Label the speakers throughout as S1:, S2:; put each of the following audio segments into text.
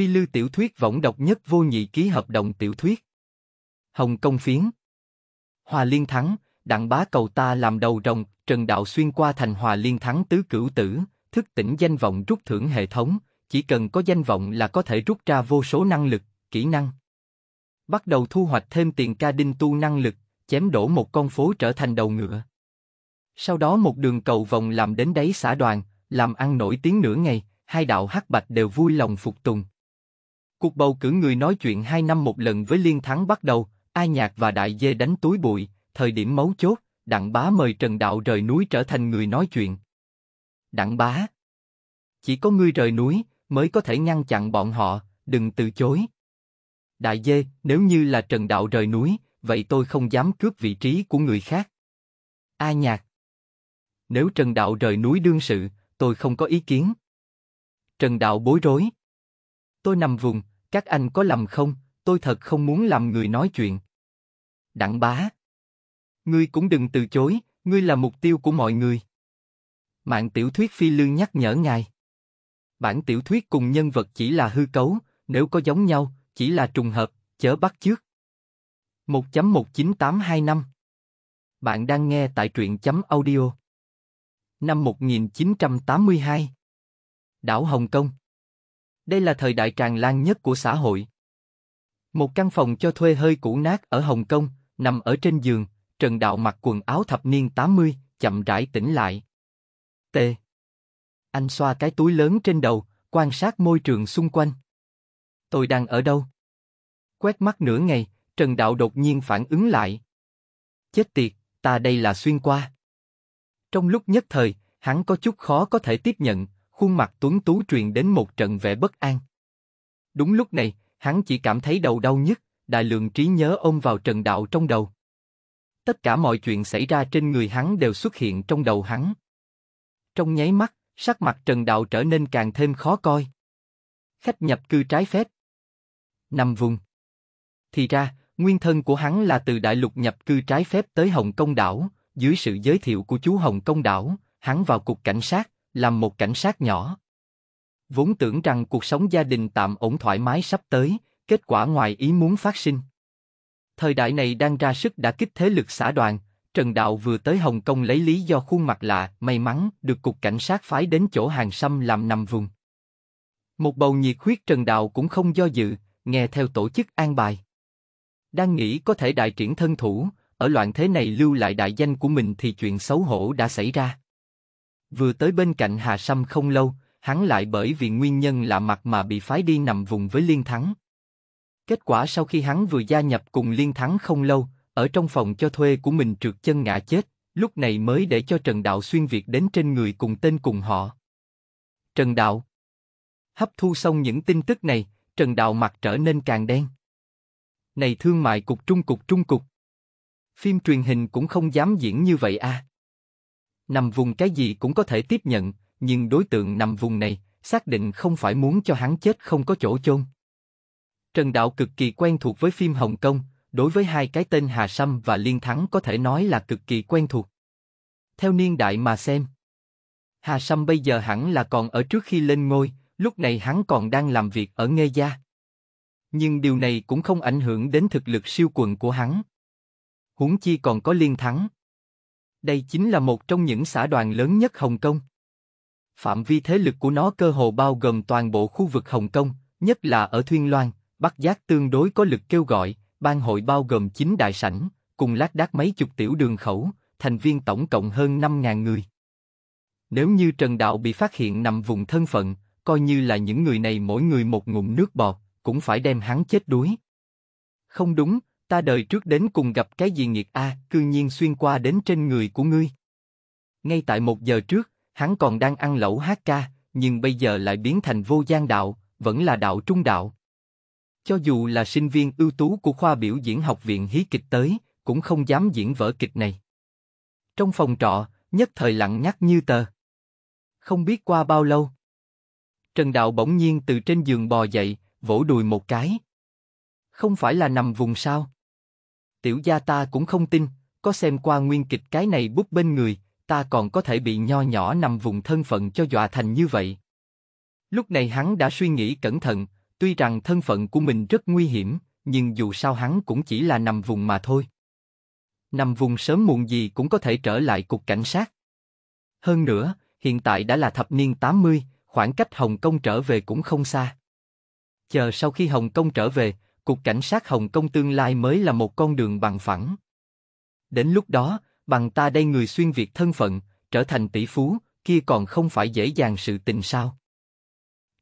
S1: Phi Lưu tiểu thuyết võng độc nhất vô nhị ký hợp đồng tiểu thuyết. Hồng Công Phiến Hòa Liên Thắng, đặng bá cầu ta làm đầu rồng, Trần Đạo xuyên qua thành Hòa Liên Thắng tứ cửu tử, thức tỉnh danh vọng rút thưởng hệ thống, chỉ cần có danh vọng là có thể rút ra vô số năng lực, kỹ năng. Bắt đầu thu hoạch thêm tiền ca đinh tu năng lực, chém đổ một con phố trở thành đầu ngựa. Sau đó một đường cầu vòng làm đến đáy xã đoàn, làm ăn nổi tiếng nửa ngày, hai đạo hắc bạch đều vui lòng phục tùng. Cuộc bầu cử người nói chuyện hai năm một lần với liên thắng bắt đầu, Ai Nhạc và Đại Dê đánh túi bụi, thời điểm mấu chốt, Đặng Bá mời Trần Đạo rời núi trở thành người nói chuyện. Đặng Bá Chỉ có ngươi rời núi, mới có thể ngăn chặn bọn họ, đừng từ chối. Đại Dê, nếu như là Trần Đạo rời núi, vậy tôi không dám cướp vị trí của người khác. A Nhạc Nếu Trần Đạo rời núi đương sự, tôi không có ý kiến. Trần Đạo bối rối. Tôi nằm vùng, các anh có lầm không, tôi thật không muốn làm người nói chuyện. Đặng bá. Ngươi cũng đừng từ chối, ngươi là mục tiêu của mọi người. Mạng tiểu thuyết phi lương nhắc nhở ngài. Bản tiểu thuyết cùng nhân vật chỉ là hư cấu, nếu có giống nhau, chỉ là trùng hợp, chớ bắt chước. 1.19825 Bạn đang nghe tại truyện chấm audio. Năm 1982 Đảo Hồng Kông đây là thời đại tràn lan nhất của xã hội. Một căn phòng cho thuê hơi cũ nát ở Hồng Kông, nằm ở trên giường, Trần Đạo mặc quần áo thập niên 80, chậm rãi tỉnh lại. T. Anh xoa cái túi lớn trên đầu, quan sát môi trường xung quanh. Tôi đang ở đâu? Quét mắt nửa ngày, Trần Đạo đột nhiên phản ứng lại. Chết tiệt, ta đây là xuyên qua. Trong lúc nhất thời, hắn có chút khó có thể tiếp nhận, khuôn mặt tuấn tú truyền đến một trận vẻ bất an. Đúng lúc này, hắn chỉ cảm thấy đầu đau nhất, đại lượng trí nhớ ôm vào trần đạo trong đầu. Tất cả mọi chuyện xảy ra trên người hắn đều xuất hiện trong đầu hắn. Trong nháy mắt, sắc mặt trần đạo trở nên càng thêm khó coi. Khách nhập cư trái phép. năm vùng. Thì ra, nguyên thân của hắn là từ đại lục nhập cư trái phép tới Hồng công đảo, dưới sự giới thiệu của chú Hồng công đảo, hắn vào cục cảnh sát, làm một cảnh sát nhỏ. Vốn tưởng rằng cuộc sống gia đình tạm ổn thoải mái sắp tới, kết quả ngoài ý muốn phát sinh. Thời đại này đang ra sức đã kích thế lực xã đoàn, Trần Đạo vừa tới Hồng Kông lấy lý do khuôn mặt lạ, may mắn được cục cảnh sát phái đến chỗ hàng xăm làm nằm vùng. Một bầu nhiệt huyết Trần Đạo cũng không do dự, nghe theo tổ chức an bài. Đang nghĩ có thể đại triển thân thủ, ở loạn thế này lưu lại đại danh của mình thì chuyện xấu hổ đã xảy ra. Vừa tới bên cạnh Hà Sâm không lâu, hắn lại bởi vì nguyên nhân lạ mặt mà bị phái đi nằm vùng với Liên Thắng. Kết quả sau khi hắn vừa gia nhập cùng Liên Thắng không lâu, ở trong phòng cho thuê của mình trượt chân ngã chết, lúc này mới để cho Trần Đạo xuyên việc đến trên người cùng tên cùng họ. Trần Đạo Hấp thu xong những tin tức này, Trần Đạo mặt trở nên càng đen. Này thương mại cục trung cục trung cục. Phim truyền hình cũng không dám diễn như vậy a. À. Nằm vùng cái gì cũng có thể tiếp nhận, nhưng đối tượng nằm vùng này, xác định không phải muốn cho hắn chết không có chỗ chôn. Trần Đạo cực kỳ quen thuộc với phim Hồng Kông, đối với hai cái tên Hà Sâm và Liên Thắng có thể nói là cực kỳ quen thuộc. Theo niên đại mà xem, Hà Sâm bây giờ hẳn là còn ở trước khi lên ngôi, lúc này hắn còn đang làm việc ở Nghê Gia. Nhưng điều này cũng không ảnh hưởng đến thực lực siêu quần của hắn. Huống chi còn có Liên Thắng. Đây chính là một trong những xã đoàn lớn nhất Hồng Kông. Phạm vi thế lực của nó cơ hồ bao gồm toàn bộ khu vực Hồng Kông, nhất là ở Thuyên Loan, Bắc Giác tương đối có lực kêu gọi, ban hội bao gồm chín đại sảnh, cùng lát đác mấy chục tiểu đường khẩu, thành viên tổng cộng hơn 5.000 người. Nếu như Trần Đạo bị phát hiện nằm vùng thân phận, coi như là những người này mỗi người một ngụm nước bọt, cũng phải đem hắn chết đuối. Không đúng, ta đời trước đến cùng gặp cái gì nghiệt a, cư nhiên xuyên qua đến trên người của ngươi. Ngay tại một giờ trước, hắn còn đang ăn lẩu hát ca, nhưng bây giờ lại biến thành vô gian đạo, vẫn là đạo trung đạo. Cho dù là sinh viên ưu tú của khoa biểu diễn học viện hí kịch tới, cũng không dám diễn vở kịch này. Trong phòng trọ, nhất thời lặng nhắc như tờ. Không biết qua bao lâu. Trần Đạo bỗng nhiên từ trên giường bò dậy, vỗ đùi một cái. Không phải là nằm vùng sao? tiểu gia ta cũng không tin, có xem qua nguyên kịch cái này bút bên người, ta còn có thể bị nho nhỏ nằm vùng thân phận cho dọa thành như vậy. Lúc này hắn đã suy nghĩ cẩn thận, tuy rằng thân phận của mình rất nguy hiểm, nhưng dù sao hắn cũng chỉ là nằm vùng mà thôi. Nằm vùng sớm muộn gì cũng có thể trở lại cục cảnh sát. Hơn nữa, hiện tại đã là thập niên 80, khoảng cách Hồng Kông trở về cũng không xa. Chờ sau khi Hồng Kông trở về, Cục Cảnh sát Hồng Kông tương lai mới là một con đường bằng phẳng. Đến lúc đó, bằng ta đây người xuyên Việt thân phận, trở thành tỷ phú, kia còn không phải dễ dàng sự tình sao?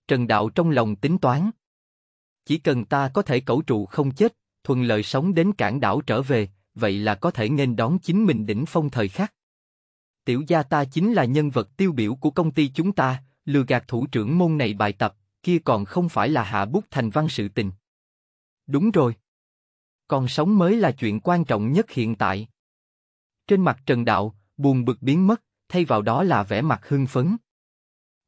S1: Trần Đạo trong lòng tính toán. Chỉ cần ta có thể cẩu trụ không chết, thuận lợi sống đến cảng đảo trở về, vậy là có thể nghênh đón chính mình đỉnh phong thời khắc. Tiểu gia ta chính là nhân vật tiêu biểu của công ty chúng ta, lừa gạt thủ trưởng môn này bài tập, kia còn không phải là hạ bút thành văn sự tình. Đúng rồi. Còn sống mới là chuyện quan trọng nhất hiện tại. Trên mặt Trần Đạo, buồn bực biến mất, thay vào đó là vẻ mặt hưng phấn.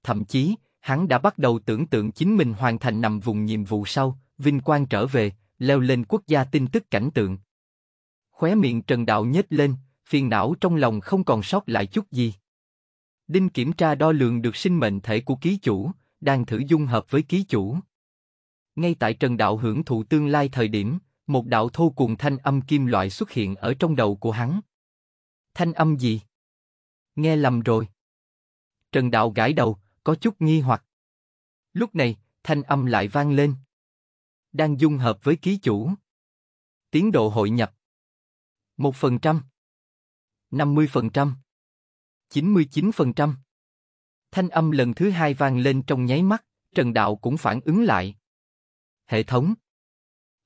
S1: Thậm chí, hắn đã bắt đầu tưởng tượng chính mình hoàn thành nằm vùng nhiệm vụ sau, vinh quang trở về, leo lên quốc gia tin tức cảnh tượng. Khóe miệng Trần Đạo nhếch lên, phiền não trong lòng không còn sót lại chút gì. Đinh kiểm tra đo lường được sinh mệnh thể của ký chủ, đang thử dung hợp với ký chủ ngay tại Trần Đạo hưởng thụ tương lai thời điểm, một đạo thô cùng thanh âm kim loại xuất hiện ở trong đầu của hắn. Thanh âm gì? Nghe lầm rồi. Trần Đạo gãi đầu, có chút nghi hoặc. Lúc này, thanh âm lại vang lên. Đang dung hợp với ký chủ. Tiến độ hội nhập. Một phần trăm. Năm mươi phần trăm. Chín mươi chín phần trăm. Thanh âm lần thứ hai vang lên trong nháy mắt, Trần Đạo cũng phản ứng lại, Hệ thống.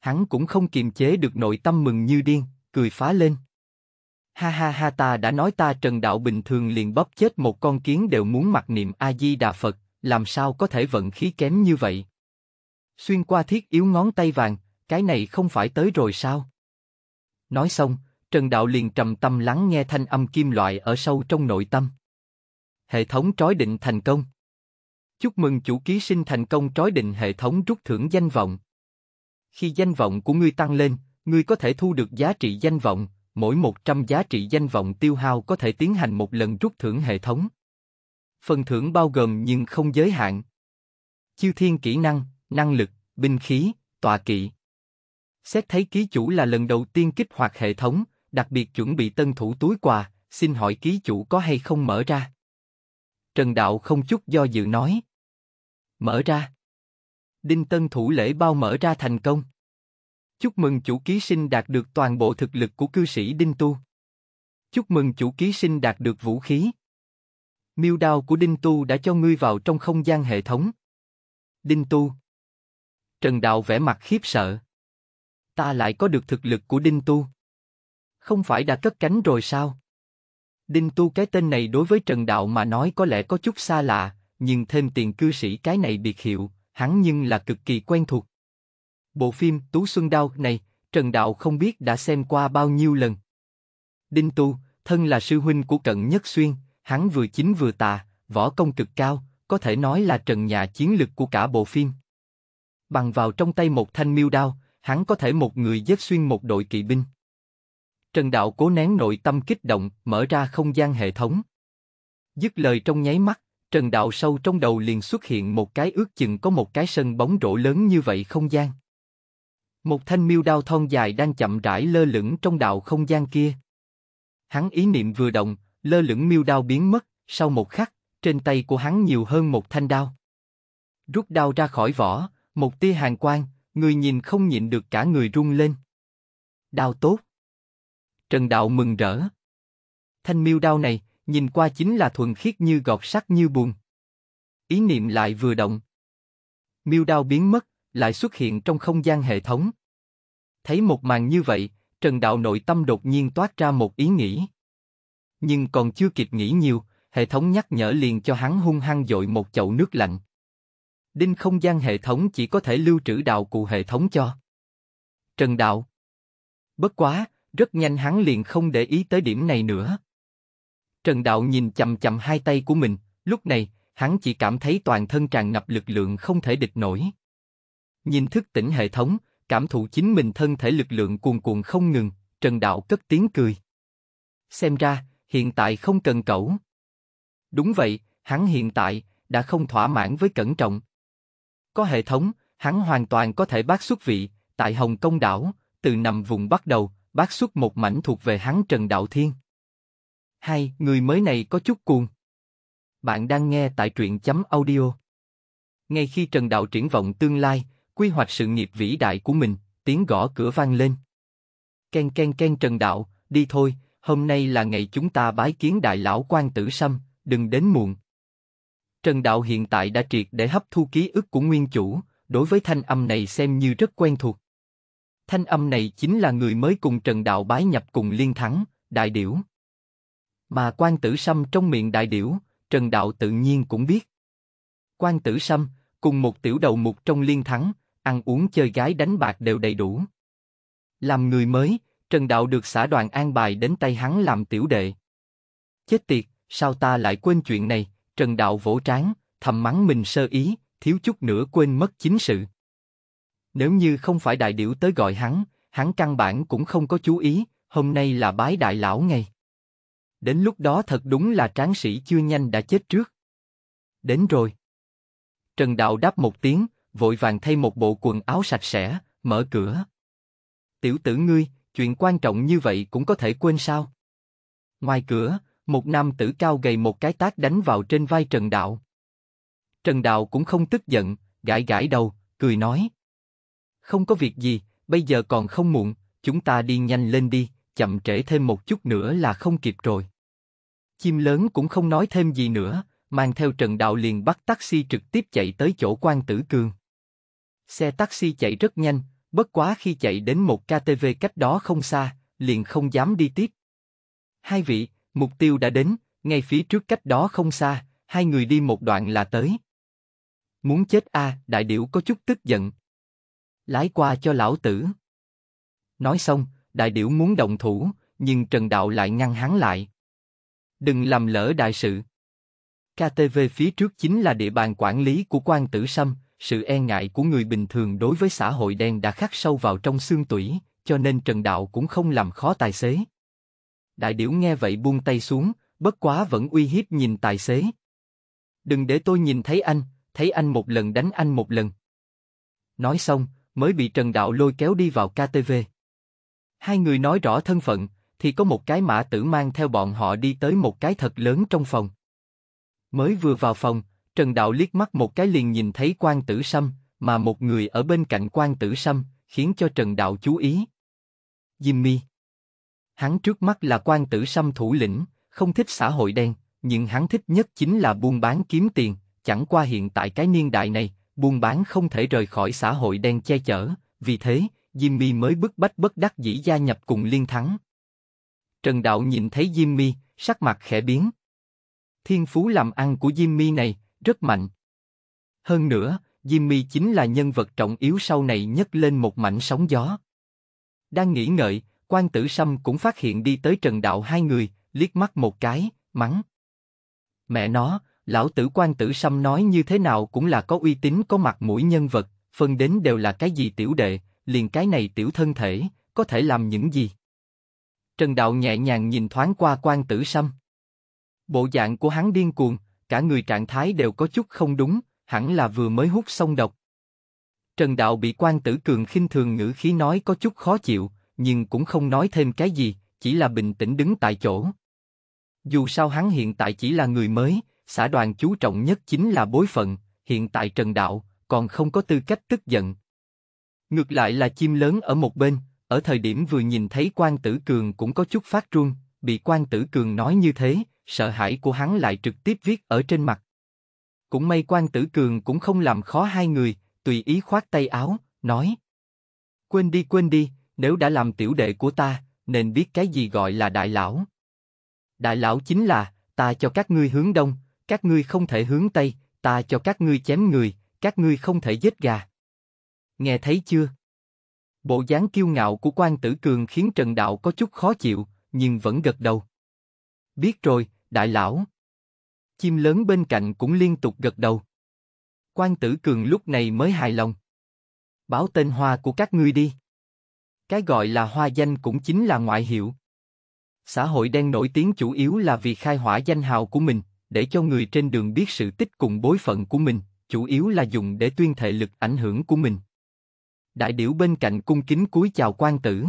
S1: Hắn cũng không kiềm chế được nội tâm mừng như điên, cười phá lên. Ha ha ha ta đã nói ta trần đạo bình thường liền bóp chết một con kiến đều muốn mặc niệm A-di-đà Phật, làm sao có thể vận khí kém như vậy? Xuyên qua thiết yếu ngón tay vàng, cái này không phải tới rồi sao? Nói xong, Trần Đạo liền trầm tâm lắng nghe thanh âm kim loại ở sâu trong nội tâm. Hệ thống trói định thành công. Chúc mừng chủ ký sinh thành công trói định hệ thống rút thưởng danh vọng. Khi danh vọng của ngươi tăng lên, ngươi có thể thu được giá trị danh vọng, mỗi 100 giá trị danh vọng tiêu hao có thể tiến hành một lần rút thưởng hệ thống. Phần thưởng bao gồm nhưng không giới hạn. Chiêu thiên kỹ năng, năng lực, binh khí, tọa kỵ. Xét thấy ký chủ là lần đầu tiên kích hoạt hệ thống, đặc biệt chuẩn bị tân thủ túi quà, xin hỏi ký chủ có hay không mở ra? Trần Đạo không chút do dự nói. Mở ra. Đinh Tân thủ lễ bao mở ra thành công. Chúc mừng chủ ký sinh đạt được toàn bộ thực lực của cư sĩ Đinh Tu. Chúc mừng chủ ký sinh đạt được vũ khí. Miêu đao của Đinh Tu đã cho ngươi vào trong không gian hệ thống. Đinh Tu. Trần Đạo vẻ mặt khiếp sợ. Ta lại có được thực lực của Đinh Tu. Không phải đã cất cánh rồi sao? Đinh Tu cái tên này đối với Trần Đạo mà nói có lẽ có chút xa lạ, nhưng thêm tiền cư sĩ cái này biệt hiệu, hắn nhưng là cực kỳ quen thuộc. Bộ phim Tú Xuân Đao này, Trần Đạo không biết đã xem qua bao nhiêu lần. Đinh Tu, thân là sư huynh của Cận Nhất Xuyên, hắn vừa chính vừa tà, võ công cực cao, có thể nói là trần nhà chiến lực của cả bộ phim. Bằng vào trong tay một thanh miêu đao, hắn có thể một người giết xuyên một đội kỵ binh. Trần Đạo cố nén nội tâm kích động, mở ra không gian hệ thống. Dứt lời trong nháy mắt, Trần Đạo sâu trong đầu liền xuất hiện một cái ước chừng có một cái sân bóng rổ lớn như vậy không gian. Một thanh miêu đao thon dài đang chậm rãi lơ lửng trong đạo không gian kia. Hắn ý niệm vừa động, lơ lửng miêu đao biến mất, sau một khắc, trên tay của hắn nhiều hơn một thanh đao. Rút đao ra khỏi vỏ, một tia hàng quang, người nhìn không nhịn được cả người run lên. Đao tốt. Trần Đạo mừng rỡ. Thanh miêu đao này, nhìn qua chính là thuần khiết như gọt sắt như buồn. Ý niệm lại vừa động. Miêu đao biến mất, lại xuất hiện trong không gian hệ thống. Thấy một màn như vậy, Trần Đạo nội tâm đột nhiên toát ra một ý nghĩ. Nhưng còn chưa kịp nghĩ nhiều, hệ thống nhắc nhở liền cho hắn hung hăng dội một chậu nước lạnh. Đinh không gian hệ thống chỉ có thể lưu trữ đạo cụ hệ thống cho. Trần Đạo. Bất quá, rất nhanh hắn liền không để ý tới điểm này nữa. Trần Đạo nhìn chầm chầm hai tay của mình, lúc này, hắn chỉ cảm thấy toàn thân tràn ngập lực lượng không thể địch nổi. Nhìn thức tỉnh hệ thống, cảm thụ chính mình thân thể lực lượng cuồn cuộn không ngừng, Trần Đạo cất tiếng cười. Xem ra, hiện tại không cần cẩu. Đúng vậy, hắn hiện tại, đã không thỏa mãn với cẩn trọng. Có hệ thống, hắn hoàn toàn có thể bác xuất vị, tại Hồng Công đảo, từ nằm vùng bắt đầu, bác xuất một mảnh thuộc về hắn Trần Đạo Thiên. Hai, người mới này có chút cuồng. Bạn đang nghe tại truyện chấm audio. Ngay khi Trần Đạo triển vọng tương lai, quy hoạch sự nghiệp vĩ đại của mình, tiếng gõ cửa vang lên. Ken ken ken Trần Đạo, đi thôi, hôm nay là ngày chúng ta bái kiến đại lão quan tử sâm, đừng đến muộn. Trần Đạo hiện tại đã triệt để hấp thu ký ức của nguyên chủ, đối với thanh âm này xem như rất quen thuộc. Thanh âm này chính là người mới cùng Trần Đạo bái nhập cùng Liên Thắng, đại điểu. Mà quan tử sâm trong miệng đại điểu, Trần Đạo tự nhiên cũng biết. Quan tử sâm, cùng một tiểu đầu mục trong liên thắng, ăn uống chơi gái đánh bạc đều đầy đủ. Làm người mới, Trần Đạo được xã đoàn an bài đến tay hắn làm tiểu đệ. Chết tiệt, sao ta lại quên chuyện này, Trần Đạo vỗ trán, thầm mắng mình sơ ý, thiếu chút nữa quên mất chính sự. Nếu như không phải đại điểu tới gọi hắn, hắn căn bản cũng không có chú ý, hôm nay là bái đại lão ngày. Đến lúc đó thật đúng là tráng sĩ chưa nhanh đã chết trước. Đến rồi. Trần Đạo đáp một tiếng, vội vàng thay một bộ quần áo sạch sẽ, mở cửa. Tiểu tử ngươi, chuyện quan trọng như vậy cũng có thể quên sao? Ngoài cửa, một nam tử cao gầy một cái tát đánh vào trên vai Trần Đạo. Trần Đạo cũng không tức giận, gãi gãi đầu, cười nói. Không có việc gì, bây giờ còn không muộn, chúng ta đi nhanh lên đi, chậm trễ thêm một chút nữa là không kịp rồi. Chim lớn cũng không nói thêm gì nữa, mang theo Trần Đạo liền bắt taxi trực tiếp chạy tới chỗ quan tử cường. Xe taxi chạy rất nhanh, bất quá khi chạy đến một KTV cách đó không xa, liền không dám đi tiếp. Hai vị, mục tiêu đã đến, ngay phía trước cách đó không xa, hai người đi một đoạn là tới. Muốn chết a, à, đại điểu có chút tức giận. Lái qua cho lão tử. Nói xong, đại điểu muốn động thủ, nhưng Trần Đạo lại ngăn hắn lại. Đừng làm lỡ đại sự. KTV phía trước chính là địa bàn quản lý của quan tử Sâm, sự e ngại của người bình thường đối với xã hội đen đã khắc sâu vào trong xương tủy, cho nên Trần Đạo cũng không làm khó tài xế. Đại điểu nghe vậy buông tay xuống, bất quá vẫn uy hiếp nhìn tài xế. Đừng để tôi nhìn thấy anh, thấy anh một lần đánh anh một lần. Nói xong, mới bị Trần Đạo lôi kéo đi vào KTV. Hai người nói rõ thân phận, thì có một cái mã tử mang theo bọn họ đi tới một cái thật lớn trong phòng. Mới vừa vào phòng, Trần Đạo liếc mắt một cái liền nhìn thấy quan tử sâm, mà một người ở bên cạnh quan tử sâm, khiến cho Trần Đạo chú ý. Jimmy. Hắn trước mắt là quan tử sâm thủ lĩnh, không thích xã hội đen, nhưng hắn thích nhất chính là buôn bán kiếm tiền, chẳng qua hiện tại cái niên đại này, buôn bán không thể rời khỏi xã hội đen che chở, vì thế, Jimmy mới bức bách bất đắc dĩ gia nhập cùng Liên Thắng. Trần Đạo nhìn thấy Jimmy, sắc mặt khẽ biến. Thiên phú làm ăn của Jimmy này rất mạnh. Hơn nữa, Jimmy chính là nhân vật trọng yếu sau này nhấc lên một mảnh sóng gió. Đang nghĩ ngợi, quan tử sâm cũng phát hiện đi tới Trần Đạo hai người, liếc mắt một cái, mắng. Mẹ nó, lão tử quan tử sâm nói như thế nào cũng là có uy tín có mặt mũi nhân vật, phân đến đều là cái gì tiểu đệ, liền cái này tiểu thân thể, có thể làm những gì. Trần Đạo nhẹ nhàng nhìn thoáng qua quan tử Sâm. Bộ dạng của hắn điên cuồng, cả người trạng thái đều có chút không đúng, hẳn là vừa mới hút xong độc. Trần Đạo bị quan tử cường khinh thường ngữ khí nói có chút khó chịu, nhưng cũng không nói thêm cái gì, chỉ là bình tĩnh đứng tại chỗ. Dù sao hắn hiện tại chỉ là người mới, xã đoàn chú trọng nhất chính là bối phận, hiện tại Trần Đạo còn không có tư cách tức giận. Ngược lại là chim lớn ở một bên, ở thời điểm vừa nhìn thấy quan tử cường cũng có chút phát run, bị quan tử cường nói như thế, sợ hãi của hắn lại trực tiếp viết ở trên mặt. Cũng may quan tử cường cũng không làm khó hai người, tùy ý khoát tay áo, nói. Quên đi quên đi, nếu đã làm tiểu đệ của ta, nên biết cái gì gọi là đại lão. Đại lão chính là, ta cho các ngươi hướng đông, các ngươi không thể hướng tây, ta cho các ngươi chém người, các ngươi không thể giết gà. Nghe thấy chưa? Bộ dáng kiêu ngạo của quan tử cường khiến Trần Đạo có chút khó chịu, nhưng vẫn gật đầu. Biết rồi, đại lão. Chim lớn bên cạnh cũng liên tục gật đầu. Quan tử cường lúc này mới hài lòng. Báo tên hoa của các ngươi đi. Cái gọi là hoa danh cũng chính là ngoại hiệu. Xã hội đen nổi tiếng chủ yếu là vì khai hỏa danh hào của mình, để cho người trên đường biết sự tích cùng bối phận của mình, chủ yếu là dùng để tuyên thệ lực ảnh hưởng của mình. Đại điểu bên cạnh cung kính cúi chào quan tử.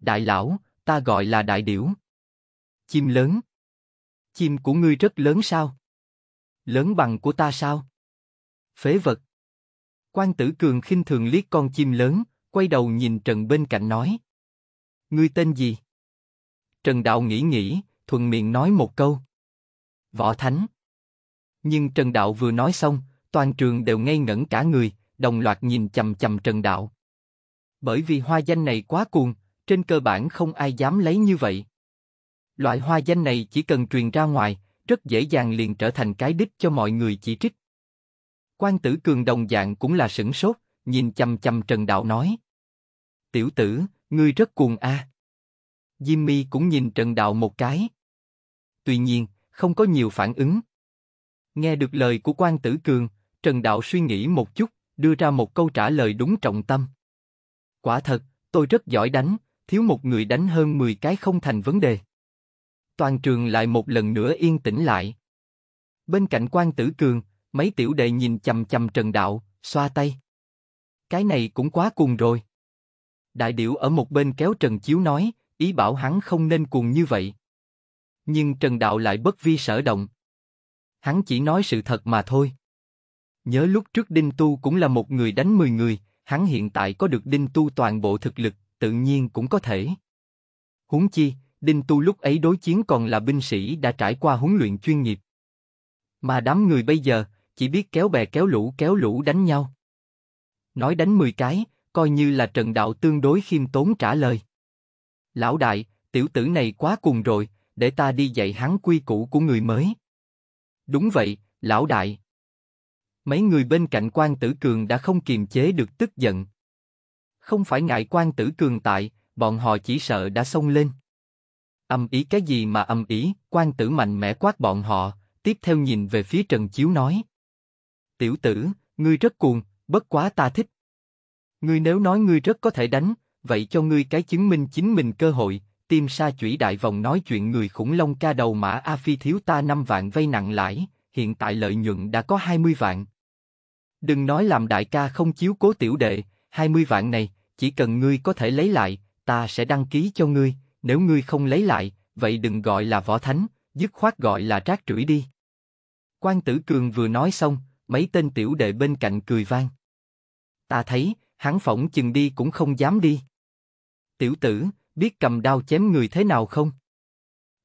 S1: Đại lão, ta gọi là đại điểu. Chim lớn. Chim của ngươi rất lớn sao? Lớn bằng của ta sao? Phế vật. Quan tử cường khinh thường liếc con chim lớn, quay đầu nhìn Trần bên cạnh nói. Ngươi tên gì? Trần Đạo nghĩ nghĩ, thuận miệng nói một câu. Võ Thánh. Nhưng Trần Đạo vừa nói xong, toàn trường đều ngây ngẩn cả người, đồng loạt nhìn chầm chầm Trần Đạo. Bởi vì hoa danh này quá cuồng, trên cơ bản không ai dám lấy như vậy. Loại hoa danh này chỉ cần truyền ra ngoài, rất dễ dàng liền trở thành cái đích cho mọi người chỉ trích. Quan tử cường đồng dạng cũng là sửng sốt, nhìn chầm chầm Trần Đạo nói. Tiểu tử, ngươi rất cuồng a. À. Jimmy cũng nhìn Trần Đạo một cái. Tuy nhiên, không có nhiều phản ứng. Nghe được lời của quan tử cường, Trần Đạo suy nghĩ một chút, đưa ra một câu trả lời đúng trọng tâm. Quả thật, tôi rất giỏi đánh, thiếu một người đánh hơn 10 cái không thành vấn đề. Toàn trường lại một lần nữa yên tĩnh lại. Bên cạnh quan tử cường, mấy tiểu đệ nhìn chầm chầm Trần Đạo, xoa tay. Cái này cũng quá cuồng rồi. Đại điểu ở một bên kéo Trần Chiếu nói, ý bảo hắn không nên cuồng như vậy. Nhưng Trần Đạo lại bất vi sở động. Hắn chỉ nói sự thật mà thôi. Nhớ lúc trước Đinh Tu cũng là một người đánh mười người, hắn hiện tại có được Đinh Tu toàn bộ thực lực, tự nhiên cũng có thể. Huống chi, Đinh Tu lúc ấy đối chiến còn là binh sĩ đã trải qua huấn luyện chuyên nghiệp. Mà đám người bây giờ, chỉ biết kéo bè kéo lũ kéo lũ đánh nhau. Nói đánh mười cái, coi như là trận đạo tương đối khiêm tốn trả lời. Lão đại, tiểu tử này quá cùng rồi, để ta đi dạy hắn quy củ của người mới. Đúng vậy, lão đại. Mấy người bên cạnh quan tử cường đã không kiềm chế được tức giận. Không phải ngại quan tử cường tại, bọn họ chỉ sợ đã xông lên. Âm ý cái gì mà âm ý, quan tử mạnh mẽ quát bọn họ, tiếp theo nhìn về phía Trần Chiếu nói. Tiểu tử, ngươi rất cuồng, bất quá ta thích. Ngươi nếu nói ngươi rất có thể đánh, vậy cho ngươi cái chứng minh chính mình cơ hội, tim sa chủy đại vòng nói chuyện người khủng long ca đầu mã A Phi thiếu ta 5 vạn vay nặng lãi, hiện tại lợi nhuận đã có 20 vạn. Đừng nói làm đại ca không chiếu cố tiểu đệ, 20 vạn này, chỉ cần ngươi có thể lấy lại, ta sẽ đăng ký cho ngươi, nếu ngươi không lấy lại, vậy đừng gọi là võ thánh, dứt khoát gọi là trác rưởi đi. Quan Tử Cường vừa nói xong, mấy tên tiểu đệ bên cạnh cười vang. Ta thấy, hắn phỏng chừng đi cũng không dám đi. Tiểu tử, biết cầm đao chém người thế nào không?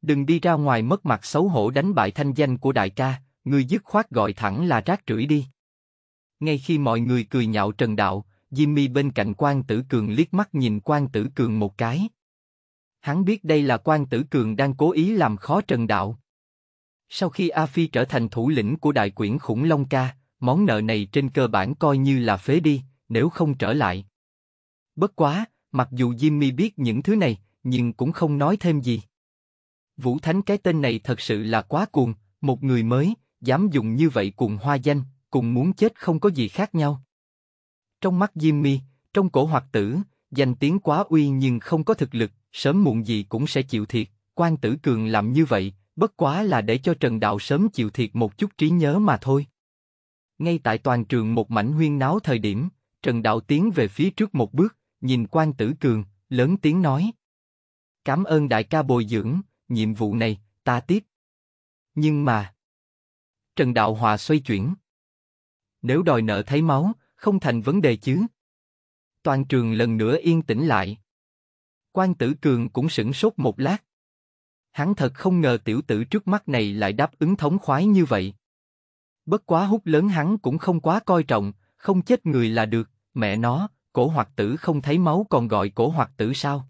S1: Đừng đi ra ngoài mất mặt xấu hổ đánh bại thanh danh của đại ca, ngươi dứt khoát gọi thẳng là trác rưởi đi. Ngay khi mọi người cười nhạo Trần Đạo, Jimmy bên cạnh Quan Tử Cường liếc mắt nhìn Quan Tử Cường một cái. Hắn biết đây là Quan Tử Cường đang cố ý làm khó Trần Đạo. Sau khi A Phi trở thành thủ lĩnh của đại quyển khủng long ca, món nợ này trên cơ bản coi như là phế đi, nếu không trở lại. Bất quá, mặc dù Jimmy biết những thứ này, nhưng cũng không nói thêm gì. Vũ Thánh cái tên này thật sự là quá cuồng, một người mới, dám dùng như vậy cuồng hoa danh, cùng muốn chết không có gì khác nhau. Trong mắt Diêm Mi, trong cổ Hoạt tử, danh tiếng quá uy nhưng không có thực lực, sớm muộn gì cũng sẽ chịu thiệt. Quan Tử Cường làm như vậy, bất quá là để cho Trần Đạo sớm chịu thiệt một chút trí nhớ mà thôi. Ngay tại toàn trường một mảnh huyên náo thời điểm, Trần Đạo tiến về phía trước một bước, nhìn Quan Tử Cường, lớn tiếng nói: Cảm ơn đại ca bồi dưỡng, nhiệm vụ này ta tiếp. Nhưng mà Trần Đạo Hòa xoay chuyển, nếu đòi nợ thấy máu, không thành vấn đề chứ. Toàn trường lần nữa yên tĩnh lại. Quan Tử Cường cũng sửng sốt một lát. Hắn thật không ngờ tiểu tử trước mắt này lại đáp ứng thống khoái như vậy. Bất quá hút lớn hắn cũng không quá coi trọng, không chết người là được, mẹ nó, cổ hoạt tử không thấy máu còn gọi cổ hoạt tử sao?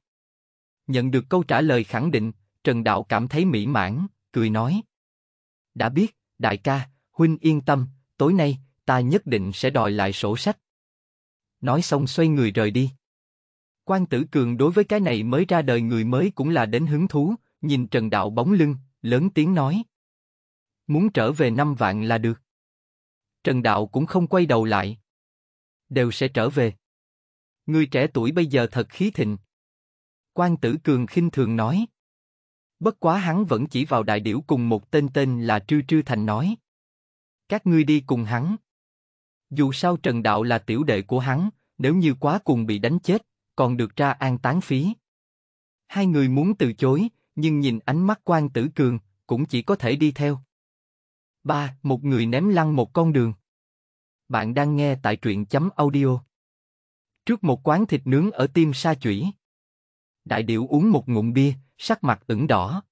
S1: Nhận được câu trả lời khẳng định, Trần Đạo cảm thấy mỹ mãn, cười nói. Đã biết, đại ca, huynh yên tâm, tối nay, ta nhất định sẽ đòi lại sổ sách. Nói xong xoay người rời đi. Quan Tử Cường đối với cái này mới ra đời người mới cũng là đến hứng thú, nhìn Trần Đạo bóng lưng, lớn tiếng nói. Muốn trở về năm vạn là được. Trần Đạo cũng không quay đầu lại. Đều sẽ trở về. Người trẻ tuổi bây giờ thật khí thịnh. Quan Tử Cường khinh thường nói. Bất quá hắn vẫn chỉ vào đại điểu cùng một tên tên là Trư Trư Thành nói. Các ngươi đi cùng hắn. Dù sao Trần Đạo là tiểu đệ của hắn, nếu như quá cùng bị đánh chết, còn được ra an táng phí. Hai người muốn từ chối, nhưng nhìn ánh mắt quan tử cường, cũng chỉ có thể đi theo. Ba, Một người ném lăn một con đường. Bạn đang nghe tại truyện chấm audio. Trước một quán thịt nướng ở tim sa chủy. Đại điệu uống một ngụm bia, sắc mặt ửng đỏ.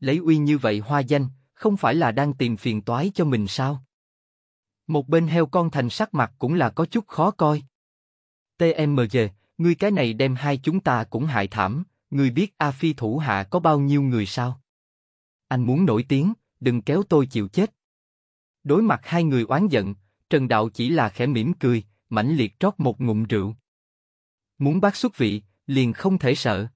S1: Lấy uy như vậy hoa danh, không phải là đang tìm phiền toái cho mình sao? Một bên heo con thành sắc mặt cũng là có chút khó coi. TMG, ngươi cái này đem hai chúng ta cũng hại thảm, ngươi biết A Phi thủ hạ có bao nhiêu người sao? Anh muốn nổi tiếng, đừng kéo tôi chịu chết. Đối mặt hai người oán giận, Trần Đạo chỉ là khẽ mỉm cười, mãnh liệt trót một ngụm rượu. Muốn bác xuất vị, liền không thể sợ.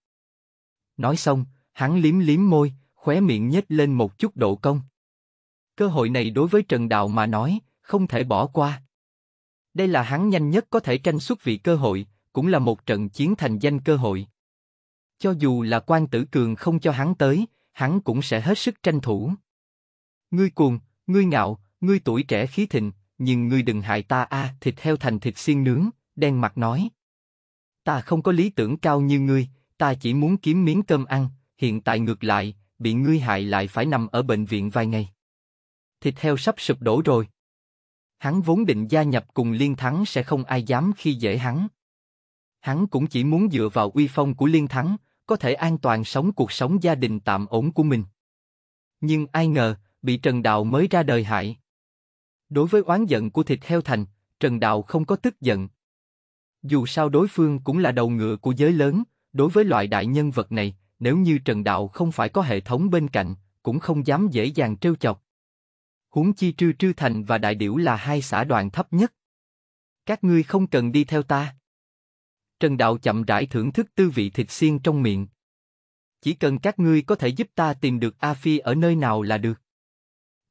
S1: Nói xong, hắn liếm liếm môi, khóe miệng nhếch lên một chút độ cong. Cơ hội này đối với Trần Đạo mà nói, không thể bỏ qua. Đây là hắn nhanh nhất có thể tranh xuất vị cơ hội, cũng là một trận chiến thành danh cơ hội. Cho dù là quan tử cường không cho hắn tới, hắn cũng sẽ hết sức tranh thủ. Ngươi cuồng, ngươi ngạo, ngươi tuổi trẻ khí thịnh, nhưng ngươi đừng hại ta a à, thịt heo thành thịt xiên nướng, đen mặt nói. Ta không có lý tưởng cao như ngươi, ta chỉ muốn kiếm miếng cơm ăn, hiện tại ngược lại, bị ngươi hại lại phải nằm ở bệnh viện vài ngày. Thịt heo sắp sụp đổ rồi. Hắn vốn định gia nhập cùng Liên Thắng sẽ không ai dám khi dễ hắn. Hắn cũng chỉ muốn dựa vào uy phong của Liên Thắng, có thể an toàn sống cuộc sống gia đình tạm ổn của mình. Nhưng ai ngờ, bị Trần Đạo mới ra đời hại. Đối với oán giận của thịt heo thành, Trần Đạo không có tức giận. Dù sao đối phương cũng là đầu ngựa của giới lớn, đối với loại đại nhân vật này, nếu như Trần Đạo không phải có hệ thống bên cạnh, cũng không dám dễ dàng trêu chọc huống chi Trư Trư Thành và Đại Điểu là hai xã đoàn thấp nhất. Các ngươi không cần đi theo ta. Trần Đạo chậm rãi thưởng thức tư vị thịt xiên trong miệng. Chỉ cần các ngươi có thể giúp ta tìm được A Phi ở nơi nào là được.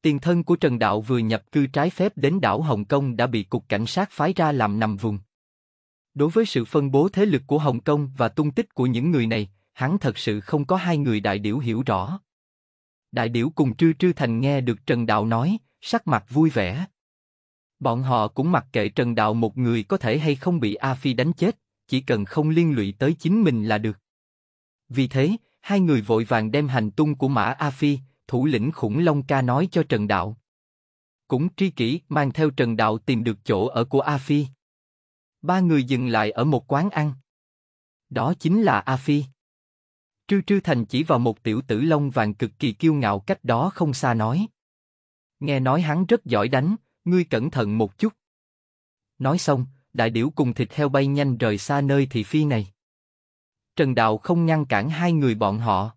S1: Tiền thân của Trần Đạo vừa nhập cư trái phép đến đảo Hồng Kông đã bị cục cảnh sát phái ra làm nằm vùng. Đối với sự phân bố thế lực của Hồng Kông và tung tích của những người này, hắn thật sự không có hai người đại điểu hiểu rõ. Đại biểu cùng Trư Trư Thành nghe được Trần Đạo nói, sắc mặt vui vẻ. Bọn họ cũng mặc kệ Trần Đạo một người có thể hay không bị A Phi đánh chết, chỉ cần không liên lụy tới chính mình là được. Vì thế, hai người vội vàng đem hành tung của Mã A Phi, thủ lĩnh khủng long ca nói cho Trần Đạo. Cũng tri kỷ mang theo Trần Đạo tìm được chỗ ở của A Phi. Ba người dừng lại ở một quán ăn. Đó chính là A Phi. Trư Trư Thành chỉ vào một tiểu tử lông vàng cực kỳ kiêu ngạo cách đó không xa nói. Nghe nói hắn rất giỏi đánh, ngươi cẩn thận một chút. Nói xong, đại điểu cùng thịt heo bay nhanh rời xa nơi thị phi này. Trần Đạo không ngăn cản hai người bọn họ.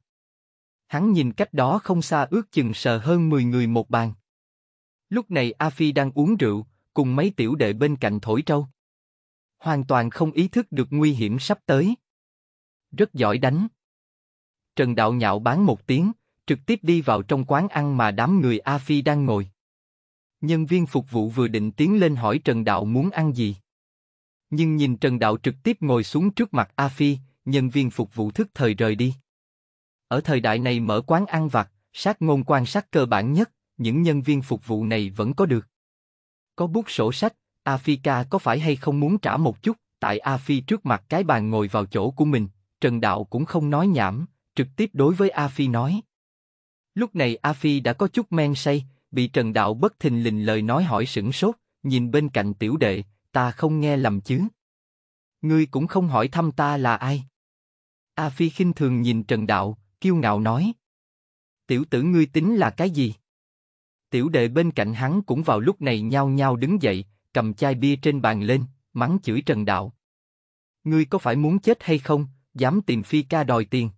S1: Hắn nhìn cách đó không xa ước chừng sờ hơn 10 người một bàn. Lúc này A Phi đang uống rượu, cùng mấy tiểu đệ bên cạnh thổi trâu. Hoàn toàn không ý thức được nguy hiểm sắp tới. Rất giỏi đánh. Trần Đạo Nhạo bán một tiếng, trực tiếp đi vào trong quán ăn mà đám người A Phi đang ngồi. Nhân viên phục vụ vừa định tiến lên hỏi Trần Đạo muốn ăn gì. Nhưng nhìn Trần Đạo trực tiếp ngồi xuống trước mặt A Phi, nhân viên phục vụ thức thời rời đi. Ở thời đại này mở quán ăn vặt, sát ngôn quan sát cơ bản nhất, những nhân viên phục vụ này vẫn có được. Có bút sổ sách, A Phi ca có phải hay không muốn trả một chút, tại A Phi trước mặt cái bàn ngồi vào chỗ của mình, Trần Đạo cũng không nói nhảm, trực tiếp đối với A Phi nói. Lúc này A Phi đã có chút men say, bị Trần Đạo bất thình lình lời nói hỏi sửng sốt, nhìn bên cạnh tiểu đệ, ta không nghe lầm chứ. Ngươi cũng không hỏi thăm ta là ai. A Phi khinh thường nhìn Trần Đạo, kiêu ngạo nói. Tiểu tử ngươi tính là cái gì? Tiểu đệ bên cạnh hắn cũng vào lúc này nhao nhao đứng dậy, cầm chai bia trên bàn lên, mắng chửi Trần Đạo. Ngươi có phải muốn chết hay không, dám tìm Phi ca đòi tiền?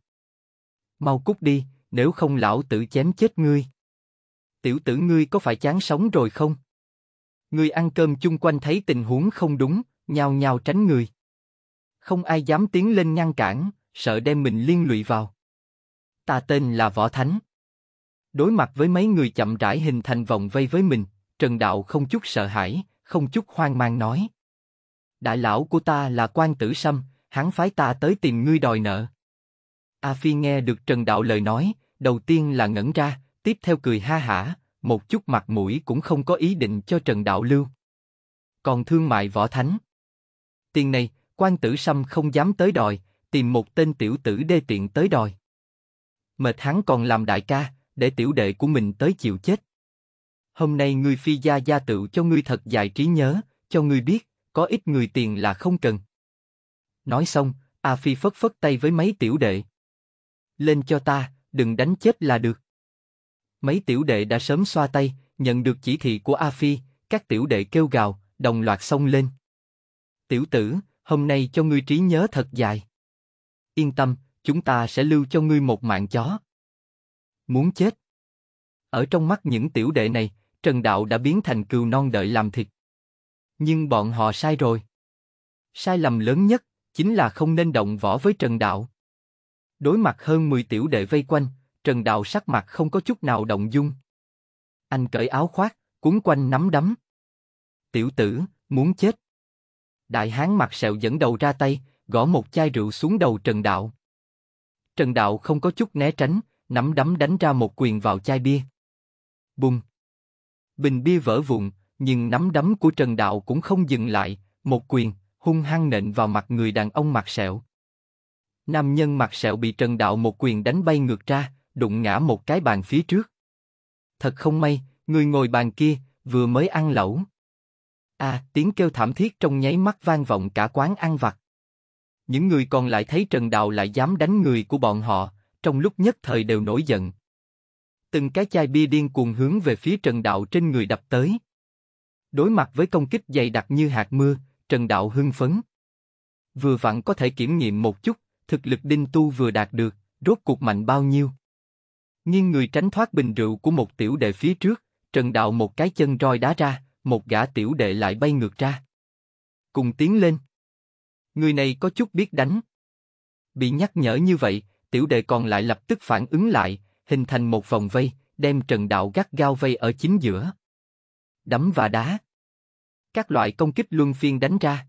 S1: mau cút đi, nếu không lão tử chém chết ngươi. Tiểu tử ngươi có phải chán sống rồi không? Ngươi ăn cơm chung quanh thấy tình huống không đúng, nhào nhào tránh người. Không ai dám tiến lên ngăn cản, sợ đem mình liên lụy vào. Ta tên là Võ Thánh. Đối mặt với mấy người chậm rãi hình thành vòng vây với mình, Trần Đạo không chút sợ hãi, không chút hoang mang nói. Đại lão của ta là quan tử Sâm, hắn phái ta tới tìm ngươi đòi nợ. A Phi nghe được Trần Đạo lời nói, đầu tiên là ngẩn ra, tiếp theo cười ha hả, một chút mặt mũi cũng không có ý định cho Trần Đạo lưu. Còn thương mại võ thánh. Tiền này, quan tử Sâm không dám tới đòi, tìm một tên tiểu tử đê tiện tới đòi. Mệt hắn còn làm đại ca, để tiểu đệ của mình tới chịu chết. Hôm nay ngươi phi gia gia tự cho ngươi thật dài trí nhớ, cho ngươi biết, có ít người tiền là không cần. Nói xong, A Phi phất phất tay với mấy tiểu đệ lên cho ta, đừng đánh chết là được. Mấy tiểu đệ đã sớm xoa tay, nhận được chỉ thị của A Phi, các tiểu đệ kêu gào, đồng loạt xông lên. Tiểu tử, hôm nay cho ngươi trí nhớ thật dài. Yên tâm, chúng ta sẽ lưu cho ngươi một mạng chó. Muốn chết. Ở trong mắt những tiểu đệ này, Trần Đạo đã biến thành cừu non đợi làm thịt. Nhưng bọn họ sai rồi. Sai lầm lớn nhất chính là không nên động võ với Trần Đạo. Đối mặt hơn 10 tiểu đệ vây quanh, Trần Đạo sắc mặt không có chút nào động dung. Anh cởi áo khoác, cuốn quanh nắm đấm. Tiểu tử, muốn chết. Đại hán mặt sẹo dẫn đầu ra tay, gõ một chai rượu xuống đầu Trần Đạo. Trần Đạo không có chút né tránh, nắm đấm đánh ra một quyền vào chai bia. Bùng! Bình bia vỡ vụn, nhưng nắm đấm của Trần Đạo cũng không dừng lại, một quyền, hung hăng nện vào mặt người đàn ông mặt sẹo. Nam nhân mặt sẹo bị Trần Đạo một quyền đánh bay ngược ra, đụng ngã một cái bàn phía trước. Thật không may, người ngồi bàn kia, vừa mới ăn lẩu. À, tiếng kêu thảm thiết trong nháy mắt vang vọng cả quán ăn vặt. Những người còn lại thấy Trần Đạo lại dám đánh người của bọn họ, trong lúc nhất thời đều nổi giận. Từng cái chai bia điên cuồng hướng về phía Trần Đạo trên người đập tới. Đối mặt với công kích dày đặc như hạt mưa, Trần Đạo hưng phấn. Vừa vặn có thể kiểm nghiệm một chút thực lực đinh tu vừa đạt được, rốt cuộc mạnh bao nhiêu. Nghiêng người tránh thoát bình rượu của một tiểu đệ phía trước, Trần Đạo một cái chân roi đá ra, một gã tiểu đệ lại bay ngược ra. Cùng tiến lên. Người này có chút biết đánh. Bị nhắc nhở như vậy, tiểu đệ còn lại lập tức phản ứng lại, hình thành một vòng vây, đem Trần Đạo gắt gao vây ở chính giữa. Đấm và đá. Các loại công kích luân phiên đánh ra.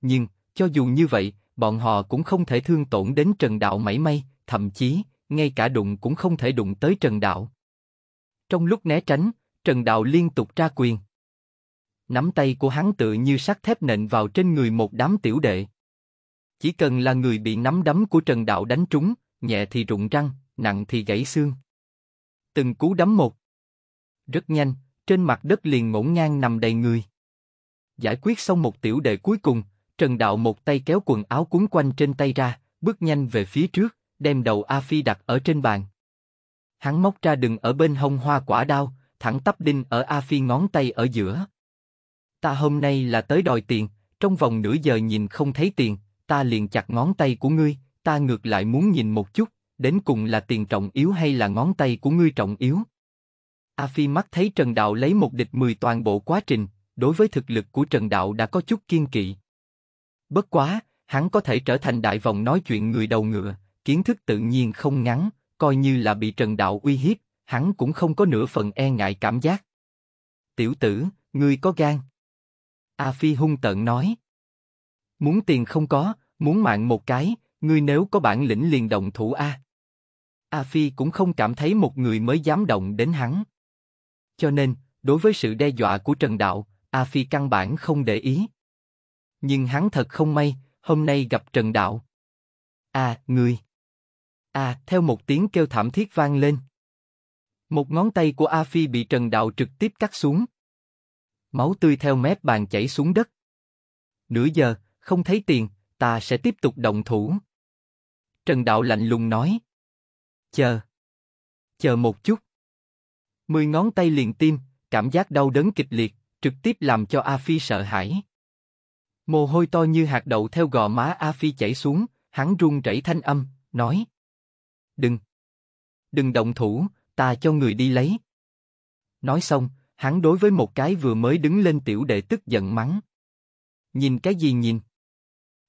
S1: Nhưng, cho dù như vậy, bọn họ cũng không thể thương tổn đến Trần Đạo mảy may, thậm chí, ngay cả đụng cũng không thể đụng tới Trần Đạo. Trong lúc né tránh, Trần Đạo liên tục ra quyền. Nắm tay của hắn tự như sắt thép nện vào trên người một đám tiểu đệ. Chỉ cần là người bị nắm đấm của Trần Đạo đánh trúng, nhẹ thì rụng răng, nặng thì gãy xương. Từng cú đấm một. Rất nhanh, trên mặt đất liền ngổn ngang nằm đầy người. Giải quyết xong một tiểu đệ cuối cùng, Trần Đạo một tay kéo quần áo cuốn quanh trên tay ra, bước nhanh về phía trước, đem đầu A Phi đặt ở trên bàn. Hắn móc ra đừng ở bên hông hoa quả đao, thẳng tắp đinh ở A Phi ngón tay ở giữa. Ta hôm nay là tới đòi tiền, trong vòng nửa giờ nhìn không thấy tiền, ta liền chặt ngón tay của ngươi, ta ngược lại muốn nhìn một chút, đến cùng là tiền trọng yếu hay là ngón tay của ngươi trọng yếu. A Phi mắt thấy Trần Đạo lấy một địch mười toàn bộ quá trình, đối với thực lực của Trần Đạo đã có chút kiên kỵ. Bất quá, hắn có thể trở thành đại vòng nói chuyện người đầu ngựa, kiến thức tự nhiên không ngắn, coi như là bị Trần Đạo uy hiếp, hắn cũng không có nửa phần e ngại cảm giác. Tiểu tử, ngươi có gan. A Phi hung tợn nói. Muốn tiền không có, muốn mạng một cái, ngươi nếu có bản lĩnh liền động thủ A. A Phi cũng không cảm thấy một người mới dám động đến hắn. Cho nên, đối với sự đe dọa của Trần Đạo, A Phi căn bản không để ý nhưng hắn thật không may, hôm nay gặp Trần Đạo. a à, người! a à, theo một tiếng kêu thảm thiết vang lên. Một ngón tay của A Phi bị Trần Đạo trực tiếp cắt xuống. Máu tươi theo mép bàn chảy xuống đất. Nửa giờ, không thấy tiền, ta sẽ tiếp tục động thủ. Trần Đạo lạnh lùng nói. Chờ. Chờ một chút. Mười ngón tay liền tim, cảm giác đau đớn kịch liệt, trực tiếp làm cho A Phi sợ hãi. Mồ hôi to như hạt đậu theo gò má A Phi chảy xuống, hắn run rẩy thanh âm, nói. Đừng. Đừng động thủ, ta cho người đi lấy. Nói xong, hắn đối với một cái vừa mới đứng lên tiểu đệ tức giận mắng. Nhìn cái gì nhìn?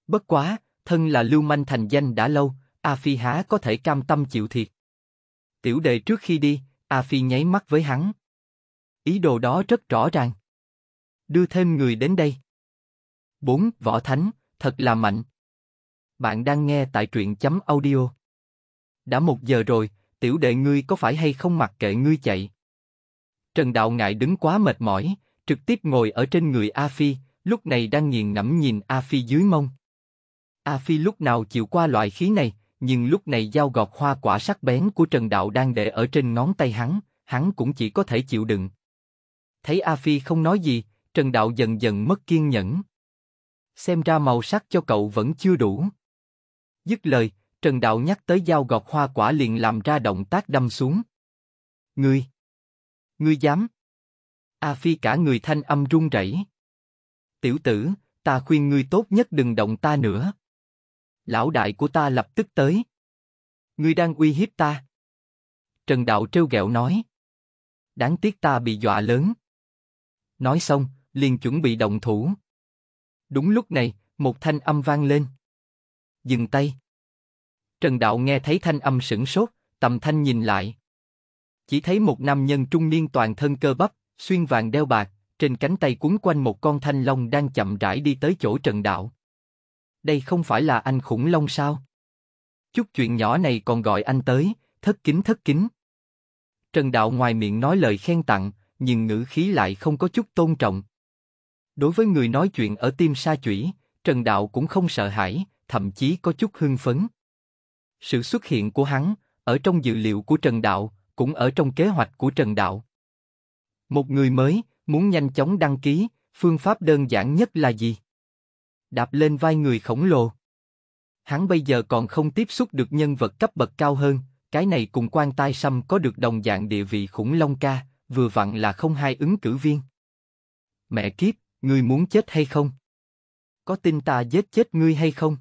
S1: Bất quá, thân là lưu manh thành danh đã lâu, A Phi há có thể cam tâm chịu thiệt. Tiểu đệ trước khi đi, A Phi nháy mắt với hắn. Ý đồ đó rất rõ ràng. Đưa thêm người đến đây. 4. Võ Thánh, thật là mạnh. Bạn đang nghe tại truyện chấm audio. Đã một giờ rồi, tiểu đệ ngươi có phải hay không mặc kệ ngươi chạy. Trần Đạo Ngại đứng quá mệt mỏi, trực tiếp ngồi ở trên người A Phi, lúc này đang nghiền ngẫm nhìn A Phi dưới mông. A Phi lúc nào chịu qua loại khí này, nhưng lúc này dao gọt hoa quả sắc bén của Trần Đạo đang để ở trên ngón tay hắn, hắn cũng chỉ có thể chịu đựng. Thấy A Phi không nói gì, Trần Đạo dần dần mất kiên nhẫn xem ra màu sắc cho cậu vẫn chưa đủ. Dứt lời, Trần Đạo nhắc tới dao gọt hoa quả liền làm ra động tác đâm xuống. Ngươi! Ngươi dám! A Phi cả người thanh âm run rẩy. Tiểu tử, ta khuyên ngươi tốt nhất đừng động ta nữa. Lão đại của ta lập tức tới. Ngươi đang uy hiếp ta. Trần Đạo trêu ghẹo nói. Đáng tiếc ta bị dọa lớn. Nói xong, liền chuẩn bị động thủ. Đúng lúc này, một thanh âm vang lên. Dừng tay. Trần Đạo nghe thấy thanh âm sửng sốt, tầm thanh nhìn lại. Chỉ thấy một nam nhân trung niên toàn thân cơ bắp, xuyên vàng đeo bạc, trên cánh tay cuốn quanh một con thanh long đang chậm rãi đi tới chỗ Trần Đạo. Đây không phải là anh khủng long sao? Chút chuyện nhỏ này còn gọi anh tới, thất kính thất kính. Trần Đạo ngoài miệng nói lời khen tặng, nhưng ngữ khí lại không có chút tôn trọng, Đối với người nói chuyện ở tim sa chủy, Trần Đạo cũng không sợ hãi, thậm chí có chút hưng phấn. Sự xuất hiện của hắn, ở trong dự liệu của Trần Đạo, cũng ở trong kế hoạch của Trần Đạo. Một người mới, muốn nhanh chóng đăng ký, phương pháp đơn giản nhất là gì? Đạp lên vai người khổng lồ. Hắn bây giờ còn không tiếp xúc được nhân vật cấp bậc cao hơn, cái này cùng quan tai sâm có được đồng dạng địa vị khủng long ca, vừa vặn là không hai ứng cử viên. Mẹ kiếp, ngươi muốn chết hay không? Có tin ta giết chết ngươi hay không?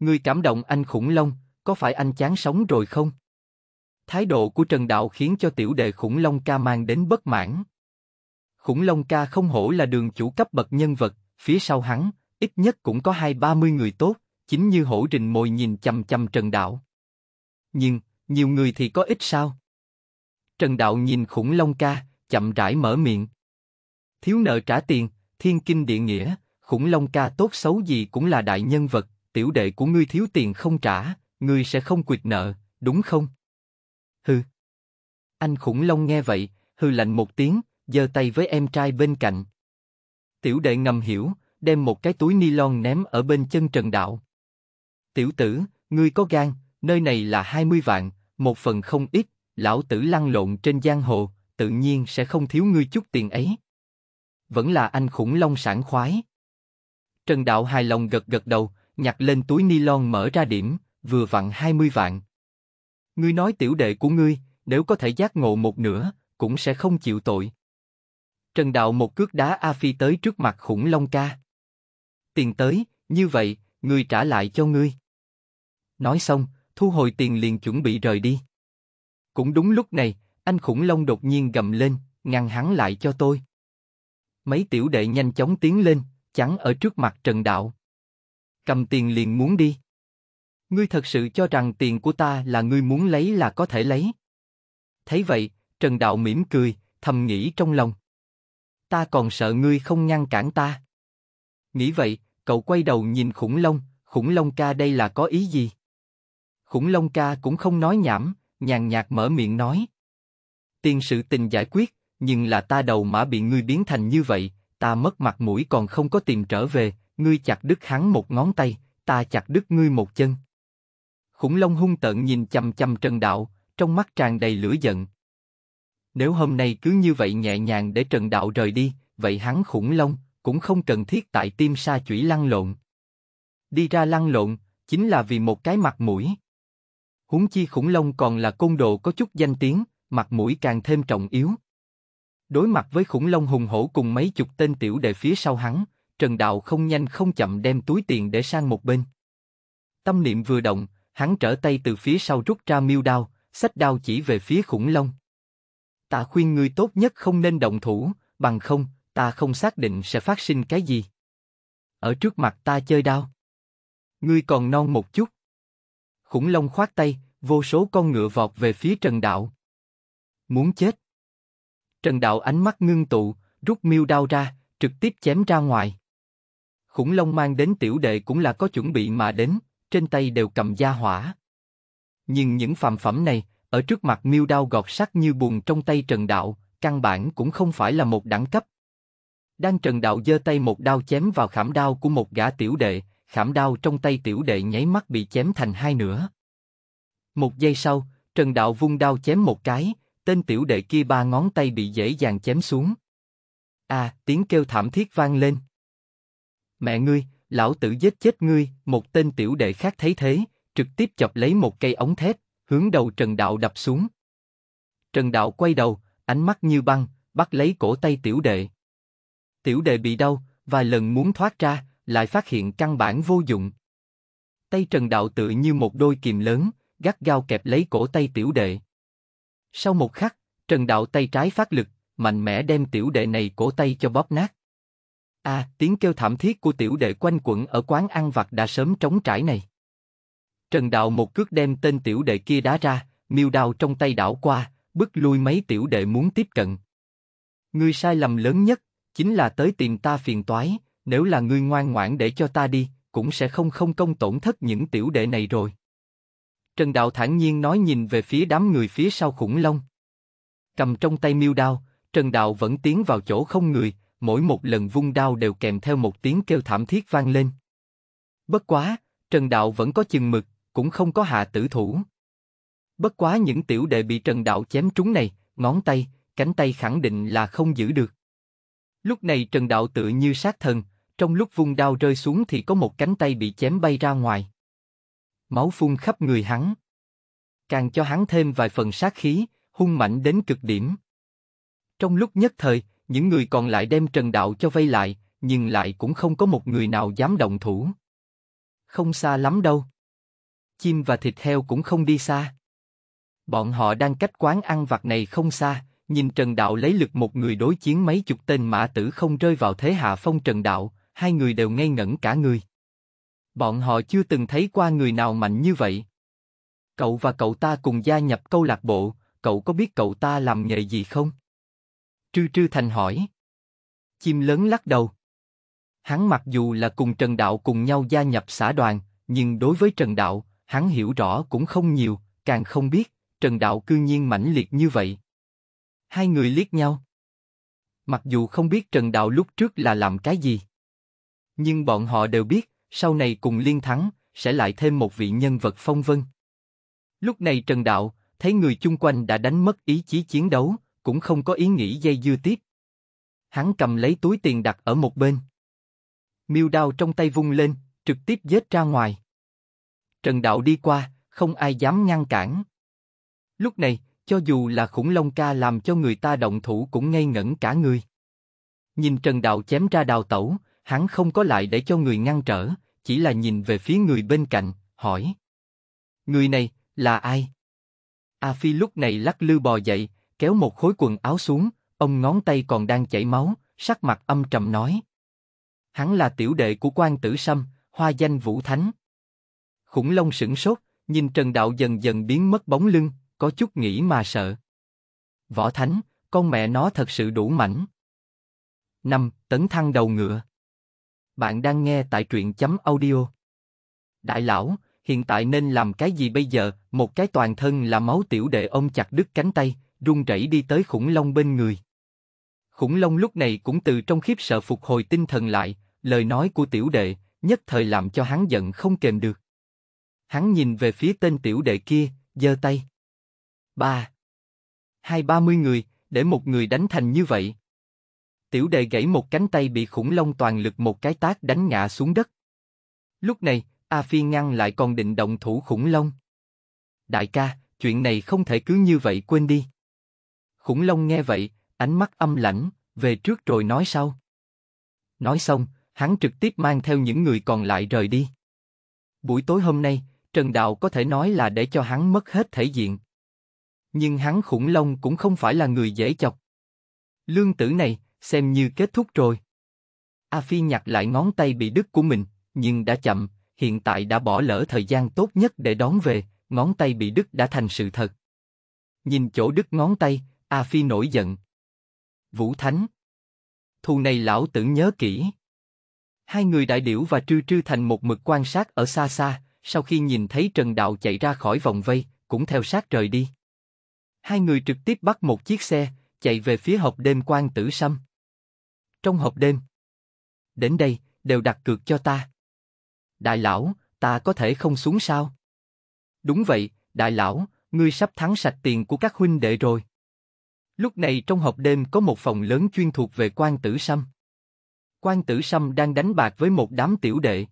S1: Ngươi cảm động anh khủng long, có phải anh chán sống rồi không? Thái độ của Trần Đạo khiến cho tiểu đệ khủng long ca mang đến bất mãn. Khủng long ca không hổ là đường chủ cấp bậc nhân vật, phía sau hắn, ít nhất cũng có hai ba mươi người tốt, chính như hổ rình mồi nhìn chầm chầm Trần Đạo. Nhưng, nhiều người thì có ít sao? Trần Đạo nhìn khủng long ca, chậm rãi mở miệng thiếu nợ trả tiền, thiên kinh địa nghĩa, khủng long ca tốt xấu gì cũng là đại nhân vật, tiểu đệ của ngươi thiếu tiền không trả, ngươi sẽ không quyệt nợ, đúng không? Hừ. Anh khủng long nghe vậy, hừ lạnh một tiếng, giơ tay với em trai bên cạnh. Tiểu đệ ngầm hiểu, đem một cái túi ni lông ném ở bên chân Trần Đạo. Tiểu tử, ngươi có gan, nơi này là 20 vạn, một phần không ít, lão tử lăn lộn trên giang hồ, tự nhiên sẽ không thiếu ngươi chút tiền ấy vẫn là anh khủng long sảng khoái. Trần Đạo hài lòng gật gật đầu, nhặt lên túi ni lon mở ra điểm, vừa vặn 20 vạn. Ngươi nói tiểu đệ của ngươi, nếu có thể giác ngộ một nửa, cũng sẽ không chịu tội. Trần Đạo một cước đá A Phi tới trước mặt khủng long ca. Tiền tới, như vậy, ngươi trả lại cho ngươi. Nói xong, thu hồi tiền liền chuẩn bị rời đi. Cũng đúng lúc này, anh khủng long đột nhiên gầm lên, ngăn hắn lại cho tôi. Mấy tiểu đệ nhanh chóng tiến lên, chắn ở trước mặt Trần Đạo. Cầm tiền liền muốn đi. Ngươi thật sự cho rằng tiền của ta là ngươi muốn lấy là có thể lấy. Thấy vậy, Trần Đạo mỉm cười, thầm nghĩ trong lòng. Ta còn sợ ngươi không ngăn cản ta. Nghĩ vậy, cậu quay đầu nhìn khủng long, khủng long ca đây là có ý gì? Khủng long ca cũng không nói nhảm, nhàn nhạt mở miệng nói. Tiền sự tình giải quyết, nhưng là ta đầu mã bị ngươi biến thành như vậy, ta mất mặt mũi còn không có tìm trở về, ngươi chặt đứt hắn một ngón tay, ta chặt đứt ngươi một chân. Khủng long hung tợn nhìn chăm chăm Trần Đạo, trong mắt tràn đầy lửa giận. Nếu hôm nay cứ như vậy nhẹ nhàng để Trần Đạo rời đi, vậy hắn khủng long cũng không cần thiết tại tim sa chủy lăn lộn. Đi ra lăn lộn chính là vì một cái mặt mũi. Húng chi khủng long còn là côn đồ có chút danh tiếng, mặt mũi càng thêm trọng yếu, Đối mặt với khủng long hùng hổ cùng mấy chục tên tiểu đệ phía sau hắn, Trần Đạo không nhanh không chậm đem túi tiền để sang một bên. Tâm niệm vừa động, hắn trở tay từ phía sau rút ra miêu đao, sách đao chỉ về phía khủng long. Ta khuyên ngươi tốt nhất không nên động thủ, bằng không, ta không xác định sẽ phát sinh cái gì. Ở trước mặt ta chơi đao. Ngươi còn non một chút. Khủng long khoát tay, vô số con ngựa vọt về phía Trần Đạo. Muốn chết. Trần Đạo ánh mắt ngưng tụ, rút miêu đao ra, trực tiếp chém ra ngoài. Khủng long mang đến tiểu đệ cũng là có chuẩn bị mà đến, trên tay đều cầm gia hỏa. Nhưng những phàm phẩm này, ở trước mặt miêu đao gọt sắc như bùn trong tay Trần Đạo, căn bản cũng không phải là một đẳng cấp. Đang Trần Đạo giơ tay một đao chém vào khảm đao của một gã tiểu đệ, khảm đao trong tay tiểu đệ nháy mắt bị chém thành hai nửa. Một giây sau, Trần Đạo vung đao chém một cái, tên tiểu đệ kia ba ngón tay bị dễ dàng chém xuống. A, à, tiếng kêu thảm thiết vang lên. Mẹ ngươi, lão tử giết chết ngươi, một tên tiểu đệ khác thấy thế, trực tiếp chọc lấy một cây ống thép, hướng đầu Trần Đạo đập xuống. Trần Đạo quay đầu, ánh mắt như băng, bắt lấy cổ tay tiểu đệ. Tiểu đệ bị đau, vài lần muốn thoát ra, lại phát hiện căn bản vô dụng. Tay Trần Đạo tự như một đôi kìm lớn, gắt gao kẹp lấy cổ tay tiểu đệ. Sau một khắc, Trần Đạo tay trái phát lực, mạnh mẽ đem tiểu đệ này cổ tay cho bóp nát. A, à, tiếng kêu thảm thiết của tiểu đệ quanh quẩn ở quán ăn vặt đã sớm trống trải này. Trần Đạo một cước đem tên tiểu đệ kia đá ra, miêu đao trong tay đảo qua, bước lui mấy tiểu đệ muốn tiếp cận. Ngươi sai lầm lớn nhất, chính là tới tìm ta phiền toái, nếu là ngươi ngoan ngoãn để cho ta đi, cũng sẽ không không công tổn thất những tiểu đệ này rồi. Trần Đạo thản nhiên nói nhìn về phía đám người phía sau khủng long. Cầm trong tay miêu đao, Trần Đạo vẫn tiến vào chỗ không người, mỗi một lần vung đao đều kèm theo một tiếng kêu thảm thiết vang lên. Bất quá, Trần Đạo vẫn có chừng mực, cũng không có hạ tử thủ. Bất quá những tiểu đệ bị Trần Đạo chém trúng này, ngón tay, cánh tay khẳng định là không giữ được. Lúc này Trần Đạo tự như sát thần, trong lúc vung đao rơi xuống thì có một cánh tay bị chém bay ra ngoài máu phun khắp người hắn. Càng cho hắn thêm vài phần sát khí, hung mạnh đến cực điểm. Trong lúc nhất thời, những người còn lại đem Trần Đạo cho vây lại, nhưng lại cũng không có một người nào dám động thủ. Không xa lắm đâu. Chim và thịt heo cũng không đi xa. Bọn họ đang cách quán ăn vặt này không xa, nhìn Trần Đạo lấy lực một người đối chiến mấy chục tên mã tử không rơi vào thế hạ phong Trần Đạo, hai người đều ngây ngẩn cả người. Bọn họ chưa từng thấy qua người nào mạnh như vậy. Cậu và cậu ta cùng gia nhập câu lạc bộ, cậu có biết cậu ta làm nghề gì không? Trư Trư Thành hỏi. Chim lớn lắc đầu. Hắn mặc dù là cùng Trần Đạo cùng nhau gia nhập xã đoàn, nhưng đối với Trần Đạo, hắn hiểu rõ cũng không nhiều, càng không biết, Trần Đạo cư nhiên mãnh liệt như vậy. Hai người liếc nhau. Mặc dù không biết Trần Đạo lúc trước là làm cái gì, nhưng bọn họ đều biết, sau này cùng liên thắng, sẽ lại thêm một vị nhân vật phong vân. Lúc này Trần Đạo, thấy người chung quanh đã đánh mất ý chí chiến đấu, cũng không có ý nghĩ dây dưa tiếp. Hắn cầm lấy túi tiền đặt ở một bên. Miêu đao trong tay vung lên, trực tiếp giết ra ngoài. Trần Đạo đi qua, không ai dám ngăn cản. Lúc này, cho dù là khủng long ca làm cho người ta động thủ cũng ngây ngẩn cả người. Nhìn Trần Đạo chém ra đào tẩu, hắn không có lại để cho người ngăn trở, chỉ là nhìn về phía người bên cạnh, hỏi. Người này, là ai? A Phi lúc này lắc lư bò dậy, kéo một khối quần áo xuống, ông ngón tay còn đang chảy máu, sắc mặt âm trầm nói. Hắn là tiểu đệ của quan tử Sâm, hoa danh Vũ Thánh. Khủng long sửng sốt, nhìn Trần Đạo dần dần biến mất bóng lưng, có chút nghĩ mà sợ. Võ Thánh, con mẹ nó thật sự đủ mảnh. năm Tấn thăng đầu ngựa bạn đang nghe tại truyện chấm audio. Đại lão, hiện tại nên làm cái gì bây giờ? Một cái toàn thân là máu tiểu đệ ôm chặt đứt cánh tay, run rẩy đi tới khủng long bên người. Khủng long lúc này cũng từ trong khiếp sợ phục hồi tinh thần lại, lời nói của tiểu đệ, nhất thời làm cho hắn giận không kềm được. Hắn nhìn về phía tên tiểu đệ kia, giơ tay. Ba. Hai ba mươi người, để một người đánh thành như vậy. Tiểu đệ gãy một cánh tay bị khủng long toàn lực một cái tác đánh ngã xuống đất. Lúc này, A Phi ngăn lại còn định động thủ khủng long. Đại ca, chuyện này không thể cứ như vậy quên đi. Khủng long nghe vậy, ánh mắt âm lãnh, về trước rồi nói sau. Nói xong, hắn trực tiếp mang theo những người còn lại rời đi. Buổi tối hôm nay, Trần Đạo có thể nói là để cho hắn mất hết thể diện. Nhưng hắn khủng long cũng không phải là người dễ chọc. Lương tử này, xem như kết thúc rồi. A Phi nhặt lại ngón tay bị đứt của mình, nhưng đã chậm, hiện tại đã bỏ lỡ thời gian tốt nhất để đón về, ngón tay bị đứt đã thành sự thật. Nhìn chỗ đứt ngón tay, A Phi nổi giận. Vũ Thánh Thù này lão tử nhớ kỹ. Hai người đại điểu và trư trư thành một mực quan sát ở xa xa, sau khi nhìn thấy Trần Đạo chạy ra khỏi vòng vây, cũng theo sát trời đi. Hai người trực tiếp bắt một chiếc xe, chạy về phía hộp đêm quan tử sâm trong hộp đêm. Đến đây, đều đặt cược cho ta. Đại lão, ta có thể không xuống sao? Đúng vậy, đại lão, ngươi sắp thắng sạch tiền của các huynh đệ rồi. Lúc này trong hộp đêm có một phòng lớn chuyên thuộc về quan tử sâm. Quan tử sâm đang đánh bạc với một đám tiểu đệ.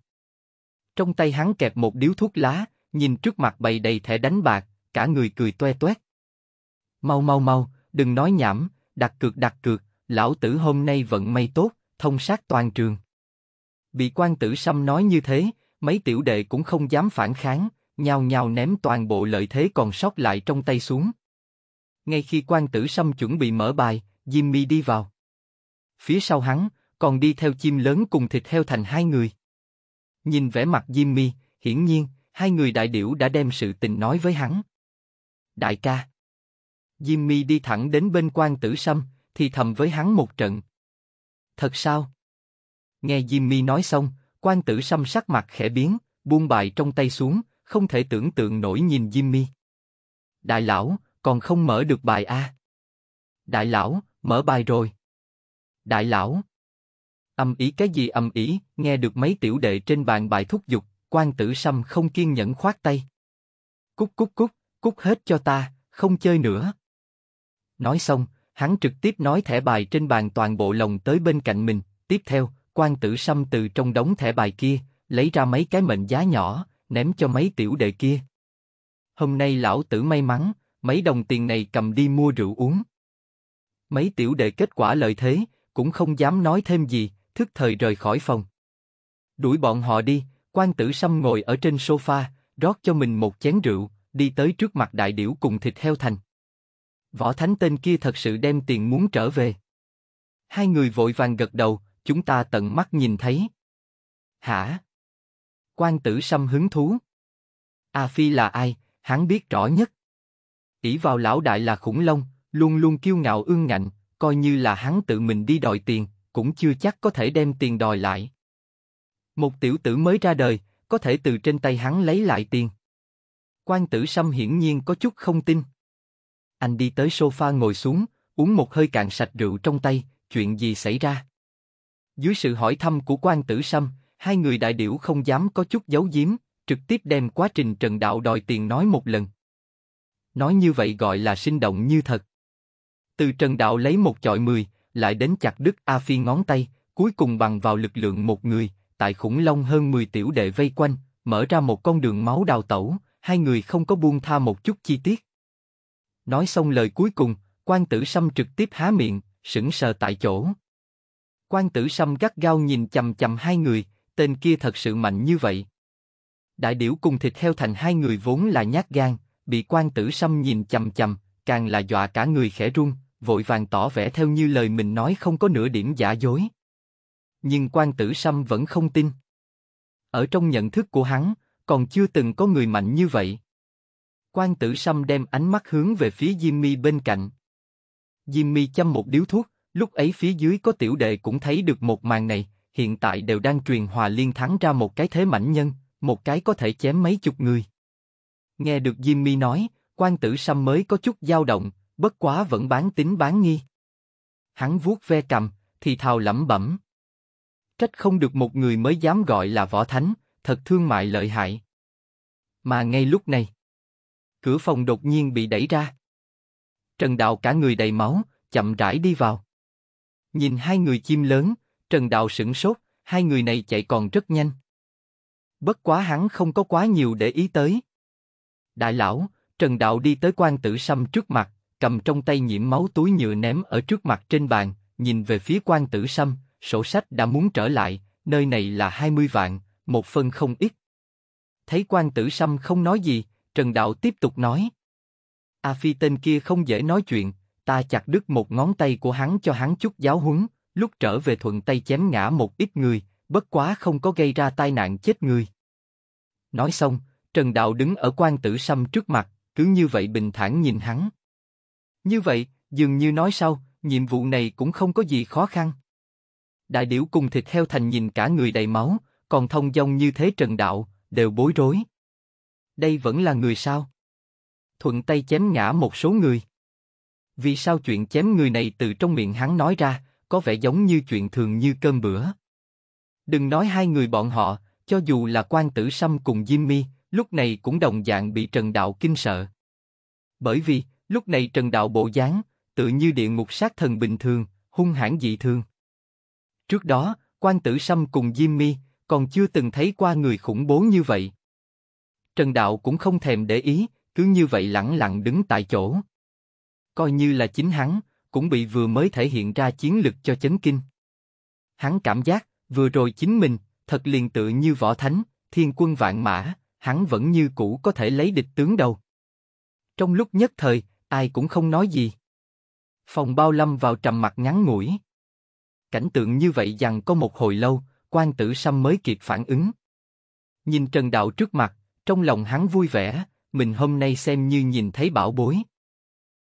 S1: Trong tay hắn kẹp một điếu thuốc lá, nhìn trước mặt bày đầy thẻ đánh bạc, cả người cười toe toét. Mau mau mau, đừng nói nhảm, đặt cược đặt cược, lão tử hôm nay vận may tốt, thông sát toàn trường. Bị quan tử xăm nói như thế, mấy tiểu đệ cũng không dám phản kháng, nhào nhào ném toàn bộ lợi thế còn sót lại trong tay xuống. Ngay khi quan tử xăm chuẩn bị mở bài, Jimmy đi vào. Phía sau hắn, còn đi theo chim lớn cùng thịt heo thành hai người. Nhìn vẻ mặt Jimmy, hiển nhiên, hai người đại điểu đã đem sự tình nói với hắn. Đại ca. Jimmy đi thẳng đến bên quan tử xăm, thì thầm với hắn một trận. Thật sao? Nghe Jimmy nói xong, quan tử xăm sắc mặt khẽ biến, buông bài trong tay xuống, không thể tưởng tượng nổi nhìn Jimmy. Đại lão, còn không mở được bài a? Đại lão, mở bài rồi. Đại lão. Âm ý cái gì âm ý, nghe được mấy tiểu đệ trên bàn bài thúc giục, quan tử sâm không kiên nhẫn khoát tay. Cúc cúc cúc, cúc hết cho ta, không chơi nữa. Nói xong, hắn trực tiếp nói thẻ bài trên bàn toàn bộ lồng tới bên cạnh mình. Tiếp theo, quan tử xâm từ trong đống thẻ bài kia, lấy ra mấy cái mệnh giá nhỏ, ném cho mấy tiểu đệ kia. Hôm nay lão tử may mắn, mấy đồng tiền này cầm đi mua rượu uống. Mấy tiểu đệ kết quả lợi thế, cũng không dám nói thêm gì, thức thời rời khỏi phòng. Đuổi bọn họ đi, quan tử xâm ngồi ở trên sofa, rót cho mình một chén rượu, đi tới trước mặt đại điểu cùng thịt heo thành. Võ Thánh tên kia thật sự đem tiền muốn trở về. Hai người vội vàng gật đầu, chúng ta tận mắt nhìn thấy. Hả? Quan tử xăm hứng thú. A Phi là ai, hắn biết rõ nhất. ỷ vào lão đại là khủng long, luôn luôn kiêu ngạo ương ngạnh, coi như là hắn tự mình đi đòi tiền, cũng chưa chắc có thể đem tiền đòi lại. Một tiểu tử mới ra đời, có thể từ trên tay hắn lấy lại tiền. Quan tử Sâm hiển nhiên có chút không tin. Anh đi tới sofa ngồi xuống, uống một hơi cạn sạch rượu trong tay, chuyện gì xảy ra? Dưới sự hỏi thăm của quan tử Sâm, hai người đại điểu không dám có chút giấu giếm, trực tiếp đem quá trình trần đạo đòi tiền nói một lần. Nói như vậy gọi là sinh động như thật. Từ trần đạo lấy một chọi mười, lại đến chặt đứt A Phi ngón tay, cuối cùng bằng vào lực lượng một người, tại khủng long hơn 10 tiểu đệ vây quanh, mở ra một con đường máu đào tẩu, hai người không có buông tha một chút chi tiết. Nói xong lời cuối cùng, quan tử sâm trực tiếp há miệng, sững sờ tại chỗ. Quan tử sâm gắt gao nhìn chầm chầm hai người, tên kia thật sự mạnh như vậy. Đại điểu cùng thịt heo thành hai người vốn là nhát gan, bị quan tử sâm nhìn chầm chầm, càng là dọa cả người khẽ run, vội vàng tỏ vẻ theo như lời mình nói không có nửa điểm giả dối. Nhưng quan tử sâm vẫn không tin. Ở trong nhận thức của hắn, còn chưa từng có người mạnh như vậy. Quan tử Sâm đem ánh mắt hướng về phía Jimmy bên cạnh. Jimmy châm một điếu thuốc, lúc ấy phía dưới có tiểu đệ cũng thấy được một màn này, hiện tại đều đang truyền hòa liên thắng ra một cái thế mạnh nhân, một cái có thể chém mấy chục người. Nghe được Jimmy nói, quan tử Sâm mới có chút dao động, bất quá vẫn bán tính bán nghi. Hắn vuốt ve cầm, thì thào lẩm bẩm. Trách không được một người mới dám gọi là võ thánh, thật thương mại lợi hại. Mà ngay lúc này, Cửa phòng đột nhiên bị đẩy ra. Trần Đạo cả người đầy máu, chậm rãi đi vào. Nhìn hai người chim lớn, Trần Đạo sửng sốt, hai người này chạy còn rất nhanh. Bất quá hắn không có quá nhiều để ý tới. Đại lão, Trần Đạo đi tới quan tử sâm trước mặt, cầm trong tay nhiễm máu túi nhựa ném ở trước mặt trên bàn, nhìn về phía quan tử sâm, sổ sách đã muốn trở lại, nơi này là 20 vạn, một phân không ít. Thấy quan tử sâm không nói gì, Trần Đạo tiếp tục nói. A Phi tên kia không dễ nói chuyện, ta chặt đứt một ngón tay của hắn cho hắn chút giáo huấn, lúc trở về thuận tay chém ngã một ít người, bất quá không có gây ra tai nạn chết người. Nói xong, Trần Đạo đứng ở quan tử sâm trước mặt, cứ như vậy bình thản nhìn hắn. Như vậy, dường như nói sau, nhiệm vụ này cũng không có gì khó khăn. Đại điểu cùng thịt heo thành nhìn cả người đầy máu, còn thông dong như thế Trần Đạo, đều bối rối. Đây vẫn là người sao? Thuận tay chém ngã một số người. Vì sao chuyện chém người này từ trong miệng hắn nói ra, có vẻ giống như chuyện thường như cơm bữa? Đừng nói hai người bọn họ, cho dù là quan tử Sâm cùng Jimmy, lúc này cũng đồng dạng bị Trần Đạo kinh sợ. Bởi vì, lúc này Trần Đạo bộ dáng, tự như địa ngục sát thần bình thường, hung hãn dị thường. Trước đó, quan tử Sâm cùng Jimmy còn chưa từng thấy qua người khủng bố như vậy. Trần Đạo cũng không thèm để ý, cứ như vậy lẳng lặng đứng tại chỗ. Coi như là chính hắn, cũng bị vừa mới thể hiện ra chiến lực cho chấn kinh. Hắn cảm giác, vừa rồi chính mình, thật liền tự như võ thánh, thiên quân vạn mã, hắn vẫn như cũ có thể lấy địch tướng đầu. Trong lúc nhất thời, ai cũng không nói gì. Phòng bao lâm vào trầm mặt ngắn ngủi. Cảnh tượng như vậy rằng có một hồi lâu, quan tử Sâm mới kịp phản ứng. Nhìn Trần Đạo trước mặt, trong lòng hắn vui vẻ, mình hôm nay xem như nhìn thấy bảo bối.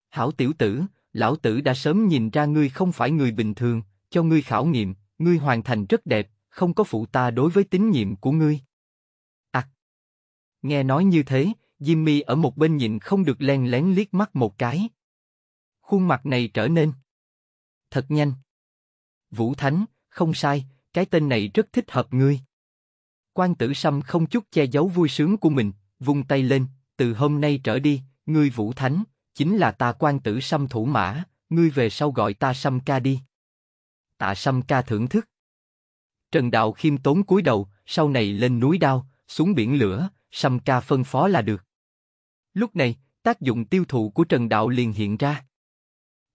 S1: Hảo tiểu tử, lão tử đã sớm nhìn ra ngươi không phải người bình thường, cho ngươi khảo nghiệm, ngươi hoàn thành rất đẹp, không có phụ ta đối với tín nhiệm của ngươi. À, nghe nói như thế, Jimmy ở một bên nhìn không được len lén liếc mắt một cái. Khuôn mặt này trở nên thật nhanh. Vũ Thánh, không sai, cái tên này rất thích hợp ngươi. Quan tử Sâm không chút che giấu vui sướng của mình, vung tay lên, từ hôm nay trở đi, ngươi Vũ Thánh, chính là ta quan tử Sâm thủ mã, ngươi về sau gọi ta Sâm ca đi. Tạ Sâm ca thưởng thức. Trần Đạo khiêm tốn cúi đầu, sau này lên núi đao, xuống biển lửa, Sâm ca phân phó là được. Lúc này, tác dụng tiêu thụ của Trần Đạo liền hiện ra.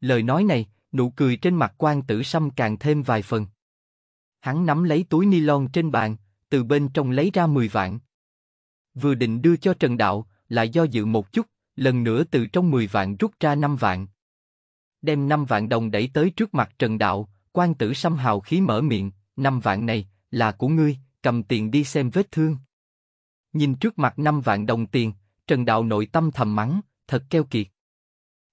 S1: Lời nói này, nụ cười trên mặt quan tử Sâm càng thêm vài phần. Hắn nắm lấy túi ni lông trên bàn, từ bên trong lấy ra 10 vạn. Vừa định đưa cho Trần Đạo, lại do dự một chút, lần nữa từ trong 10 vạn rút ra 5 vạn. Đem 5 vạn đồng đẩy tới trước mặt Trần Đạo, quan tử xăm hào khí mở miệng, 5 vạn này, là của ngươi, cầm tiền đi xem vết thương. Nhìn trước mặt 5 vạn đồng tiền, Trần Đạo nội tâm thầm mắng, thật keo kiệt.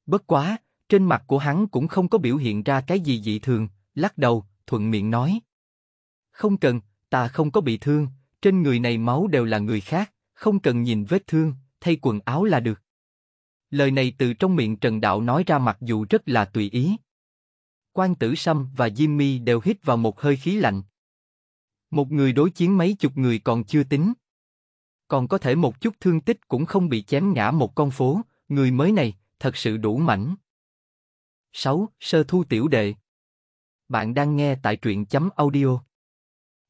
S1: Bất quá, trên mặt của hắn cũng không có biểu hiện ra cái gì dị thường, lắc đầu, thuận miệng nói. Không cần, ta không có bị thương, trên người này máu đều là người khác, không cần nhìn vết thương, thay quần áo là được. Lời này từ trong miệng Trần Đạo nói ra mặc dù rất là tùy ý. Quan Tử Sâm và Jimmy đều hít vào một hơi khí lạnh. Một người đối chiến mấy chục người còn chưa tính. Còn có thể một chút thương tích cũng không bị chém ngã một con phố, người mới này, thật sự đủ mảnh. 6. Sơ thu tiểu đệ Bạn đang nghe tại truyện chấm audio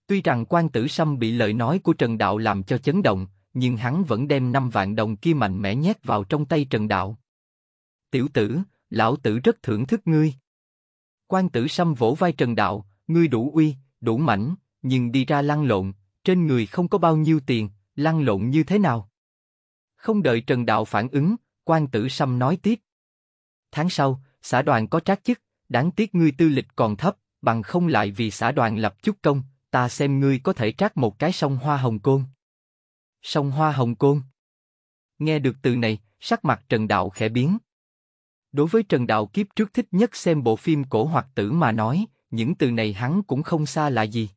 S1: Tuy rằng quan tử Sâm bị lời nói của Trần Đạo làm cho chấn động, nhưng hắn vẫn đem 5 vạn đồng kia mạnh mẽ nhét vào trong tay Trần Đạo. Tiểu tử, lão tử rất thưởng thức ngươi. Quan tử Sâm vỗ vai Trần Đạo, ngươi đủ uy, đủ mảnh, nhưng đi ra lăn lộn, trên người không có bao nhiêu tiền, lăn lộn như thế nào? Không đợi Trần Đạo phản ứng, quan tử Sâm nói tiếp. Tháng sau, xã đoàn có trác chức, đáng tiếc ngươi tư lịch còn thấp, bằng không lại vì xã đoàn lập chút công, ta xem ngươi có thể trác một cái sông hoa hồng côn. Sông hoa hồng côn. Nghe được từ này, sắc mặt Trần Đạo khẽ biến. Đối với Trần Đạo kiếp trước thích nhất xem bộ phim cổ hoặc tử mà nói, những từ này hắn cũng không xa là gì.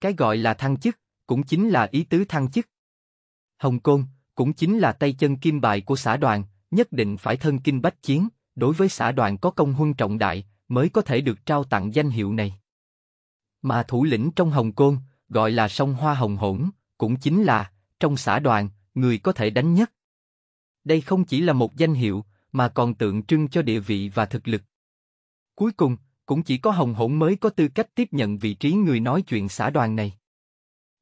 S1: Cái gọi là thăng chức, cũng chính là ý tứ thăng chức. Hồng Côn, cũng chính là tay chân kim bài của xã đoàn, nhất định phải thân kinh bách chiến, đối với xã đoàn có công huân trọng đại, mới có thể được trao tặng danh hiệu này. Mà thủ lĩnh trong Hồng Côn, gọi là sông Hoa Hồng Hỗn, cũng chính là, trong xã đoàn, người có thể đánh nhất. Đây không chỉ là một danh hiệu, mà còn tượng trưng cho địa vị và thực lực. Cuối cùng, cũng chỉ có Hồng Hỗn mới có tư cách tiếp nhận vị trí người nói chuyện xã đoàn này.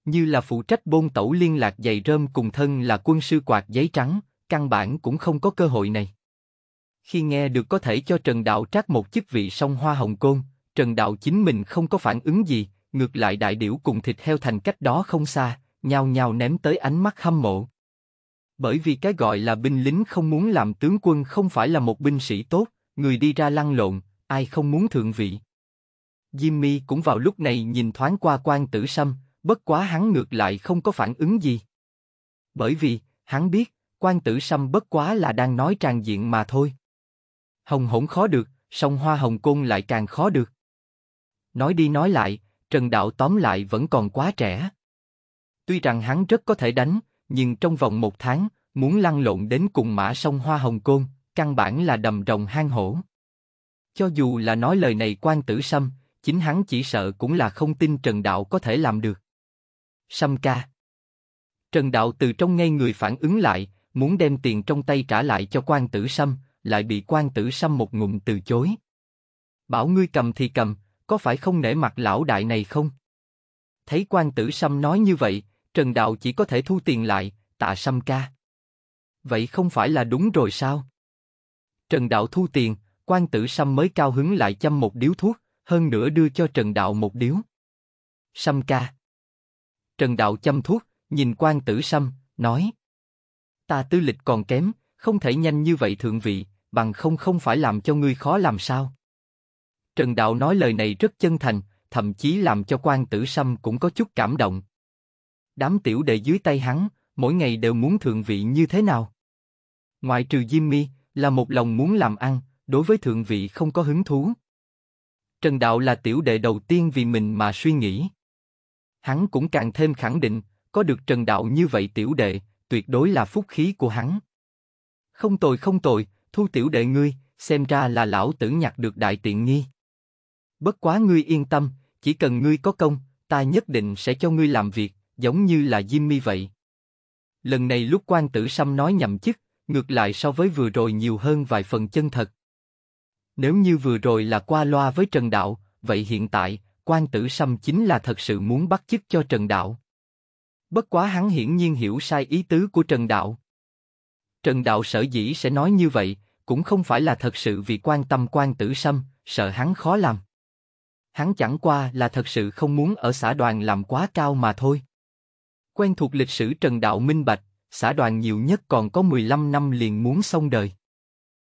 S1: Như là phụ trách bôn tẩu liên lạc dày rơm cùng thân là quân sư quạt giấy trắng, căn bản cũng không có cơ hội này. Khi nghe được có thể cho Trần Đạo Trác một chức vị sông hoa hồng côn, Trần Đạo chính mình không có phản ứng gì, ngược lại đại điểu cùng thịt heo thành cách đó không xa, nhao nhào ném tới ánh mắt hâm mộ. Bởi vì cái gọi là binh lính không muốn làm tướng quân không phải là một binh sĩ tốt, người đi ra lăn lộn, ai không muốn thượng vị. Jimmy cũng vào lúc này nhìn thoáng qua quan tử sâm, bất quá hắn ngược lại không có phản ứng gì. Bởi vì, hắn biết, quan tử sâm bất quá là đang nói tràn diện mà thôi. Hồng hỗn khó được, song hoa hồng côn lại càng khó được. Nói đi nói lại, Trần Đạo tóm lại vẫn còn quá trẻ. Tuy rằng hắn rất có thể đánh, nhưng trong vòng một tháng, muốn lăn lộn đến cùng mã sông Hoa Hồng Côn, căn bản là đầm rồng hang hổ. Cho dù là nói lời này quan tử Sâm, chính hắn chỉ sợ cũng là không tin Trần Đạo có thể làm được. Sâm ca Trần Đạo từ trong ngay người phản ứng lại, muốn đem tiền trong tay trả lại cho quan tử Sâm, lại bị quan tử Sâm một ngụm từ chối. Bảo ngươi cầm thì cầm, có phải không nể mặt lão đại này không? Thấy quan tử Sâm nói như vậy, Trần Đạo chỉ có thể thu tiền lại, tạ Sâm ca. Vậy không phải là đúng rồi sao? Trần Đạo thu tiền, quan tử Sâm mới cao hứng lại chăm một điếu thuốc, hơn nữa đưa cho Trần Đạo một điếu. Sâm ca. Trần Đạo chăm thuốc, nhìn quan tử Sâm, nói. Ta tư lịch còn kém, không thể nhanh như vậy thượng vị, bằng không không phải làm cho ngươi khó làm sao. Trần Đạo nói lời này rất chân thành, thậm chí làm cho quan tử sâm cũng có chút cảm động. Đám tiểu đệ dưới tay hắn, mỗi ngày đều muốn thượng vị như thế nào? Ngoại trừ Diêm Mi, là một lòng muốn làm ăn, đối với thượng vị không có hứng thú. Trần Đạo là tiểu đệ đầu tiên vì mình mà suy nghĩ. Hắn cũng càng thêm khẳng định, có được Trần Đạo như vậy tiểu đệ, tuyệt đối là phúc khí của hắn. Không tồi không tồi, thu tiểu đệ ngươi, xem ra là lão tử nhặt được đại tiện nghi. Bất quá ngươi yên tâm, chỉ cần ngươi có công, ta nhất định sẽ cho ngươi làm việc, giống như là Jimmy vậy. Lần này lúc quan tử Sâm nói nhầm chức, ngược lại so với vừa rồi nhiều hơn vài phần chân thật. Nếu như vừa rồi là qua loa với Trần Đạo, vậy hiện tại, quan tử Sâm chính là thật sự muốn bắt chức cho Trần Đạo. Bất quá hắn hiển nhiên hiểu sai ý tứ của Trần Đạo. Trần Đạo sở dĩ sẽ nói như vậy, cũng không phải là thật sự vì quan tâm quan tử Sâm, sợ hắn khó làm hắn chẳng qua là thật sự không muốn ở xã đoàn làm quá cao mà thôi. Quen thuộc lịch sử Trần Đạo Minh Bạch, xã đoàn nhiều nhất còn có 15 năm liền muốn xong đời.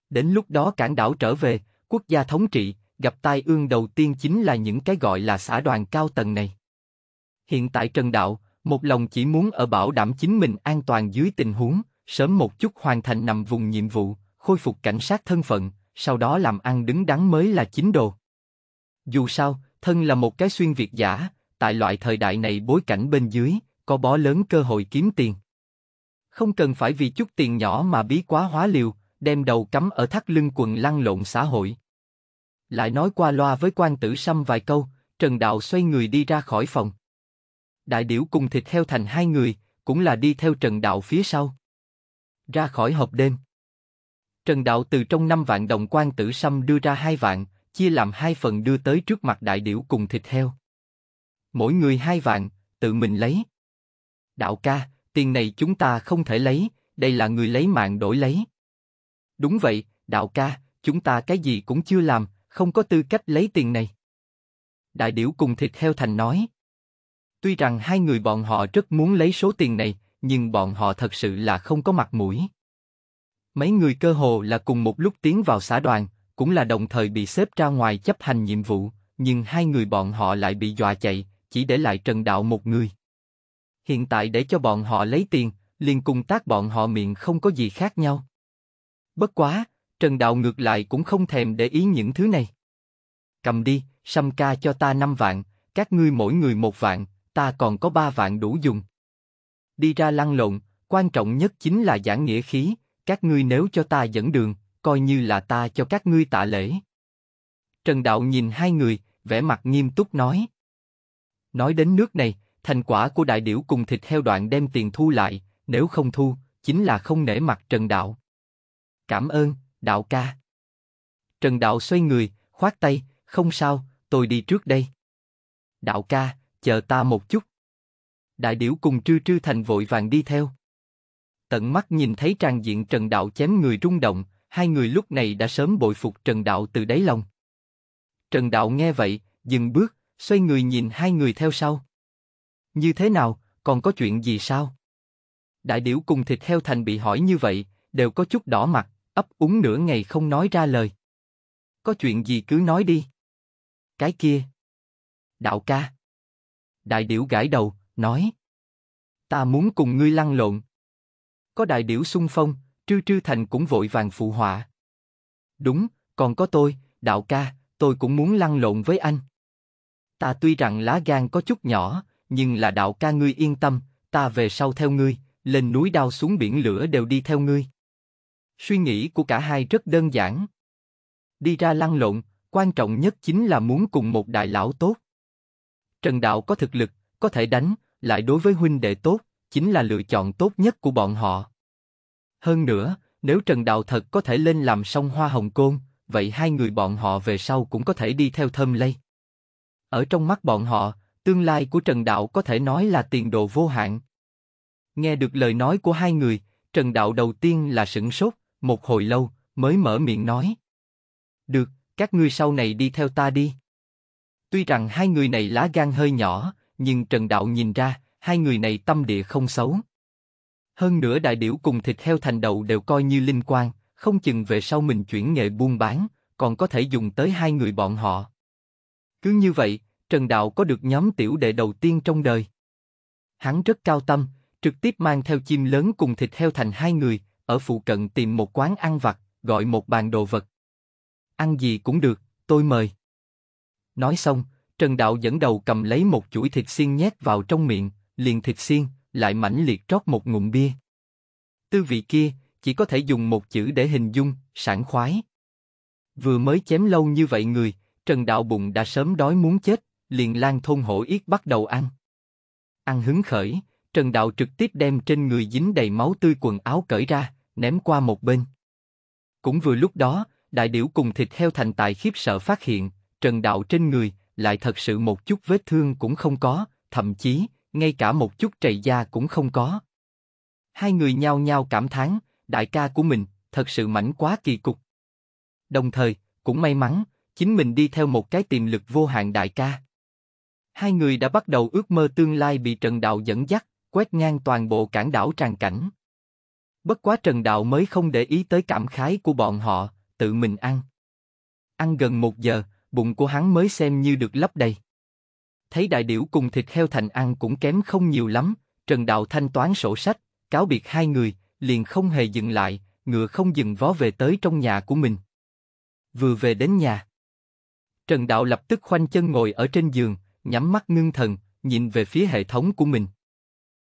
S1: Đến lúc đó cản đảo trở về, quốc gia thống trị, gặp tai ương đầu tiên chính là những cái gọi là xã đoàn cao tầng này. Hiện tại Trần Đạo, một lòng chỉ muốn ở bảo đảm chính mình an toàn dưới tình huống, sớm một chút hoàn thành nằm vùng nhiệm vụ, khôi phục cảnh sát thân phận, sau đó làm ăn đứng đắn mới là chính đồ. Dù sao, thân là một cái xuyên việt giả, tại loại thời đại này bối cảnh bên dưới, có bó lớn cơ hội kiếm tiền. Không cần phải vì chút tiền nhỏ mà bí quá hóa liều, đem đầu cắm ở thắt lưng quần lăn lộn xã hội. Lại nói qua loa với quan tử Sâm vài câu, Trần Đạo xoay người đi ra khỏi phòng. Đại điểu cùng thịt heo thành hai người, cũng là đi theo Trần Đạo phía sau. Ra khỏi hộp đêm. Trần Đạo từ trong năm vạn đồng quan tử Sâm đưa ra hai vạn, chia làm hai phần đưa tới trước mặt đại điểu cùng thịt heo. Mỗi người hai vạn, tự mình lấy. Đạo ca, tiền này chúng ta không thể lấy, đây là người lấy mạng đổi lấy. Đúng vậy, đạo ca, chúng ta cái gì cũng chưa làm, không có tư cách lấy tiền này. Đại điểu cùng thịt heo thành nói. Tuy rằng hai người bọn họ rất muốn lấy số tiền này, nhưng bọn họ thật sự là không có mặt mũi. Mấy người cơ hồ là cùng một lúc tiến vào xã đoàn, cũng là đồng thời bị xếp ra ngoài chấp hành nhiệm vụ, nhưng hai người bọn họ lại bị dọa chạy, chỉ để lại Trần Đạo một người. Hiện tại để cho bọn họ lấy tiền, liền cùng tác bọn họ miệng không có gì khác nhau. Bất quá, Trần Đạo ngược lại cũng không thèm để ý những thứ này. Cầm đi, Sâm ca cho ta 5 vạn, các ngươi mỗi người một vạn, ta còn có 3 vạn đủ dùng. Đi ra lăn lộn, quan trọng nhất chính là giảng nghĩa khí, các ngươi nếu cho ta dẫn đường, coi như là ta cho các ngươi tạ lễ. Trần Đạo nhìn hai người, vẻ mặt nghiêm túc nói. Nói đến nước này, thành quả của đại điểu cùng thịt heo đoạn đem tiền thu lại, nếu không thu, chính là không nể mặt Trần Đạo. Cảm ơn, Đạo ca. Trần Đạo xoay người, khoát tay, không sao, tôi đi trước đây. Đạo ca, chờ ta một chút. Đại điểu cùng trư trư thành vội vàng đi theo. Tận mắt nhìn thấy trang diện Trần Đạo chém người rung động, hai người lúc này đã sớm bội phục Trần Đạo từ đáy lòng. Trần Đạo nghe vậy, dừng bước, xoay người nhìn hai người theo sau. Như thế nào, còn có chuyện gì sao? Đại điểu cùng thịt heo thành bị hỏi như vậy, đều có chút đỏ mặt, ấp úng nửa ngày không nói ra lời. Có chuyện gì cứ nói đi. Cái kia. Đạo ca. Đại điểu gãi đầu, nói. Ta muốn cùng ngươi lăn lộn. Có đại điểu xung phong, Trư Trư Thành cũng vội vàng phụ họa. Đúng, còn có tôi, đạo ca, tôi cũng muốn lăn lộn với anh. Ta tuy rằng lá gan có chút nhỏ, nhưng là đạo ca ngươi yên tâm, ta về sau theo ngươi, lên núi đao xuống biển lửa đều đi theo ngươi. Suy nghĩ của cả hai rất đơn giản. Đi ra lăn lộn, quan trọng nhất chính là muốn cùng một đại lão tốt. Trần Đạo có thực lực, có thể đánh, lại đối với huynh đệ tốt, chính là lựa chọn tốt nhất của bọn họ. Hơn nữa, nếu Trần Đạo thật có thể lên làm song hoa hồng côn, vậy hai người bọn họ về sau cũng có thể đi theo thơm lây. Ở trong mắt bọn họ, tương lai của Trần Đạo có thể nói là tiền đồ vô hạn. Nghe được lời nói của hai người, Trần Đạo đầu tiên là sửng sốt, một hồi lâu, mới mở miệng nói. Được, các ngươi sau này đi theo ta đi. Tuy rằng hai người này lá gan hơi nhỏ, nhưng Trần Đạo nhìn ra, hai người này tâm địa không xấu. Hơn nữa đại điểu cùng thịt heo thành đậu đều coi như linh quan, không chừng về sau mình chuyển nghề buôn bán, còn có thể dùng tới hai người bọn họ. Cứ như vậy, Trần Đạo có được nhóm tiểu đệ đầu tiên trong đời. Hắn rất cao tâm, trực tiếp mang theo chim lớn cùng thịt heo thành hai người, ở phụ cận tìm một quán ăn vặt, gọi một bàn đồ vật. Ăn gì cũng được, tôi mời. Nói xong, Trần Đạo dẫn đầu cầm lấy một chuỗi thịt xiên nhét vào trong miệng, liền thịt xiên, lại mãnh liệt rót một ngụm bia. Tư vị kia, chỉ có thể dùng một chữ để hình dung, sảng khoái. Vừa mới chém lâu như vậy người, Trần Đạo Bụng đã sớm đói muốn chết, liền lang thôn hổ yết bắt đầu ăn. Ăn hứng khởi, Trần Đạo trực tiếp đem trên người dính đầy máu tươi quần áo cởi ra, ném qua một bên. Cũng vừa lúc đó, đại điểu cùng thịt heo thành tài khiếp sợ phát hiện, Trần Đạo trên người, lại thật sự một chút vết thương cũng không có, thậm chí, ngay cả một chút trầy da cũng không có. Hai người nhao nhao cảm thán, đại ca của mình thật sự mảnh quá kỳ cục. Đồng thời, cũng may mắn, chính mình đi theo một cái tiềm lực vô hạn đại ca. Hai người đã bắt đầu ước mơ tương lai bị Trần Đạo dẫn dắt, quét ngang toàn bộ cảng đảo tràn cảnh. Bất quá Trần Đạo mới không để ý tới cảm khái của bọn họ, tự mình ăn. Ăn gần một giờ, bụng của hắn mới xem như được lấp đầy thấy đại điểu cùng thịt heo thành ăn cũng kém không nhiều lắm, Trần Đạo thanh toán sổ sách, cáo biệt hai người, liền không hề dừng lại, ngựa không dừng vó về tới trong nhà của mình. Vừa về đến nhà, Trần Đạo lập tức khoanh chân ngồi ở trên giường, nhắm mắt ngưng thần, nhìn về phía hệ thống của mình.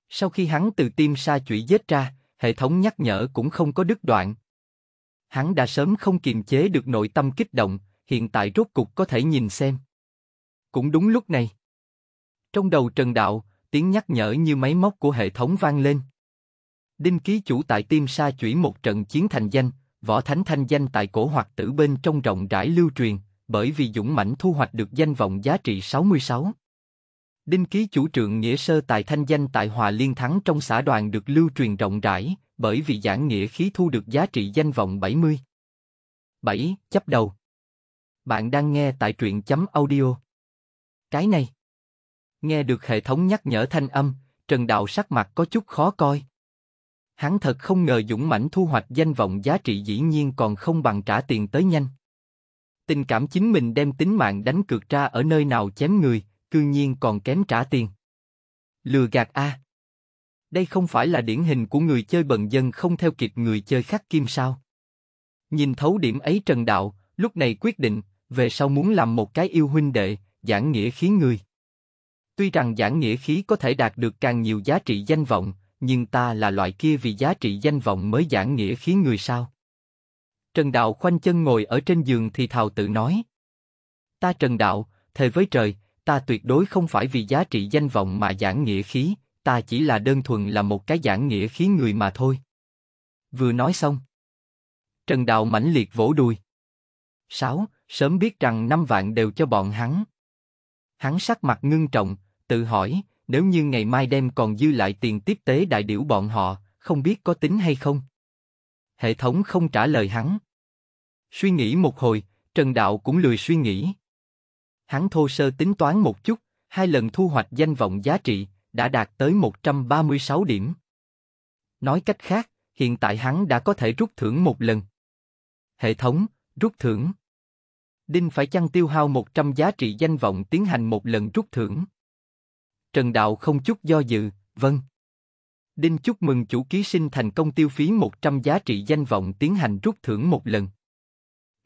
S1: Sau khi hắn từ tim sa chủy giết ra, hệ thống nhắc nhở cũng không có đứt đoạn. Hắn đã sớm không kiềm chế được nội tâm kích động, hiện tại rốt cục có thể nhìn xem. Cũng đúng lúc này, trong đầu Trần Đạo, tiếng nhắc nhở như máy móc của hệ thống vang lên. Đinh ký chủ tại Tim Sa chuyển một trận chiến thành danh, võ thánh thanh danh tại cổ hoạt tử bên trong rộng rãi lưu truyền, bởi vì dũng mãnh thu hoạch được danh vọng giá trị 66. Đinh ký chủ trượng nghĩa sơ tại thanh danh tại Hòa Liên Thắng trong xã đoàn được lưu truyền rộng rãi, bởi vì giảng nghĩa khí thu được giá trị danh vọng 70. 7. Chấp đầu Bạn đang nghe tại truyện chấm audio. Cái này Nghe được hệ thống nhắc nhở thanh âm, Trần Đạo sắc mặt có chút khó coi. Hắn thật không ngờ dũng mãnh thu hoạch danh vọng giá trị dĩ nhiên còn không bằng trả tiền tới nhanh. Tình cảm chính mình đem tính mạng đánh cược ra ở nơi nào chém người, cư nhiên còn kém trả tiền. Lừa gạt a. Đây không phải là điển hình của người chơi bần dân không theo kịp người chơi khắc kim sao? Nhìn thấu điểm ấy Trần Đạo, lúc này quyết định, về sau muốn làm một cái yêu huynh đệ, giảng nghĩa khiến người. Tuy rằng giảng nghĩa khí có thể đạt được càng nhiều giá trị danh vọng, nhưng ta là loại kia vì giá trị danh vọng mới giảng nghĩa khí người sao. Trần Đạo khoanh chân ngồi ở trên giường thì thào tự nói. Ta Trần Đạo, thề với trời, ta tuyệt đối không phải vì giá trị danh vọng mà giảng nghĩa khí, ta chỉ là đơn thuần là một cái giảng nghĩa khí người mà thôi. Vừa nói xong. Trần Đạo mãnh liệt vỗ đùi. Sáu, sớm biết rằng năm vạn đều cho bọn hắn. Hắn sắc mặt ngưng trọng, tự hỏi, nếu như ngày mai đem còn dư lại tiền tiếp tế đại điểu bọn họ, không biết có tính hay không. Hệ thống không trả lời hắn. Suy nghĩ một hồi, Trần Đạo cũng lười suy nghĩ. Hắn thô sơ tính toán một chút, hai lần thu hoạch danh vọng giá trị, đã đạt tới 136 điểm. Nói cách khác, hiện tại hắn đã có thể rút thưởng một lần. Hệ thống, rút thưởng. Đinh phải chăng tiêu hao 100 giá trị danh vọng tiến hành một lần rút thưởng? Trần Đạo không chút do dự, vâng. Đinh chúc mừng chủ ký sinh thành công tiêu phí 100 giá trị danh vọng tiến hành rút thưởng một lần.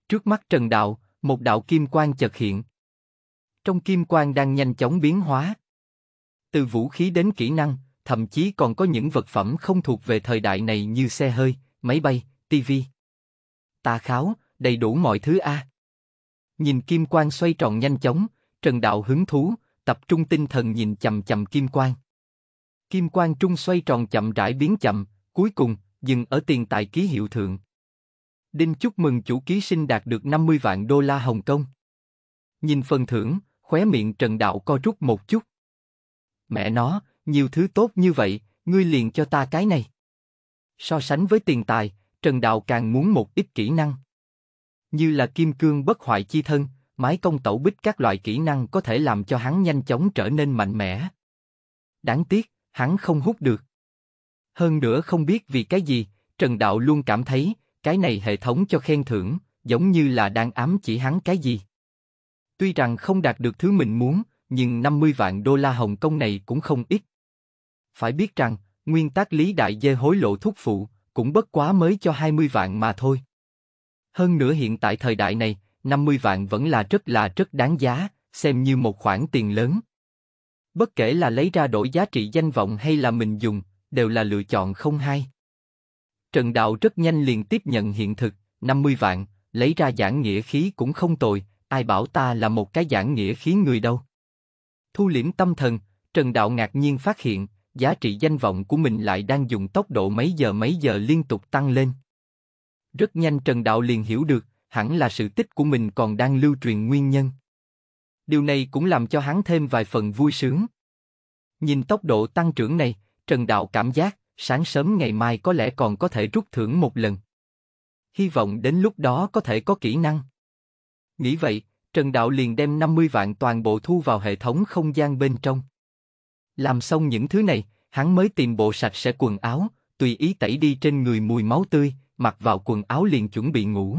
S1: Trước mắt Trần Đạo, một đạo kim quang chợt hiện. Trong kim quang đang nhanh chóng biến hóa. Từ vũ khí đến kỹ năng, thậm chí còn có những vật phẩm không thuộc về thời đại này như xe hơi, máy bay, tivi. Tà kháo, đầy đủ mọi thứ a. À. Nhìn kim quang xoay tròn nhanh chóng, Trần Đạo hứng thú, tập trung tinh thần nhìn chầm chầm kim quang. Kim quang trung xoay tròn chậm rãi biến chậm, cuối cùng, dừng ở tiền tài ký hiệu thượng. Đinh chúc mừng chủ ký sinh đạt được 50 vạn đô la Hồng Kông. Nhìn phần thưởng, khóe miệng Trần Đạo co rút một chút. Mẹ nó, nhiều thứ tốt như vậy, ngươi liền cho ta cái này. So sánh với tiền tài, Trần Đạo càng muốn một ít kỹ năng. Như là kim cương bất hoại chi thân, mái công tẩu bích các loại kỹ năng có thể làm cho hắn nhanh chóng trở nên mạnh mẽ. Đáng tiếc, hắn không hút được. Hơn nữa không biết vì cái gì, Trần Đạo luôn cảm thấy, cái này hệ thống cho khen thưởng, giống như là đang ám chỉ hắn cái gì. Tuy rằng không đạt được thứ mình muốn, nhưng 50 vạn đô la Hồng Kông này cũng không ít. Phải biết rằng, nguyên tắc lý đại dê hối lộ thúc phụ, cũng bất quá mới cho 20 vạn mà thôi. Hơn nữa hiện tại thời đại này, 50 vạn vẫn là rất là rất đáng giá, xem như một khoản tiền lớn. Bất kể là lấy ra đổi giá trị danh vọng hay là mình dùng, đều là lựa chọn không hai. Trần Đạo rất nhanh liền tiếp nhận hiện thực, 50 vạn, lấy ra giảng nghĩa khí cũng không tồi, ai bảo ta là một cái giảng nghĩa khí người đâu. Thu liễm tâm thần, Trần Đạo ngạc nhiên phát hiện, giá trị danh vọng của mình lại đang dùng tốc độ mấy giờ mấy giờ liên tục tăng lên. Rất nhanh Trần Đạo liền hiểu được, hẳn là sự tích của mình còn đang lưu truyền nguyên nhân. Điều này cũng làm cho hắn thêm vài phần vui sướng. Nhìn tốc độ tăng trưởng này, Trần Đạo cảm giác, sáng sớm ngày mai có lẽ còn có thể rút thưởng một lần. Hy vọng đến lúc đó có thể có kỹ năng. Nghĩ vậy, Trần Đạo liền đem 50 vạn toàn bộ thu vào hệ thống không gian bên trong. Làm xong những thứ này, hắn mới tìm bộ sạch sẽ quần áo, tùy ý tẩy đi trên người mùi máu tươi, mặc vào quần áo liền chuẩn bị ngủ.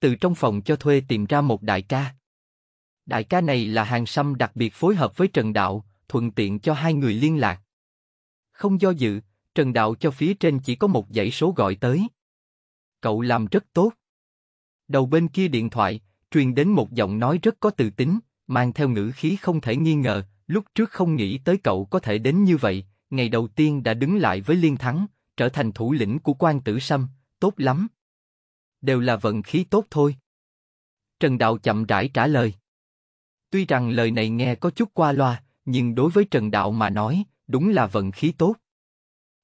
S1: từ trong phòng cho thuê tìm ra một đại ca. Đại ca này là hàng xăm đặc biệt phối hợp với Trần Đạo, thuận tiện cho hai người liên lạc. Không do dự, Trần Đạo cho phía trên chỉ có một dãy số gọi tới. Cậu làm rất tốt. Đầu bên kia điện thoại, truyền đến một giọng nói rất có tự tính, mang theo ngữ khí không thể nghi ngờ, lúc trước không nghĩ tới cậu có thể đến như vậy, ngày đầu tiên đã đứng lại với Liên Thắng, trở thành thủ lĩnh của quan tử Sâm, tốt lắm đều là vận khí tốt thôi. Trần Đạo chậm rãi trả lời. Tuy rằng lời này nghe có chút qua loa, nhưng đối với Trần Đạo mà nói, đúng là vận khí tốt.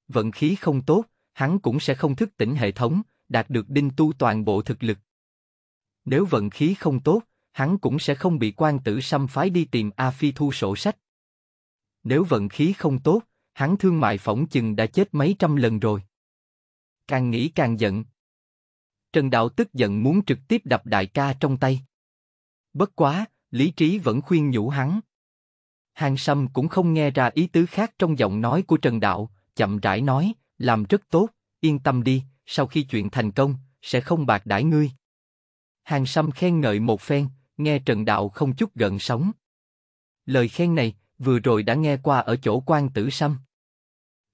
S1: Vận khí không tốt, hắn cũng sẽ không thức tỉnh hệ thống, đạt được đinh tu toàn bộ thực lực. Nếu vận khí không tốt, hắn cũng sẽ không bị quan tử xâm phái đi tìm A Phi thu sổ sách. Nếu vận khí không tốt, hắn thương mại phỏng chừng đã chết mấy trăm lần rồi. Càng nghĩ càng giận, Trần Đạo tức giận muốn trực tiếp đập đại ca trong tay. Bất quá, lý trí vẫn khuyên nhủ hắn. Hàng Sâm cũng không nghe ra ý tứ khác trong giọng nói của Trần Đạo, chậm rãi nói, làm rất tốt, yên tâm đi, sau khi chuyện thành công, sẽ không bạc đãi ngươi. Hàng Sâm khen ngợi một phen, nghe Trần Đạo không chút gần sống. Lời khen này, vừa rồi đã nghe qua ở chỗ quan tử Sâm.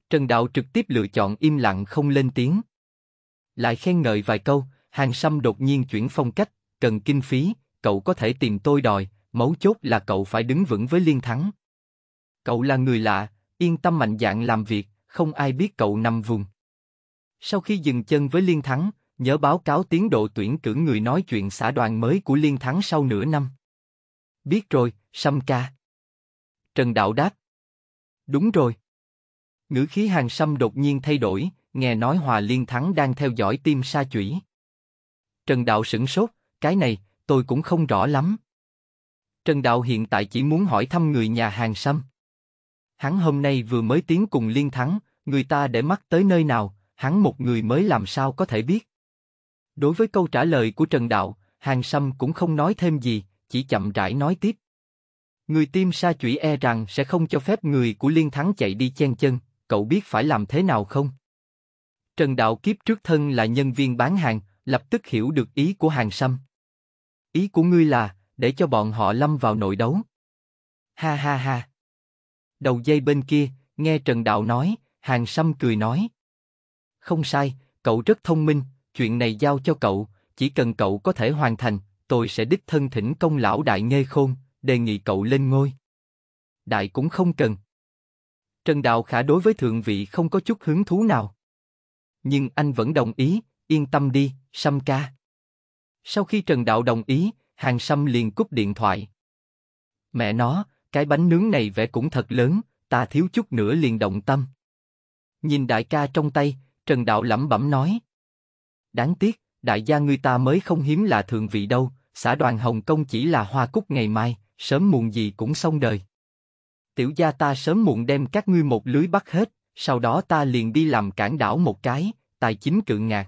S1: Trần Đạo trực tiếp lựa chọn im lặng không lên tiếng. Lại khen ngợi vài câu, Hàng Sâm đột nhiên chuyển phong cách, cần kinh phí, cậu có thể tìm tôi đòi, mấu chốt là cậu phải đứng vững với Liên Thắng. Cậu là người lạ, yên tâm mạnh dạng làm việc, không ai biết cậu nằm vùng. Sau khi dừng chân với Liên Thắng, nhớ báo cáo tiến độ tuyển cử người nói chuyện xã đoàn mới của Liên Thắng sau nửa năm. Biết rồi, Sâm ca. Trần Đạo đáp. Đúng rồi. Ngữ khí hàng Sâm đột nhiên thay đổi, nghe nói Hòa Liên Thắng đang theo dõi tim sa chủy. Trần Đạo sửng sốt, cái này, tôi cũng không rõ lắm. Trần Đạo hiện tại chỉ muốn hỏi thăm người nhà hàng xăm. Hắn hôm nay vừa mới tiến cùng liên thắng, người ta để mắt tới nơi nào, hắn một người mới làm sao có thể biết. Đối với câu trả lời của Trần Đạo, hàng xăm cũng không nói thêm gì, chỉ chậm rãi nói tiếp. Người tim sa chủy e rằng sẽ không cho phép người của liên thắng chạy đi chen chân, cậu biết phải làm thế nào không? Trần Đạo kiếp trước thân là nhân viên bán hàng, lập tức hiểu được ý của Hàng Sâm. Ý của ngươi là để cho bọn họ lâm vào nội đấu. Ha ha ha. Đầu dây bên kia nghe Trần Đạo nói, Hàng Sâm cười nói. Không sai, cậu rất thông minh, chuyện này giao cho cậu, chỉ cần cậu có thể hoàn thành, tôi sẽ đích thân thỉnh công lão đại nghe khôn, đề nghị cậu lên ngôi. Đại cũng không cần. Trần Đạo Khả đối với thượng vị không có chút hứng thú nào. Nhưng anh vẫn đồng ý, yên tâm đi, Sâm ca. Sau khi Trần Đạo đồng ý, Hàng Sâm liền cúp điện thoại. Mẹ nó, cái bánh nướng này vẽ cũng thật lớn, ta thiếu chút nữa liền động tâm. Nhìn đại ca trong tay, Trần Đạo lẩm bẩm nói. Đáng tiếc, đại gia người ta mới không hiếm là thượng vị đâu, xã đoàn Hồng Kông chỉ là hoa cúc ngày mai, sớm muộn gì cũng xong đời. Tiểu gia ta sớm muộn đem các ngươi một lưới bắt hết, sau đó ta liền đi làm cản đảo một cái, tài chính cự ngạc.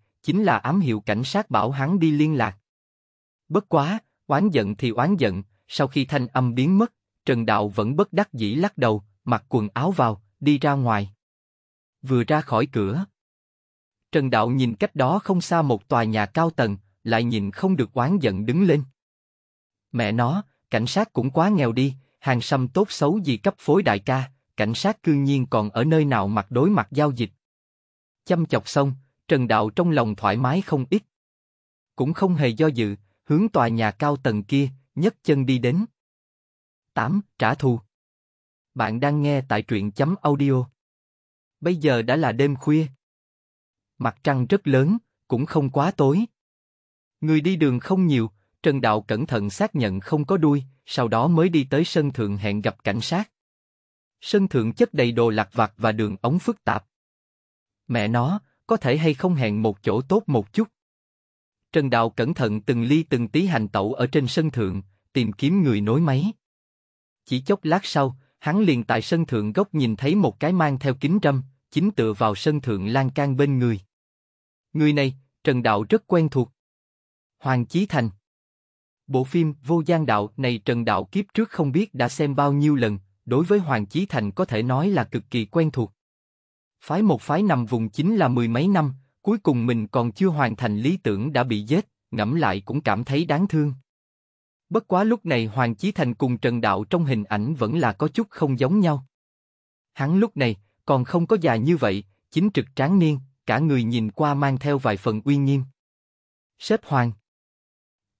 S1: chính là ám hiệu cảnh sát bảo hắn đi liên lạc. Bất quá, oán giận thì oán giận, sau khi thanh âm biến mất, Trần Đạo vẫn bất đắc dĩ lắc đầu, mặc quần áo vào, đi ra ngoài. Vừa ra khỏi cửa, Trần Đạo nhìn cách đó không xa một tòa nhà cao tầng, lại nhìn không được oán giận đứng lên. Mẹ nó, cảnh sát cũng quá nghèo đi, hàng xăm tốt xấu gì cấp phối đại ca, cảnh sát cương nhiên còn ở nơi nào mặt đối mặt giao dịch. Chăm chọc xong, Trần Đạo trong lòng thoải mái không ít. Cũng không hề do dự, hướng tòa nhà cao tầng kia, nhấc chân đi đến. 8. Trả thù Bạn đang nghe tại truyện chấm audio. Bây giờ đã là đêm khuya. Mặt trăng rất lớn, cũng không quá tối. Người đi đường không nhiều, Trần Đạo cẩn thận xác nhận không có đuôi, sau đó mới đi tới sân thượng hẹn gặp cảnh sát. Sân thượng chất đầy đồ lặt vặt và đường ống phức tạp. Mẹ nó, có thể hay không hẹn một chỗ tốt một chút. Trần Đào cẩn thận từng ly từng tí hành tẩu ở trên sân thượng, tìm kiếm người nối máy. Chỉ chốc lát sau, hắn liền tại sân thượng góc nhìn thấy một cái mang theo kính râm, chính tựa vào sân thượng lan can bên người. Người này, Trần Đạo rất quen thuộc. Hoàng Chí Thành Bộ phim Vô Gian Đạo này Trần Đạo kiếp trước không biết đã xem bao nhiêu lần, đối với Hoàng Chí Thành có thể nói là cực kỳ quen thuộc phái một phái nằm vùng chính là mười mấy năm, cuối cùng mình còn chưa hoàn thành lý tưởng đã bị giết, ngẫm lại cũng cảm thấy đáng thương. Bất quá lúc này Hoàng Chí Thành cùng Trần Đạo trong hình ảnh vẫn là có chút không giống nhau. Hắn lúc này còn không có già như vậy, chính trực tráng niên, cả người nhìn qua mang theo vài phần uy nghiêm. Sếp Hoàng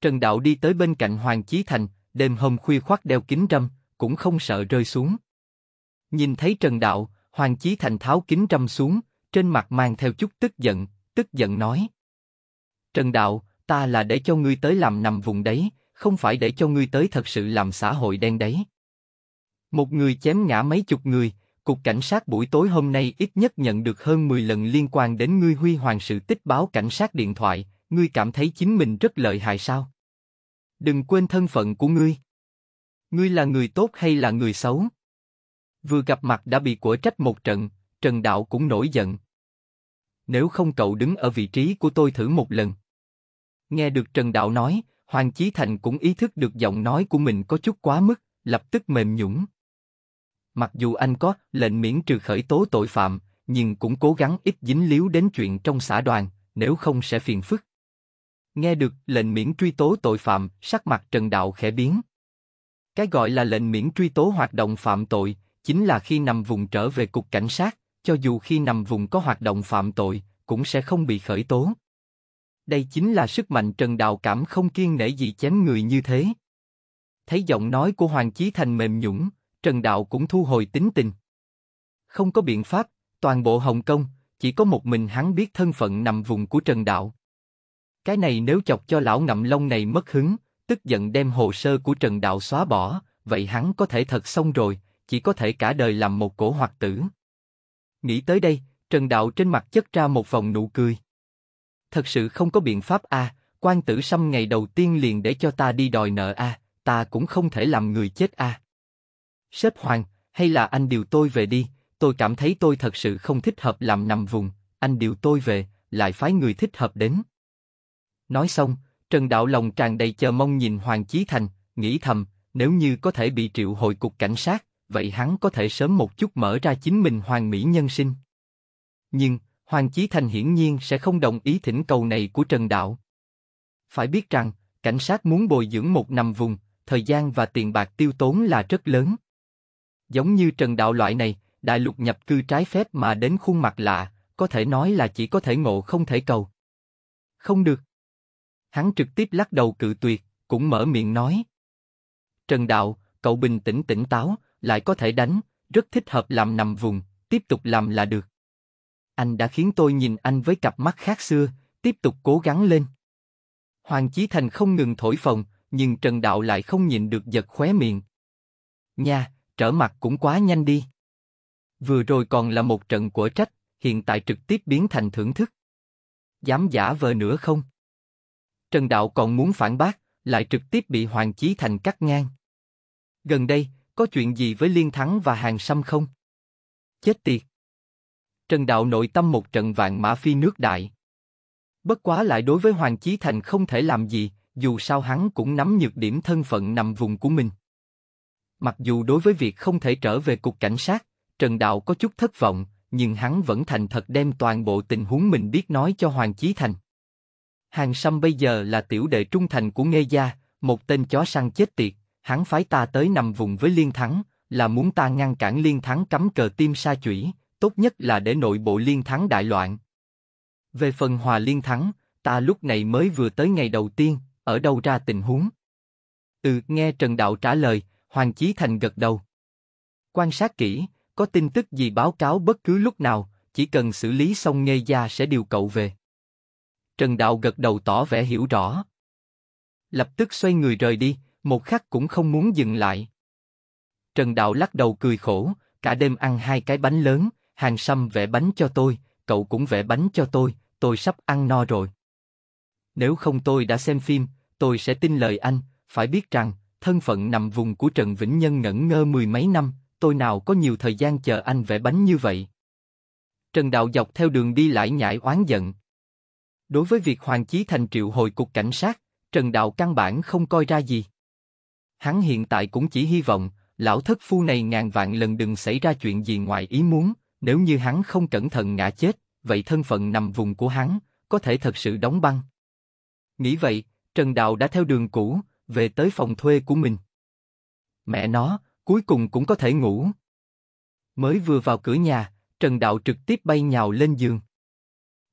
S1: Trần Đạo đi tới bên cạnh Hoàng Chí Thành, đêm hôm khuya khoác đeo kính râm, cũng không sợ rơi xuống. Nhìn thấy Trần Đạo, Hoàng Chí Thành tháo kính râm xuống, trên mặt mang theo chút tức giận, tức giận nói. Trần Đạo, ta là để cho ngươi tới làm nằm vùng đấy, không phải để cho ngươi tới thật sự làm xã hội đen đấy. Một người chém ngã mấy chục người, Cục Cảnh sát buổi tối hôm nay ít nhất nhận được hơn 10 lần liên quan đến ngươi huy hoàng sự tích báo cảnh sát điện thoại, ngươi cảm thấy chính mình rất lợi hại sao? Đừng quên thân phận của ngươi. Ngươi là người tốt hay là người xấu? Vừa gặp mặt đã bị của trách một trận, Trần Đạo cũng nổi giận. Nếu không cậu đứng ở vị trí của tôi thử một lần. Nghe được Trần Đạo nói, Hoàng Chí Thành cũng ý thức được giọng nói của mình có chút quá mức, lập tức mềm nhũng. Mặc dù anh có lệnh miễn trừ khởi tố tội phạm, nhưng cũng cố gắng ít dính líu đến chuyện trong xã đoàn, nếu không sẽ phiền phức. Nghe được lệnh miễn truy tố tội phạm, sắc mặt Trần Đạo khẽ biến. Cái gọi là lệnh miễn truy tố hoạt động phạm tội, chính là khi nằm vùng trở về cục cảnh sát, cho dù khi nằm vùng có hoạt động phạm tội, cũng sẽ không bị khởi tố. Đây chính là sức mạnh Trần Đạo Cảm không kiên nể gì chém người như thế. Thấy giọng nói của Hoàng Chí Thành mềm nhũng, Trần Đạo cũng thu hồi tính tình. Không có biện pháp, toàn bộ Hồng Kông, chỉ có một mình hắn biết thân phận nằm vùng của Trần Đạo. Cái này nếu chọc cho lão ngậm lông này mất hứng, tức giận đem hồ sơ của Trần Đạo xóa bỏ, vậy hắn có thể thật xong rồi, chỉ có thể cả đời làm một cổ hoặc tử. Nghĩ tới đây, Trần Đạo trên mặt chất ra một vòng nụ cười. Thật sự không có biện pháp a, à, quan tử xăm ngày đầu tiên liền để cho ta đi đòi nợ a, à, ta cũng không thể làm người chết a. À. Sếp Hoàng, hay là anh điều tôi về đi, tôi cảm thấy tôi thật sự không thích hợp làm nằm vùng, anh điều tôi về, lại phái người thích hợp đến. Nói xong, Trần Đạo lòng tràn đầy chờ mong nhìn Hoàng Chí Thành, nghĩ thầm, nếu như có thể bị triệu hồi cục cảnh sát, vậy hắn có thể sớm một chút mở ra chính mình hoàng mỹ nhân sinh. Nhưng, Hoàng Chí Thành hiển nhiên sẽ không đồng ý thỉnh cầu này của Trần Đạo. Phải biết rằng, cảnh sát muốn bồi dưỡng một nằm vùng, thời gian và tiền bạc tiêu tốn là rất lớn. Giống như Trần Đạo loại này, đại lục nhập cư trái phép mà đến khuôn mặt lạ, có thể nói là chỉ có thể ngộ không thể cầu. Không được. Hắn trực tiếp lắc đầu cự tuyệt, cũng mở miệng nói. Trần Đạo, cậu bình tĩnh tỉnh táo, lại có thể đánh, rất thích hợp làm nằm vùng, tiếp tục làm là được. Anh đã khiến tôi nhìn anh với cặp mắt khác xưa, tiếp tục cố gắng lên. Hoàng Chí Thành không ngừng thổi phồng, nhưng Trần Đạo lại không nhìn được giật khóe miệng. Nha, trở mặt cũng quá nhanh đi. Vừa rồi còn là một trận của trách, hiện tại trực tiếp biến thành thưởng thức. Dám giả vờ nữa không? Trần Đạo còn muốn phản bác, lại trực tiếp bị Hoàng Chí Thành cắt ngang. Gần đây, có chuyện gì với Liên Thắng và Hàng Sâm không? Chết tiệt! Trần Đạo nội tâm một trận vạn mã phi nước đại. Bất quá lại đối với Hoàng Chí Thành không thể làm gì, dù sao hắn cũng nắm nhược điểm thân phận nằm vùng của mình. Mặc dù đối với việc không thể trở về cục cảnh sát, Trần Đạo có chút thất vọng, nhưng hắn vẫn thành thật đem toàn bộ tình huống mình biết nói cho Hoàng Chí Thành. Hàng Sâm bây giờ là tiểu đệ trung thành của Nghe Gia, một tên chó săn chết tiệt, hắn phái ta tới nằm vùng với Liên Thắng, là muốn ta ngăn cản Liên Thắng cắm cờ tim sa chủy, tốt nhất là để nội bộ Liên Thắng đại loạn. Về phần hòa Liên Thắng, ta lúc này mới vừa tới ngày đầu tiên, ở đâu ra tình huống? Ừ, nghe Trần Đạo trả lời, Hoàng Chí Thành gật đầu. Quan sát kỹ, có tin tức gì báo cáo bất cứ lúc nào, chỉ cần xử lý xong nghê gia sẽ điều cậu về. Trần Đạo gật đầu tỏ vẻ hiểu rõ. Lập tức xoay người rời đi, một khắc cũng không muốn dừng lại. Trần Đạo lắc đầu cười khổ, cả đêm ăn hai cái bánh lớn, hàng xăm vẽ bánh cho tôi, cậu cũng vẽ bánh cho tôi, tôi sắp ăn no rồi. Nếu không tôi đã xem phim, tôi sẽ tin lời anh, phải biết rằng, thân phận nằm vùng của Trần Vĩnh Nhân ngẩn ngơ mười mấy năm, tôi nào có nhiều thời gian chờ anh vẽ bánh như vậy. Trần Đạo dọc theo đường đi lại nhảy oán giận. Đối với việc Hoàng Chí Thành triệu hồi cục cảnh sát, Trần Đạo căn bản không coi ra gì. Hắn hiện tại cũng chỉ hy vọng, lão thất phu này ngàn vạn lần đừng xảy ra chuyện gì ngoài ý muốn, nếu như hắn không cẩn thận ngã chết, vậy thân phận nằm vùng của hắn, có thể thật sự đóng băng. Nghĩ vậy, Trần Đạo đã theo đường cũ, về tới phòng thuê của mình. Mẹ nó, cuối cùng cũng có thể ngủ. Mới vừa vào cửa nhà, Trần Đạo trực tiếp bay nhào lên giường.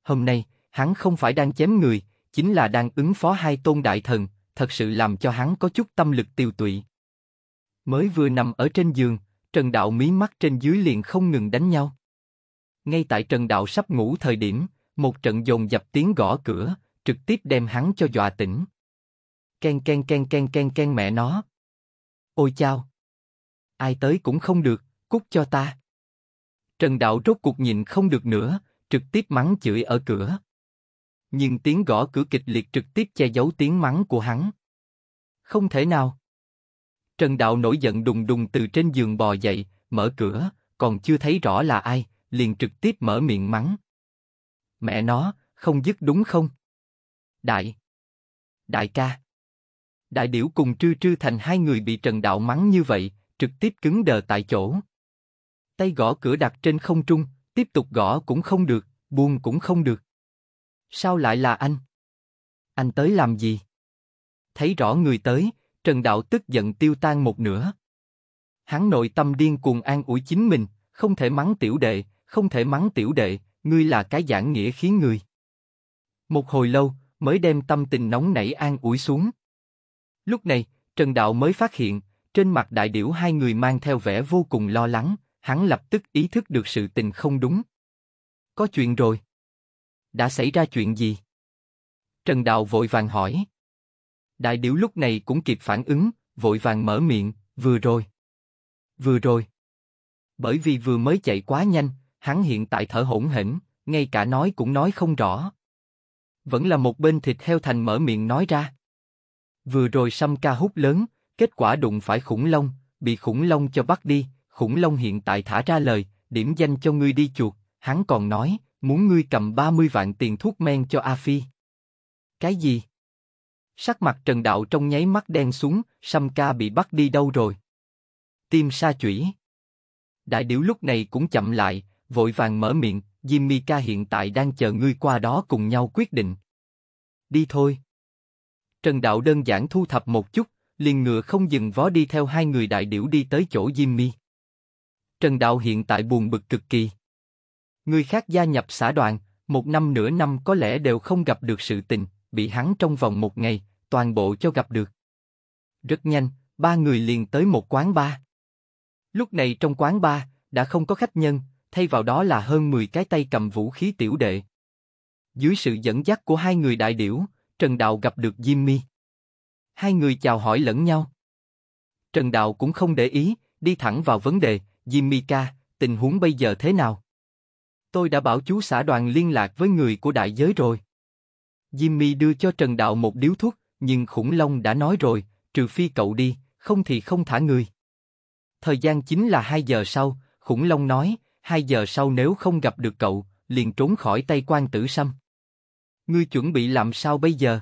S1: Hôm nay, hắn không phải đang chém người, chính là đang ứng phó hai tôn đại thần, thật sự làm cho hắn có chút tâm lực tiêu tụy. Mới vừa nằm ở trên giường, Trần Đạo mí mắt trên dưới liền không ngừng đánh nhau. Ngay tại Trần Đạo sắp ngủ thời điểm, một trận dồn dập tiếng gõ cửa, trực tiếp đem hắn cho dọa tỉnh. Ken ken ken ken ken ken mẹ nó. Ôi chao. Ai tới cũng không được, cút cho ta. Trần Đạo rốt cuộc nhìn không được nữa, trực tiếp mắng chửi ở cửa nhưng tiếng gõ cửa kịch liệt trực tiếp che giấu tiếng mắng của hắn. Không thể nào. Trần Đạo nổi giận đùng đùng từ trên giường bò dậy, mở cửa, còn chưa thấy rõ là ai, liền trực tiếp mở miệng mắng. Mẹ nó, không dứt đúng không? Đại. Đại ca. Đại điểu cùng trư trư thành hai người bị Trần Đạo mắng như vậy, trực tiếp cứng đờ tại chỗ. Tay gõ cửa đặt trên không trung, tiếp tục gõ cũng không được, buông cũng không được. Sao lại là anh? Anh tới làm gì? Thấy rõ người tới, Trần Đạo tức giận tiêu tan một nửa. Hắn nội tâm điên cuồng an ủi chính mình, không thể mắng tiểu đệ, không thể mắng tiểu đệ, ngươi là cái giảng nghĩa khiến người. Một hồi lâu, mới đem tâm tình nóng nảy an ủi xuống. Lúc này, Trần Đạo mới phát hiện, trên mặt đại điểu hai người mang theo vẻ vô cùng lo lắng, hắn lập tức ý thức được sự tình không đúng. Có chuyện rồi. Đã xảy ra chuyện gì? Trần Đào vội vàng hỏi. Đại điểu lúc này cũng kịp phản ứng, vội vàng mở miệng, vừa rồi. Vừa rồi. Bởi vì vừa mới chạy quá nhanh, hắn hiện tại thở hỗn hỉnh, ngay cả nói cũng nói không rõ. Vẫn là một bên thịt heo thành mở miệng nói ra. Vừa rồi xăm ca hút lớn, kết quả đụng phải khủng long, bị khủng long cho bắt đi, khủng long hiện tại thả ra lời, điểm danh cho ngươi đi chuột, hắn còn nói, Muốn ngươi cầm 30 vạn tiền thuốc men cho A Phi. Cái gì? Sắc mặt Trần Đạo trong nháy mắt đen xuống, Sâm ca bị bắt đi đâu rồi? Tim sa chủy. Đại điểu lúc này cũng chậm lại, vội vàng mở miệng, Jimmy ca hiện tại đang chờ ngươi qua đó cùng nhau quyết định. Đi thôi. Trần Đạo đơn giản thu thập một chút, liền ngựa không dừng vó đi theo hai người đại điểu đi tới chỗ Jimmy. Trần Đạo hiện tại buồn bực cực kỳ. Người khác gia nhập xã đoàn, một năm nửa năm có lẽ đều không gặp được sự tình, bị hắn trong vòng một ngày, toàn bộ cho gặp được. Rất nhanh, ba người liền tới một quán bar. Lúc này trong quán bar, đã không có khách nhân, thay vào đó là hơn 10 cái tay cầm vũ khí tiểu đệ. Dưới sự dẫn dắt của hai người đại điểu, Trần Đạo gặp được Jimmy. Hai người chào hỏi lẫn nhau. Trần Đạo cũng không để ý, đi thẳng vào vấn đề, Jimmy ca, tình huống bây giờ thế nào? tôi đã bảo chú xã đoàn liên lạc với người của đại giới rồi. Jimmy đưa cho Trần Đạo một điếu thuốc, nhưng khủng long đã nói rồi, trừ phi cậu đi, không thì không thả người. Thời gian chính là 2 giờ sau, khủng long nói, 2 giờ sau nếu không gặp được cậu, liền trốn khỏi tay quan tử xăm. Ngươi chuẩn bị làm sao bây giờ?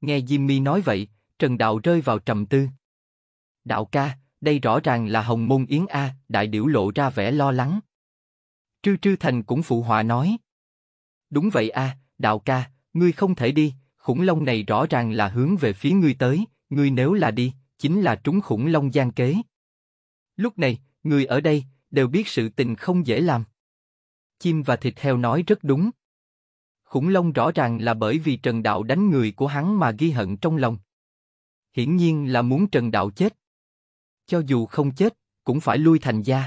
S1: Nghe Jimmy nói vậy, Trần Đạo rơi vào trầm tư. Đạo ca, đây rõ ràng là hồng môn yến A, đại điểu lộ ra vẻ lo lắng. Trư Trư Thành cũng phụ họa nói. Đúng vậy a, đạo ca, ngươi không thể đi, khủng long này rõ ràng là hướng về phía ngươi tới, ngươi nếu là đi, chính là trúng khủng long gian kế. Lúc này, người ở đây, đều biết sự tình không dễ làm. Chim và thịt heo nói rất đúng. Khủng long rõ ràng là bởi vì Trần Đạo đánh người của hắn mà ghi hận trong lòng. Hiển nhiên là muốn Trần Đạo chết. Cho dù không chết, cũng phải lui thành gia.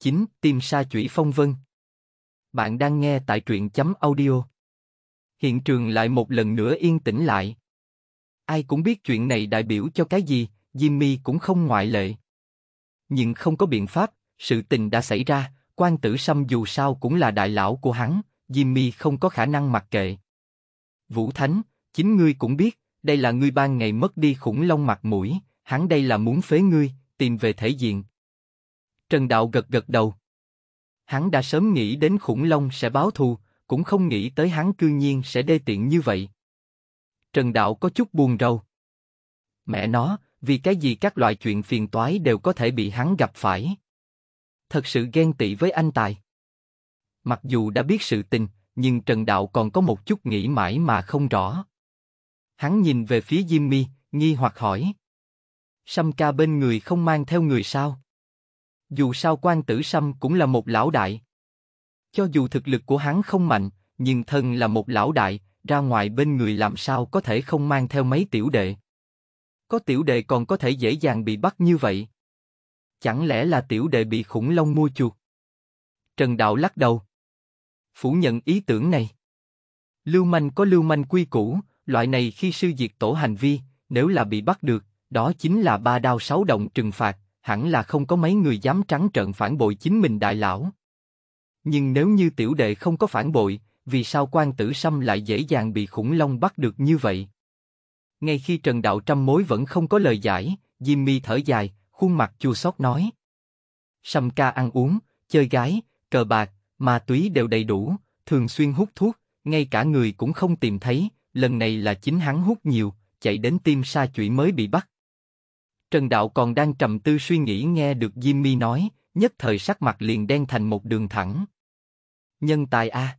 S1: 9. Tìm sa chủy phong vân Bạn đang nghe tại truyện chấm audio. Hiện trường lại một lần nữa yên tĩnh lại. Ai cũng biết chuyện này đại biểu cho cái gì, Jimmy cũng không ngoại lệ. Nhưng không có biện pháp, sự tình đã xảy ra, quan tử Sâm dù sao cũng là đại lão của hắn, Jimmy không có khả năng mặc kệ. Vũ Thánh, chính ngươi cũng biết, đây là ngươi ban ngày mất đi khủng long mặt mũi, hắn đây là muốn phế ngươi, tìm về thể diện, Trần Đạo gật gật đầu. Hắn đã sớm nghĩ đến khủng long sẽ báo thù, cũng không nghĩ tới hắn cư nhiên sẽ đê tiện như vậy. Trần Đạo có chút buồn rầu. Mẹ nó, vì cái gì các loại chuyện phiền toái đều có thể bị hắn gặp phải. Thật sự ghen tị với anh Tài. Mặc dù đã biết sự tình, nhưng Trần Đạo còn có một chút nghĩ mãi mà không rõ. Hắn nhìn về phía Diêm Mi, nghi hoặc hỏi. Sâm ca bên người không mang theo người sao? Dù sao quan tử Sâm cũng là một lão đại. Cho dù thực lực của hắn không mạnh, nhưng thân là một lão đại, ra ngoài bên người làm sao có thể không mang theo mấy tiểu đệ. Có tiểu đệ còn có thể dễ dàng bị bắt như vậy. Chẳng lẽ là tiểu đệ bị khủng long mua chuột? Trần Đạo lắc đầu. Phủ nhận ý tưởng này. Lưu manh có lưu manh quy củ, loại này khi sư diệt tổ hành vi, nếu là bị bắt được, đó chính là ba đao sáu động trừng phạt, hẳn là không có mấy người dám trắng trợn phản bội chính mình đại lão. Nhưng nếu như tiểu đệ không có phản bội, vì sao quan tử sâm lại dễ dàng bị khủng long bắt được như vậy? Ngay khi Trần Đạo trăm mối vẫn không có lời giải, Diêm Mi thở dài, khuôn mặt chua xót nói. Sâm ca ăn uống, chơi gái, cờ bạc, ma túy đều đầy đủ, thường xuyên hút thuốc, ngay cả người cũng không tìm thấy, lần này là chính hắn hút nhiều, chạy đến tim sa chủy mới bị bắt. Trần Đạo còn đang trầm tư suy nghĩ nghe được Jimmy nói, nhất thời sắc mặt liền đen thành một đường thẳng. Nhân tài a.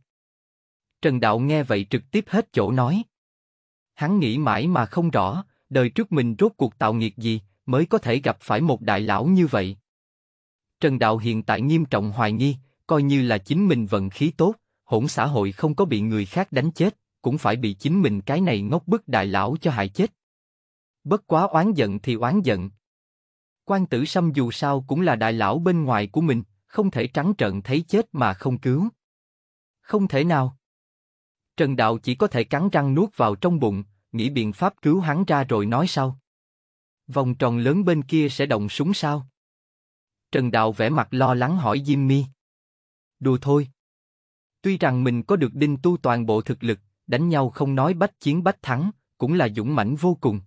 S1: Trần Đạo nghe vậy trực tiếp hết chỗ nói. Hắn nghĩ mãi mà không rõ, đời trước mình rốt cuộc tạo nghiệp gì mới có thể gặp phải một đại lão như vậy. Trần Đạo hiện tại nghiêm trọng hoài nghi, coi như là chính mình vận khí tốt, hỗn xã hội không có bị người khác đánh chết, cũng phải bị chính mình cái này ngốc bức đại lão cho hại chết bất quá oán giận thì oán giận. Quan tử Sâm dù sao cũng là đại lão bên ngoài của mình, không thể trắng trợn thấy chết mà không cứu. Không thể nào. Trần Đạo chỉ có thể cắn răng nuốt vào trong bụng, nghĩ biện pháp cứu hắn ra rồi nói sau. Vòng tròn lớn bên kia sẽ động súng sao? Trần Đạo vẻ mặt lo lắng hỏi Diêm Mi. Đùa thôi. Tuy rằng mình có được đinh tu toàn bộ thực lực, đánh nhau không nói bách chiến bách thắng, cũng là dũng mãnh vô cùng.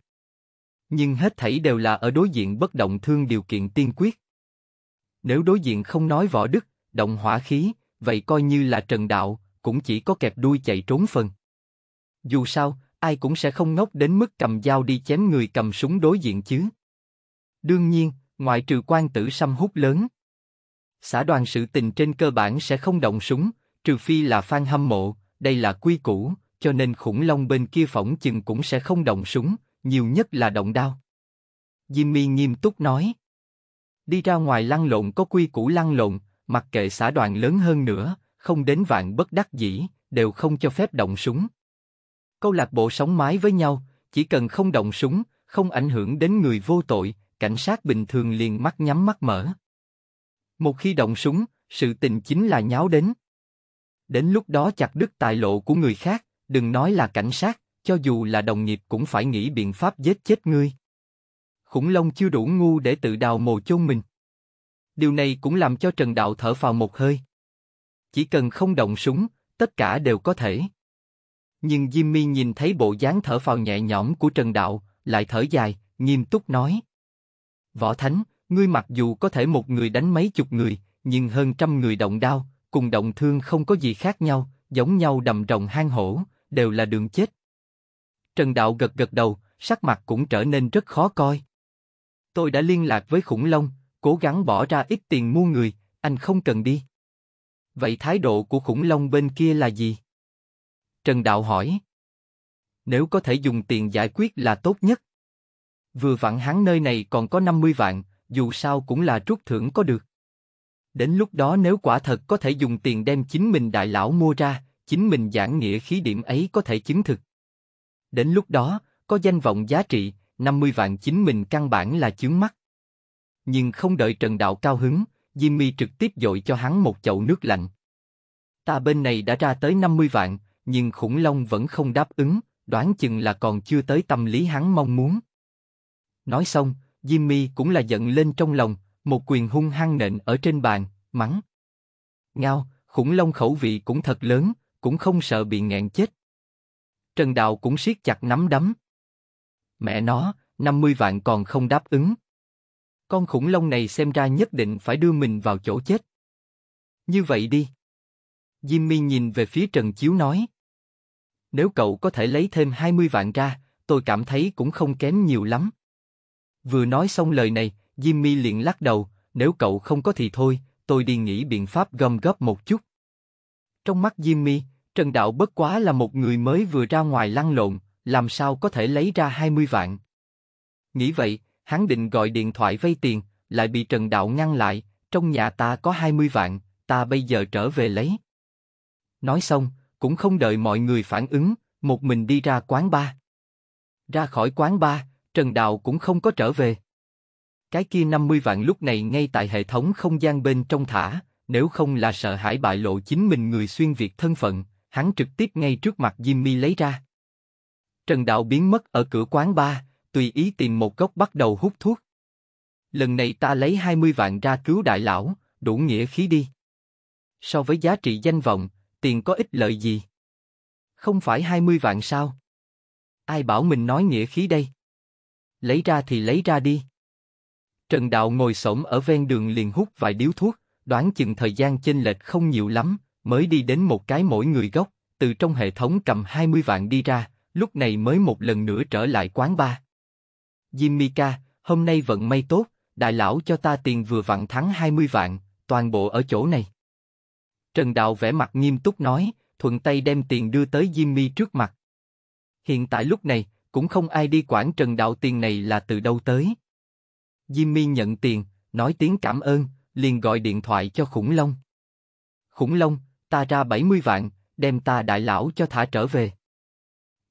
S1: Nhưng hết thảy đều là ở đối diện bất động thương điều kiện tiên quyết. Nếu đối diện không nói võ đức, động hỏa khí, vậy coi như là trần đạo, cũng chỉ có kẹp đuôi chạy trốn phần. Dù sao, ai cũng sẽ không ngốc đến mức cầm dao đi chém người cầm súng đối diện chứ. Đương nhiên, ngoại trừ quan tử xăm hút lớn. Xã đoàn sự tình trên cơ bản sẽ không động súng, trừ phi là phan hâm mộ, đây là quy củ, cho nên khủng long bên kia phỏng chừng cũng sẽ không động súng, nhiều nhất là động đao. Jimmy nghiêm túc nói. Đi ra ngoài lăn lộn có quy củ lăn lộn, mặc kệ xã đoàn lớn hơn nữa, không đến vạn bất đắc dĩ, đều không cho phép động súng. Câu lạc bộ sống mái với nhau, chỉ cần không động súng, không ảnh hưởng đến người vô tội, cảnh sát bình thường liền mắt nhắm mắt mở. Một khi động súng, sự tình chính là nháo đến. Đến lúc đó chặt đứt tài lộ của người khác, đừng nói là cảnh sát, cho dù là đồng nghiệp cũng phải nghĩ biện pháp giết chết ngươi. Khủng long chưa đủ ngu để tự đào mồ chôn mình. Điều này cũng làm cho Trần Đạo thở phào một hơi. Chỉ cần không động súng, tất cả đều có thể. Nhưng Jimmy nhìn thấy bộ dáng thở phào nhẹ nhõm của Trần Đạo, lại thở dài, nghiêm túc nói. Võ Thánh, ngươi mặc dù có thể một người đánh mấy chục người, nhưng hơn trăm người động đao, cùng động thương không có gì khác nhau, giống nhau đầm rồng hang hổ, đều là đường chết. Trần Đạo gật gật đầu, sắc mặt cũng trở nên rất khó coi. Tôi đã liên lạc với khủng long, cố gắng bỏ ra ít tiền mua người, anh không cần đi. Vậy thái độ của khủng long bên kia là gì? Trần Đạo hỏi. Nếu có thể dùng tiền giải quyết là tốt nhất. Vừa vặn hắn nơi này còn có 50 vạn, dù sao cũng là rút thưởng có được. Đến lúc đó nếu quả thật có thể dùng tiền đem chính mình đại lão mua ra, chính mình giảng nghĩa khí điểm ấy có thể chứng thực. Đến lúc đó, có danh vọng giá trị, 50 vạn chính mình căn bản là chướng mắt. Nhưng không đợi Trần Đạo cao hứng, Jimmy trực tiếp dội cho hắn một chậu nước lạnh. Ta bên này đã ra tới 50 vạn, nhưng khủng long vẫn không đáp ứng, đoán chừng là còn chưa tới tâm lý hắn mong muốn. Nói xong, Jimmy cũng là giận lên trong lòng, một quyền hung hăng nện ở trên bàn, mắng. Ngao, khủng long khẩu vị cũng thật lớn, cũng không sợ bị nghẹn chết. Trần Đào cũng siết chặt nắm đấm. Mẹ nó, 50 vạn còn không đáp ứng. Con khủng long này xem ra nhất định phải đưa mình vào chỗ chết. Như vậy đi. Jimmy nhìn về phía Trần Chiếu nói. Nếu cậu có thể lấy thêm 20 vạn ra, tôi cảm thấy cũng không kém nhiều lắm. Vừa nói xong lời này, Jimmy liền lắc đầu, nếu cậu không có thì thôi, tôi đi nghĩ biện pháp gom góp một chút. Trong mắt Jimmy, Trần Đạo bất quá là một người mới vừa ra ngoài lăn lộn, làm sao có thể lấy ra 20 vạn. Nghĩ vậy, hắn định gọi điện thoại vay tiền, lại bị Trần Đạo ngăn lại, trong nhà ta có 20 vạn, ta bây giờ trở về lấy. Nói xong, cũng không đợi mọi người phản ứng, một mình đi ra quán bar. Ra khỏi quán bar, Trần Đạo cũng không có trở về. Cái kia 50 vạn lúc này ngay tại hệ thống không gian bên trong thả, nếu không là sợ hãi bại lộ chính mình người xuyên Việt thân phận, hắn trực tiếp ngay trước mặt Jimmy lấy ra. Trần Đạo biến mất ở cửa quán bar, tùy ý tìm một góc bắt đầu hút thuốc. Lần này ta lấy 20 vạn ra cứu đại lão, đủ nghĩa khí đi. So với giá trị danh vọng, tiền có ích lợi gì? Không phải 20 vạn sao? Ai bảo mình nói nghĩa khí đây? Lấy ra thì lấy ra đi. Trần Đạo ngồi xổm ở ven đường liền hút vài điếu thuốc, đoán chừng thời gian chênh lệch không nhiều lắm, mới đi đến một cái mỗi người gốc từ trong hệ thống cầm 20 vạn đi ra, lúc này mới một lần nữa trở lại quán ba. Jimmy hôm nay vận may tốt, đại lão cho ta tiền vừa vặn thắng 20 vạn, toàn bộ ở chỗ này. Trần Đạo vẻ mặt nghiêm túc nói, thuận tay đem tiền đưa tới Jimmy trước mặt. Hiện tại lúc này, cũng không ai đi quản Trần Đạo tiền này là từ đâu tới. Jimmy nhận tiền, nói tiếng cảm ơn, liền gọi điện thoại cho Khủng Long. Khủng Long, ta ra 70 vạn, đem ta đại lão cho thả trở về.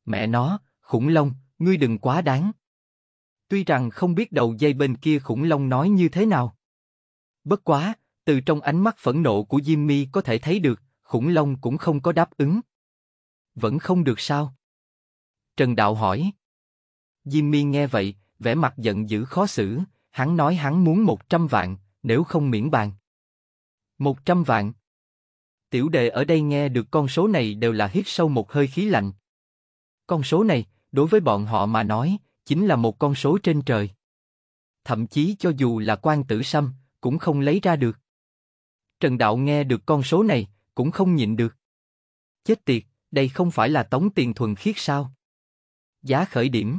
S1: Mẹ nó, khủng long, ngươi đừng quá đáng. Tuy rằng không biết đầu dây bên kia khủng long nói như thế nào. Bất quá, từ trong ánh mắt phẫn nộ của Jimmy có thể thấy được, khủng long cũng không có đáp ứng. Vẫn không được sao? Trần Đạo hỏi. Jimmy nghe vậy, vẻ mặt giận dữ khó xử, hắn nói hắn muốn 100 vạn, nếu không miễn bàn. 100 vạn. Tiểu đệ ở đây nghe được con số này đều là hít sâu một hơi khí lạnh. Con số này, đối với bọn họ mà nói, chính là một con số trên trời. Thậm chí cho dù là quan tử xăm, cũng không lấy ra được. Trần Đạo nghe được con số này, cũng không nhịn được. Chết tiệt, đây không phải là tống tiền thuần khiết sao? Giá khởi điểm.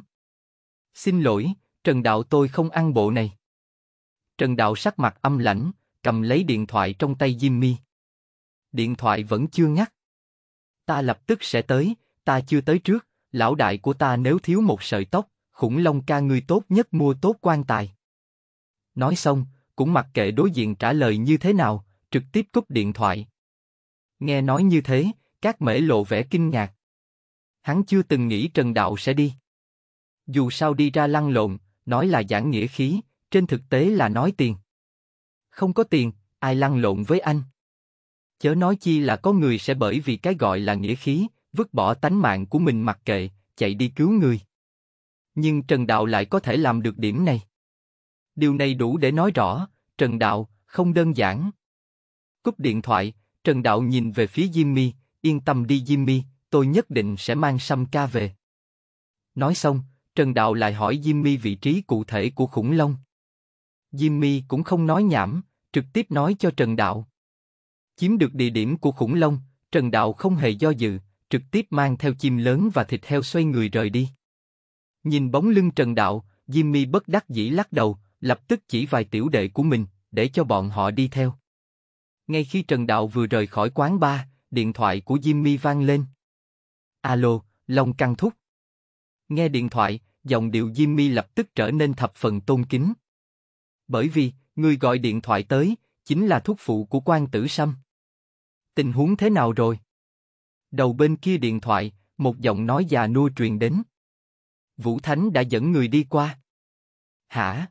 S1: Xin lỗi, Trần Đạo tôi không ăn bộ này. Trần Đạo sắc mặt âm lãnh, cầm lấy điện thoại trong tay Jimmy điện thoại vẫn chưa ngắt. Ta lập tức sẽ tới, ta chưa tới trước, lão đại của ta nếu thiếu một sợi tóc, khủng long ca ngươi tốt nhất mua tốt quan tài. Nói xong, cũng mặc kệ đối diện trả lời như thế nào, trực tiếp cúp điện thoại. Nghe nói như thế, các mễ lộ vẻ kinh ngạc. Hắn chưa từng nghĩ Trần Đạo sẽ đi. Dù sao đi ra lăn lộn, nói là giảng nghĩa khí, trên thực tế là nói tiền. Không có tiền, ai lăn lộn với anh? chớ nói chi là có người sẽ bởi vì cái gọi là nghĩa khí, vứt bỏ tánh mạng của mình mặc kệ, chạy đi cứu người. Nhưng Trần Đạo lại có thể làm được điểm này. Điều này đủ để nói rõ, Trần Đạo, không đơn giản. Cúp điện thoại, Trần Đạo nhìn về phía Jimmy, yên tâm đi Jimmy, tôi nhất định sẽ mang Sam ca về. Nói xong, Trần Đạo lại hỏi Jimmy vị trí cụ thể của khủng long. Jimmy cũng không nói nhảm, trực tiếp nói cho Trần Đạo. Chiếm được địa điểm của khủng long, Trần Đạo không hề do dự, trực tiếp mang theo chim lớn và thịt heo xoay người rời đi. Nhìn bóng lưng Trần Đạo, Jimmy bất đắc dĩ lắc đầu, lập tức chỉ vài tiểu đệ của mình, để cho bọn họ đi theo. Ngay khi Trần Đạo vừa rời khỏi quán bar, điện thoại của Jimmy vang lên. Alo, Long Căng Thúc. Nghe điện thoại, giọng điệu Jimmy lập tức trở nên thập phần tôn kính. Bởi vì, người gọi điện thoại tới, chính là thúc phụ của quan tử sâm. Tình huống thế nào rồi? Đầu bên kia điện thoại, một giọng nói già nua truyền đến. Vũ Thánh đã dẫn người đi qua. Hả?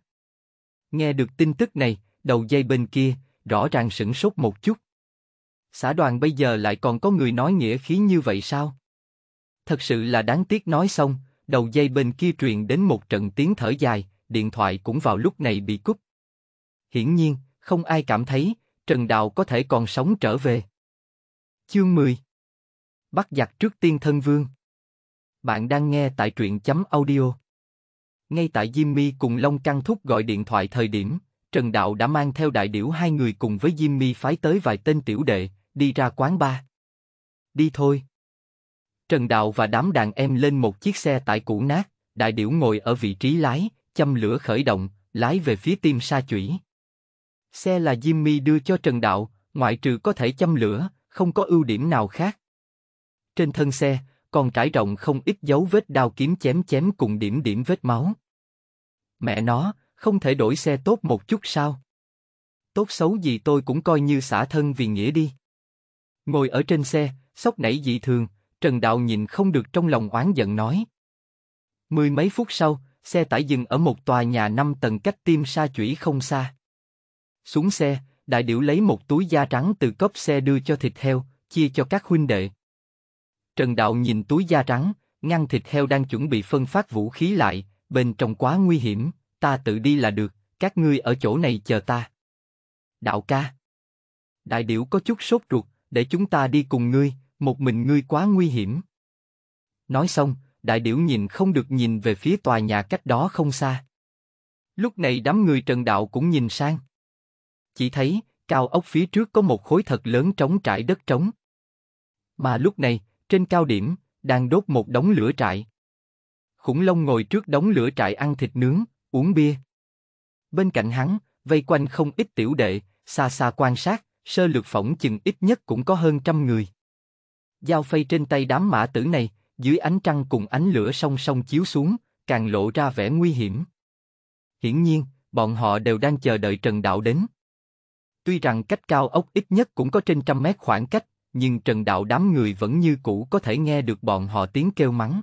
S1: Nghe được tin tức này, đầu dây bên kia, rõ ràng sửng sốt một chút. Xã đoàn bây giờ lại còn có người nói nghĩa khí như vậy sao? Thật sự là đáng tiếc nói xong, đầu dây bên kia truyền đến một trận tiếng thở dài, điện thoại cũng vào lúc này bị cúp. Hiển nhiên, không ai cảm thấy Trần Đạo có thể còn sống trở về. Chương 10 Bắt giặc trước tiên thân vương Bạn đang nghe tại truyện chấm audio. Ngay tại Jimmy cùng Long Căng Thúc gọi điện thoại thời điểm, Trần Đạo đã mang theo đại điểu hai người cùng với Jimmy phái tới vài tên tiểu đệ, đi ra quán bar. Đi thôi. Trần Đạo và đám đàn em lên một chiếc xe tải cũ nát, đại điểu ngồi ở vị trí lái, châm lửa khởi động, lái về phía tim sa chủy. Xe là Jimmy đưa cho Trần Đạo, ngoại trừ có thể châm lửa, không có ưu điểm nào khác. Trên thân xe, còn trải rộng không ít dấu vết đao kiếm chém chém cùng điểm điểm vết máu. Mẹ nó, không thể đổi xe tốt một chút sao? Tốt xấu gì tôi cũng coi như xả thân vì nghĩa đi. Ngồi ở trên xe, sốc nảy dị thường, Trần Đạo nhìn không được trong lòng oán giận nói. Mười mấy phút sau, xe tải dừng ở một tòa nhà năm tầng cách tim sa chủy không xa. Xuống xe, đại điểu lấy một túi da trắng từ cốp xe đưa cho thịt heo, chia cho các huynh đệ. Trần Đạo nhìn túi da trắng, ngăn thịt heo đang chuẩn bị phân phát vũ khí lại, bên trong quá nguy hiểm, ta tự đi là được, các ngươi ở chỗ này chờ ta. Đạo ca. Đại điểu có chút sốt ruột, để chúng ta đi cùng ngươi, một mình ngươi quá nguy hiểm. Nói xong, đại điểu nhìn không được nhìn về phía tòa nhà cách đó không xa. Lúc này đám người trần đạo cũng nhìn sang. Chỉ thấy, cao ốc phía trước có một khối thật lớn trống trải đất trống. Mà lúc này, trên cao điểm, đang đốt một đống lửa trại. Khủng long ngồi trước đống lửa trại ăn thịt nướng, uống bia. Bên cạnh hắn, vây quanh không ít tiểu đệ, xa xa quan sát, sơ lược phỏng chừng ít nhất cũng có hơn trăm người. Dao phay trên tay đám mã tử này, dưới ánh trăng cùng ánh lửa song song chiếu xuống, càng lộ ra vẻ nguy hiểm. Hiển nhiên, bọn họ đều đang chờ đợi Trần Đạo đến. Tuy rằng cách cao ốc ít nhất cũng có trên trăm mét khoảng cách, nhưng trần đạo đám người vẫn như cũ có thể nghe được bọn họ tiếng kêu mắng.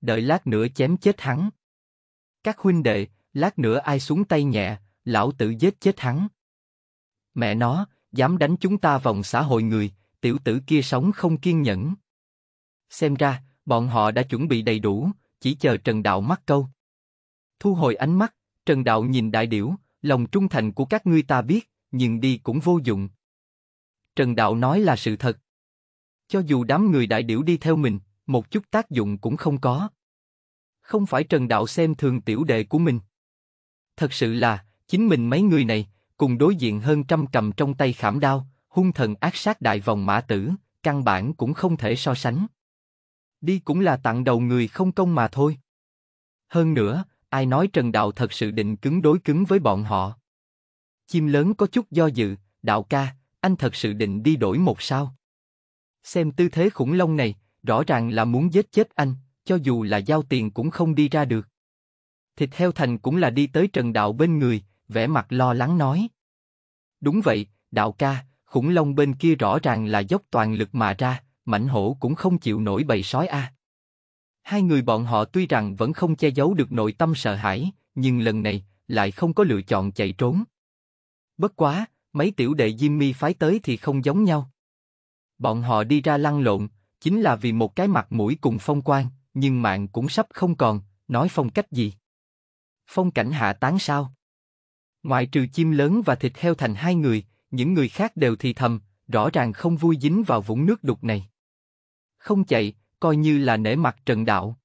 S1: Đợi lát nữa chém chết hắn. Các huynh đệ, lát nữa ai xuống tay nhẹ, lão tử giết chết hắn. Mẹ nó, dám đánh chúng ta vòng xã hội người, tiểu tử kia sống không kiên nhẫn. Xem ra, bọn họ đã chuẩn bị đầy đủ, chỉ chờ Trần Đạo mắc câu. Thu hồi ánh mắt, Trần Đạo nhìn đại điểu, lòng trung thành của các ngươi ta biết, nhưng đi cũng vô dụng. Trần Đạo nói là sự thật. Cho dù đám người đại điểu đi theo mình, một chút tác dụng cũng không có. Không phải Trần Đạo xem thường tiểu đệ của mình. Thật sự là, chính mình mấy người này, cùng đối diện hơn trăm cầm trong tay khảm đao, hung thần ác sát đại vòng mã tử, căn bản cũng không thể so sánh. Đi cũng là tặng đầu người không công mà thôi. Hơn nữa, ai nói Trần Đạo thật sự định cứng đối cứng với bọn họ. Chim lớn có chút do dự, đạo ca, anh thật sự định đi đổi một sao? Xem tư thế khủng long này, rõ ràng là muốn giết chết anh, cho dù là giao tiền cũng không đi ra được. Thịt heo thành cũng là đi tới Trần Đạo bên người, vẻ mặt lo lắng nói. Đúng vậy, Đạo ca, khủng long bên kia rõ ràng là dốc toàn lực mà ra, mảnh hổ cũng không chịu nổi bầy sói a. À. Hai người bọn họ tuy rằng vẫn không che giấu được nội tâm sợ hãi, nhưng lần này lại không có lựa chọn chạy trốn. Bất quá, mấy tiểu đệ Jimmy phái tới thì không giống nhau. Bọn họ đi ra lăn lộn, chính là vì một cái mặt mũi cùng phong quan, nhưng mạng cũng sắp không còn, nói phong cách gì? Phong cảnh hạ tán sao? Ngoại trừ chim lớn và thịt heo thành hai người, những người khác đều thì thầm, rõ ràng không vui dính vào vũng nước đục này. Không chạy, coi như là nể mặt Trần Đạo.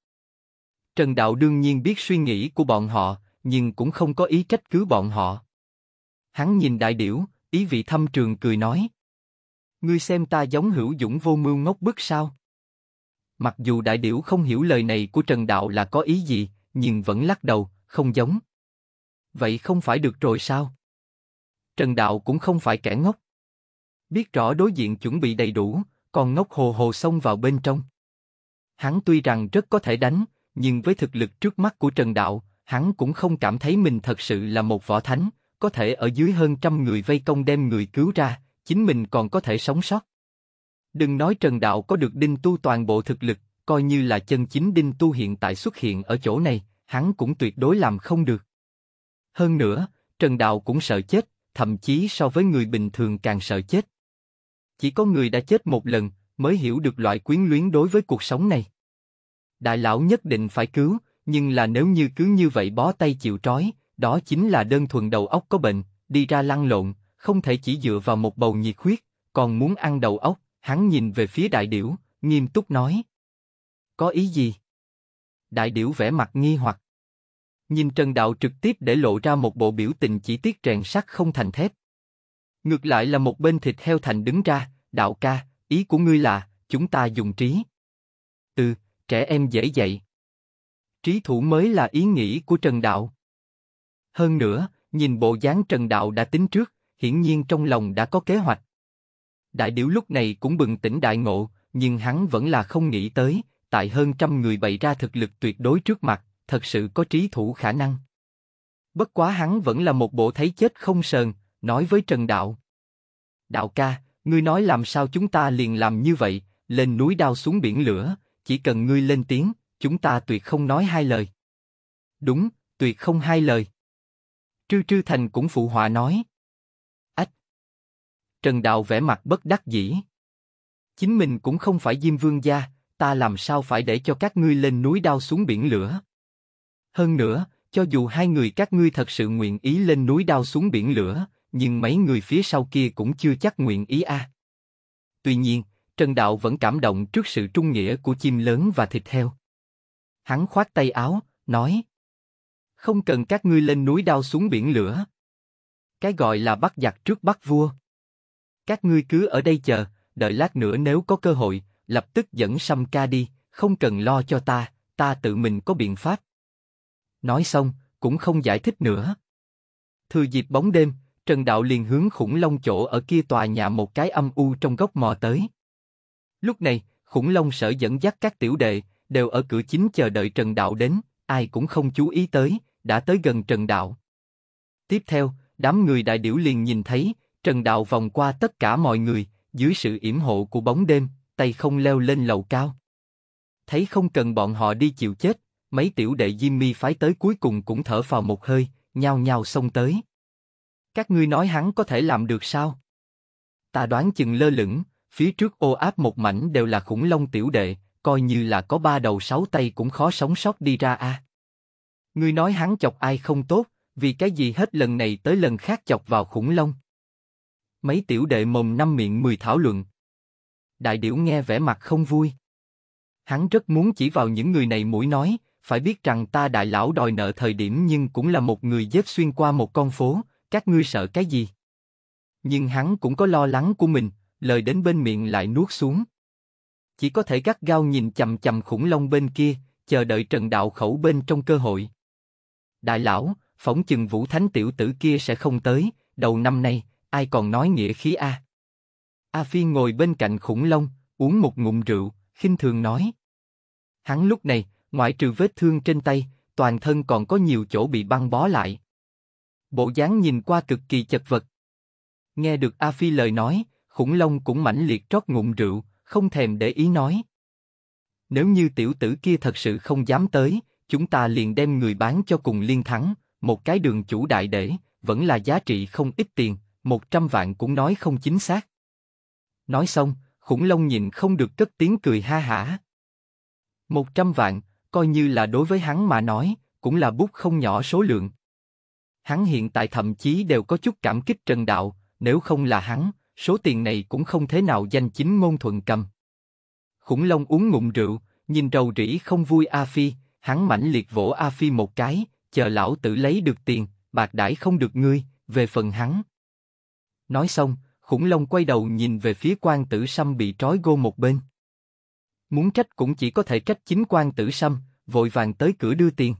S1: Trần Đạo đương nhiên biết suy nghĩ của bọn họ, nhưng cũng không có ý trách cứ bọn họ. Hắn nhìn đại điểu, ý vị thâm trường cười nói. Ngươi xem ta giống hữu dũng vô mưu ngốc bức sao? Mặc dù đại điểu không hiểu lời này của Trần Đạo là có ý gì, nhưng vẫn lắc đầu, không giống. Vậy không phải được rồi sao? Trần Đạo cũng không phải kẻ ngốc. Biết rõ đối diện chuẩn bị đầy đủ, còn ngốc hồ hồ xông vào bên trong. Hắn tuy rằng rất có thể đánh, nhưng với thực lực trước mắt của Trần Đạo, hắn cũng không cảm thấy mình thật sự là một võ thánh, có thể ở dưới hơn trăm người vây công đem người cứu ra, chính mình còn có thể sống sót. Đừng nói Trần Đạo có được đinh tu toàn bộ thực lực, coi như là chân chính đinh tu hiện tại xuất hiện ở chỗ này, hắn cũng tuyệt đối làm không được. Hơn nữa, Trần Đạo cũng sợ chết, thậm chí so với người bình thường càng sợ chết. Chỉ có người đã chết một lần mới hiểu được loại quyến luyến đối với cuộc sống này. Đại lão nhất định phải cứu, nhưng là nếu như cứ như vậy bó tay chịu trói, đó chính là đơn thuần đầu óc có bệnh, đi ra lăn lộn, không thể chỉ dựa vào một bầu nhiệt huyết, còn muốn ăn đầu óc, hắn nhìn về phía đại điểu, nghiêm túc nói. Có ý gì? Đại điểu vẻ mặt nghi hoặc. Nhìn Trần Đạo trực tiếp để lộ ra một bộ biểu tình chỉ tiết rèn sắt không thành thép. Ngược lại là một bên thịt heo thành đứng ra, đạo ca, ý của ngươi là, chúng ta dùng trí. từ trẻ em dễ dạy. Trí thủ mới là ý nghĩ của Trần Đạo. Hơn nữa, nhìn bộ dáng Trần Đạo đã tính trước, hiển nhiên trong lòng đã có kế hoạch. Đại điểu lúc này cũng bừng tỉnh đại ngộ, nhưng hắn vẫn là không nghĩ tới, tại hơn trăm người bày ra thực lực tuyệt đối trước mặt, thật sự có trí thủ khả năng. Bất quá hắn vẫn là một bộ thấy chết không sờn, nói với Trần Đạo. Đạo ca, ngươi nói làm sao chúng ta liền làm như vậy, lên núi đao xuống biển lửa, chỉ cần ngươi lên tiếng, chúng ta tuyệt không nói hai lời. Đúng, tuyệt không hai lời. Trư Trư Thành cũng phụ họa nói. Ách! Trần Đạo vẻ mặt bất đắc dĩ. Chính mình cũng không phải Diêm Vương gia, ta làm sao phải để cho các ngươi lên núi đao xuống biển lửa. Hơn nữa, cho dù hai người các ngươi thật sự nguyện ý lên núi đao xuống biển lửa, nhưng mấy người phía sau kia cũng chưa chắc nguyện ý a. À. Tuy nhiên, Trần Đạo vẫn cảm động trước sự trung nghĩa của chim lớn và thịt heo. Hắn khoát tay áo, nói: không cần các ngươi lên núi đao xuống biển lửa. Cái gọi là bắt giặc trước bắt vua. Các ngươi cứ ở đây chờ, đợi lát nữa nếu có cơ hội, lập tức dẫn Sâm Ca đi, không cần lo cho ta, ta tự mình có biện pháp. Nói xong, cũng không giải thích nữa. Thừa dịp bóng đêm, Trần Đạo liền hướng khủng long chỗ ở kia tòa nhà một cái âm u trong góc mò tới. Lúc này, khủng long sở dẫn dắt các tiểu đệ, đều ở cửa chính chờ đợi Trần Đạo đến, ai cũng không chú ý tới, đã tới gần Trần Đạo. Tiếp theo, đám người đại điểu liền nhìn thấy, Trần Đạo vòng qua tất cả mọi người, dưới sự yểm hộ của bóng đêm, tay không leo lên lầu cao. Thấy không cần bọn họ đi chịu chết, mấy tiểu đệ Jimmy phái tới cuối cùng cũng thở vào một hơi, nhao nhao xông tới. Các ngươi nói hắn có thể làm được sao? Ta đoán chừng lơ lửng, phía trước ô áp một mảnh đều là khủng long tiểu đệ, coi như là có ba đầu sáu tay cũng khó sống sót đi ra a. À. Ngươi nói hắn chọc ai không tốt, vì cái gì hết lần này tới lần khác chọc vào khủng long. Mấy tiểu đệ mồm năm miệng mười thảo luận. Đại điểu nghe vẻ mặt không vui. Hắn rất muốn chỉ vào những người này mũi nói, phải biết rằng ta đại lão đòi nợ thời điểm nhưng cũng là một người dép xuyên qua một con phố, các ngươi sợ cái gì? Nhưng hắn cũng có lo lắng của mình, lời đến bên miệng lại nuốt xuống. Chỉ có thể gắt gao nhìn chầm chầm khủng long bên kia, chờ đợi trần đạo khẩu bên trong cơ hội đại lão, phỏng chừng Vũ Thánh tiểu tử kia sẽ không tới, đầu năm nay, ai còn nói nghĩa khí a? A Phi ngồi bên cạnh khủng long, uống một ngụm rượu, khinh thường nói. Hắn lúc này, ngoại trừ vết thương trên tay, toàn thân còn có nhiều chỗ bị băng bó lại. Bộ dáng nhìn qua cực kỳ chật vật. Nghe được A Phi lời nói, khủng long cũng mãnh liệt trót ngụm rượu, không thèm để ý nói. Nếu như tiểu tử kia thật sự không dám tới, chúng ta liền đem người bán cho cùng liên thắng, một cái đường chủ đại để, vẫn là giá trị không ít tiền, một trăm vạn cũng nói không chính xác. Nói xong, khủng long nhìn không được cất tiếng cười ha hả. Một trăm vạn, coi như là đối với hắn mà nói, cũng là bút không nhỏ số lượng. Hắn hiện tại thậm chí đều có chút cảm kích Trần Đạo, nếu không là hắn, số tiền này cũng không thế nào danh chính ngôn thuận cầm. Khủng long uống ngụm rượu, nhìn rầu rĩ không vui A Phi, hắn mãnh liệt vỗ A Phi một cái, chờ lão tử lấy được tiền, bạc đãi không được ngươi, về phần hắn. Nói xong, khủng long quay đầu nhìn về phía quan tử sâm bị trói gô một bên. Muốn trách cũng chỉ có thể trách chính quan tử sâm, vội vàng tới cửa đưa tiền.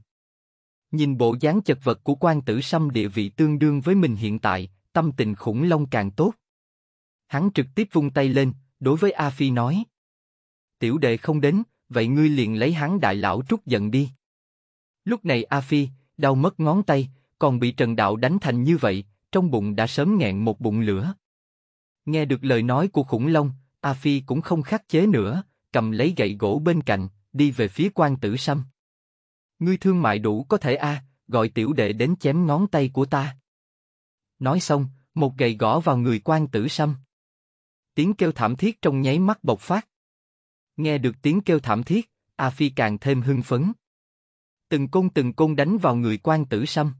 S1: Nhìn bộ dáng chật vật của quan tử sâm địa vị tương đương với mình hiện tại, tâm tình khủng long càng tốt. Hắn trực tiếp vung tay lên, đối với A Phi nói. Tiểu đệ không đến, vậy ngươi liền lấy hắn đại lão trút giận đi. Lúc này A Phi, đau mất ngón tay, còn bị Trần Đạo đánh thành như vậy, trong bụng đã sớm nghẹn một bụng lửa. Nghe được lời nói của khủng long, A Phi cũng không khắc chế nữa, cầm lấy gậy gỗ bên cạnh, đi về phía quan tử Sâm. Ngươi thương mại đủ có thể A, gọi tiểu đệ đến chém ngón tay của ta. Nói xong, một gậy gõ vào người quan tử Sâm. Tiếng kêu thảm thiết trong nháy mắt bộc phát. Nghe được tiếng kêu thảm thiết, A Phi càng thêm hưng phấn. Từng côn từng côn đánh vào người quan tử Sâm.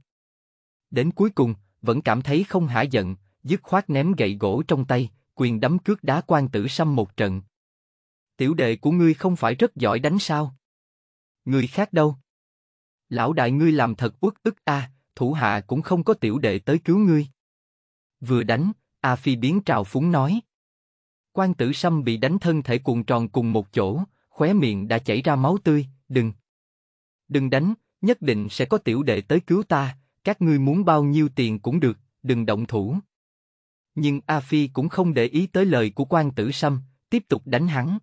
S1: Đến cuối cùng, vẫn cảm thấy không hả giận, dứt khoát ném gậy gỗ trong tay, quyền đấm cước đá quan tử Sâm một trận. Tiểu đệ của ngươi không phải rất giỏi đánh sao? Người khác đâu? Lão đại ngươi làm thật uất ức a, à, thủ hạ cũng không có tiểu đệ tới cứu ngươi. Vừa đánh, A Phi biến trào phúng nói. Quan tử sâm bị đánh thân thể cuộn tròn cùng một chỗ, khóe miệng đã chảy ra máu tươi, đừng. Đừng đánh, nhất định sẽ có tiểu đệ tới cứu ta, các ngươi muốn bao nhiêu tiền cũng được, đừng động thủ. Nhưng A Phi cũng không để ý tới lời của quan tử sâm, tiếp tục đánh hắn.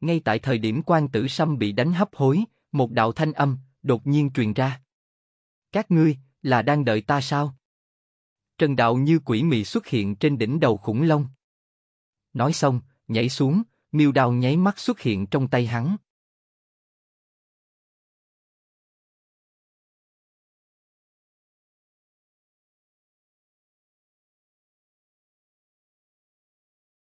S1: Ngay tại thời điểm quan tử sâm bị đánh hấp hối, một đạo thanh âm, đột nhiên truyền ra. Các ngươi, là đang đợi ta sao? Trần đạo như quỷ mị xuất hiện trên đỉnh đầu khủng long. Nói xong, nhảy xuống, miêu đào nháy mắt xuất hiện trong tay hắn,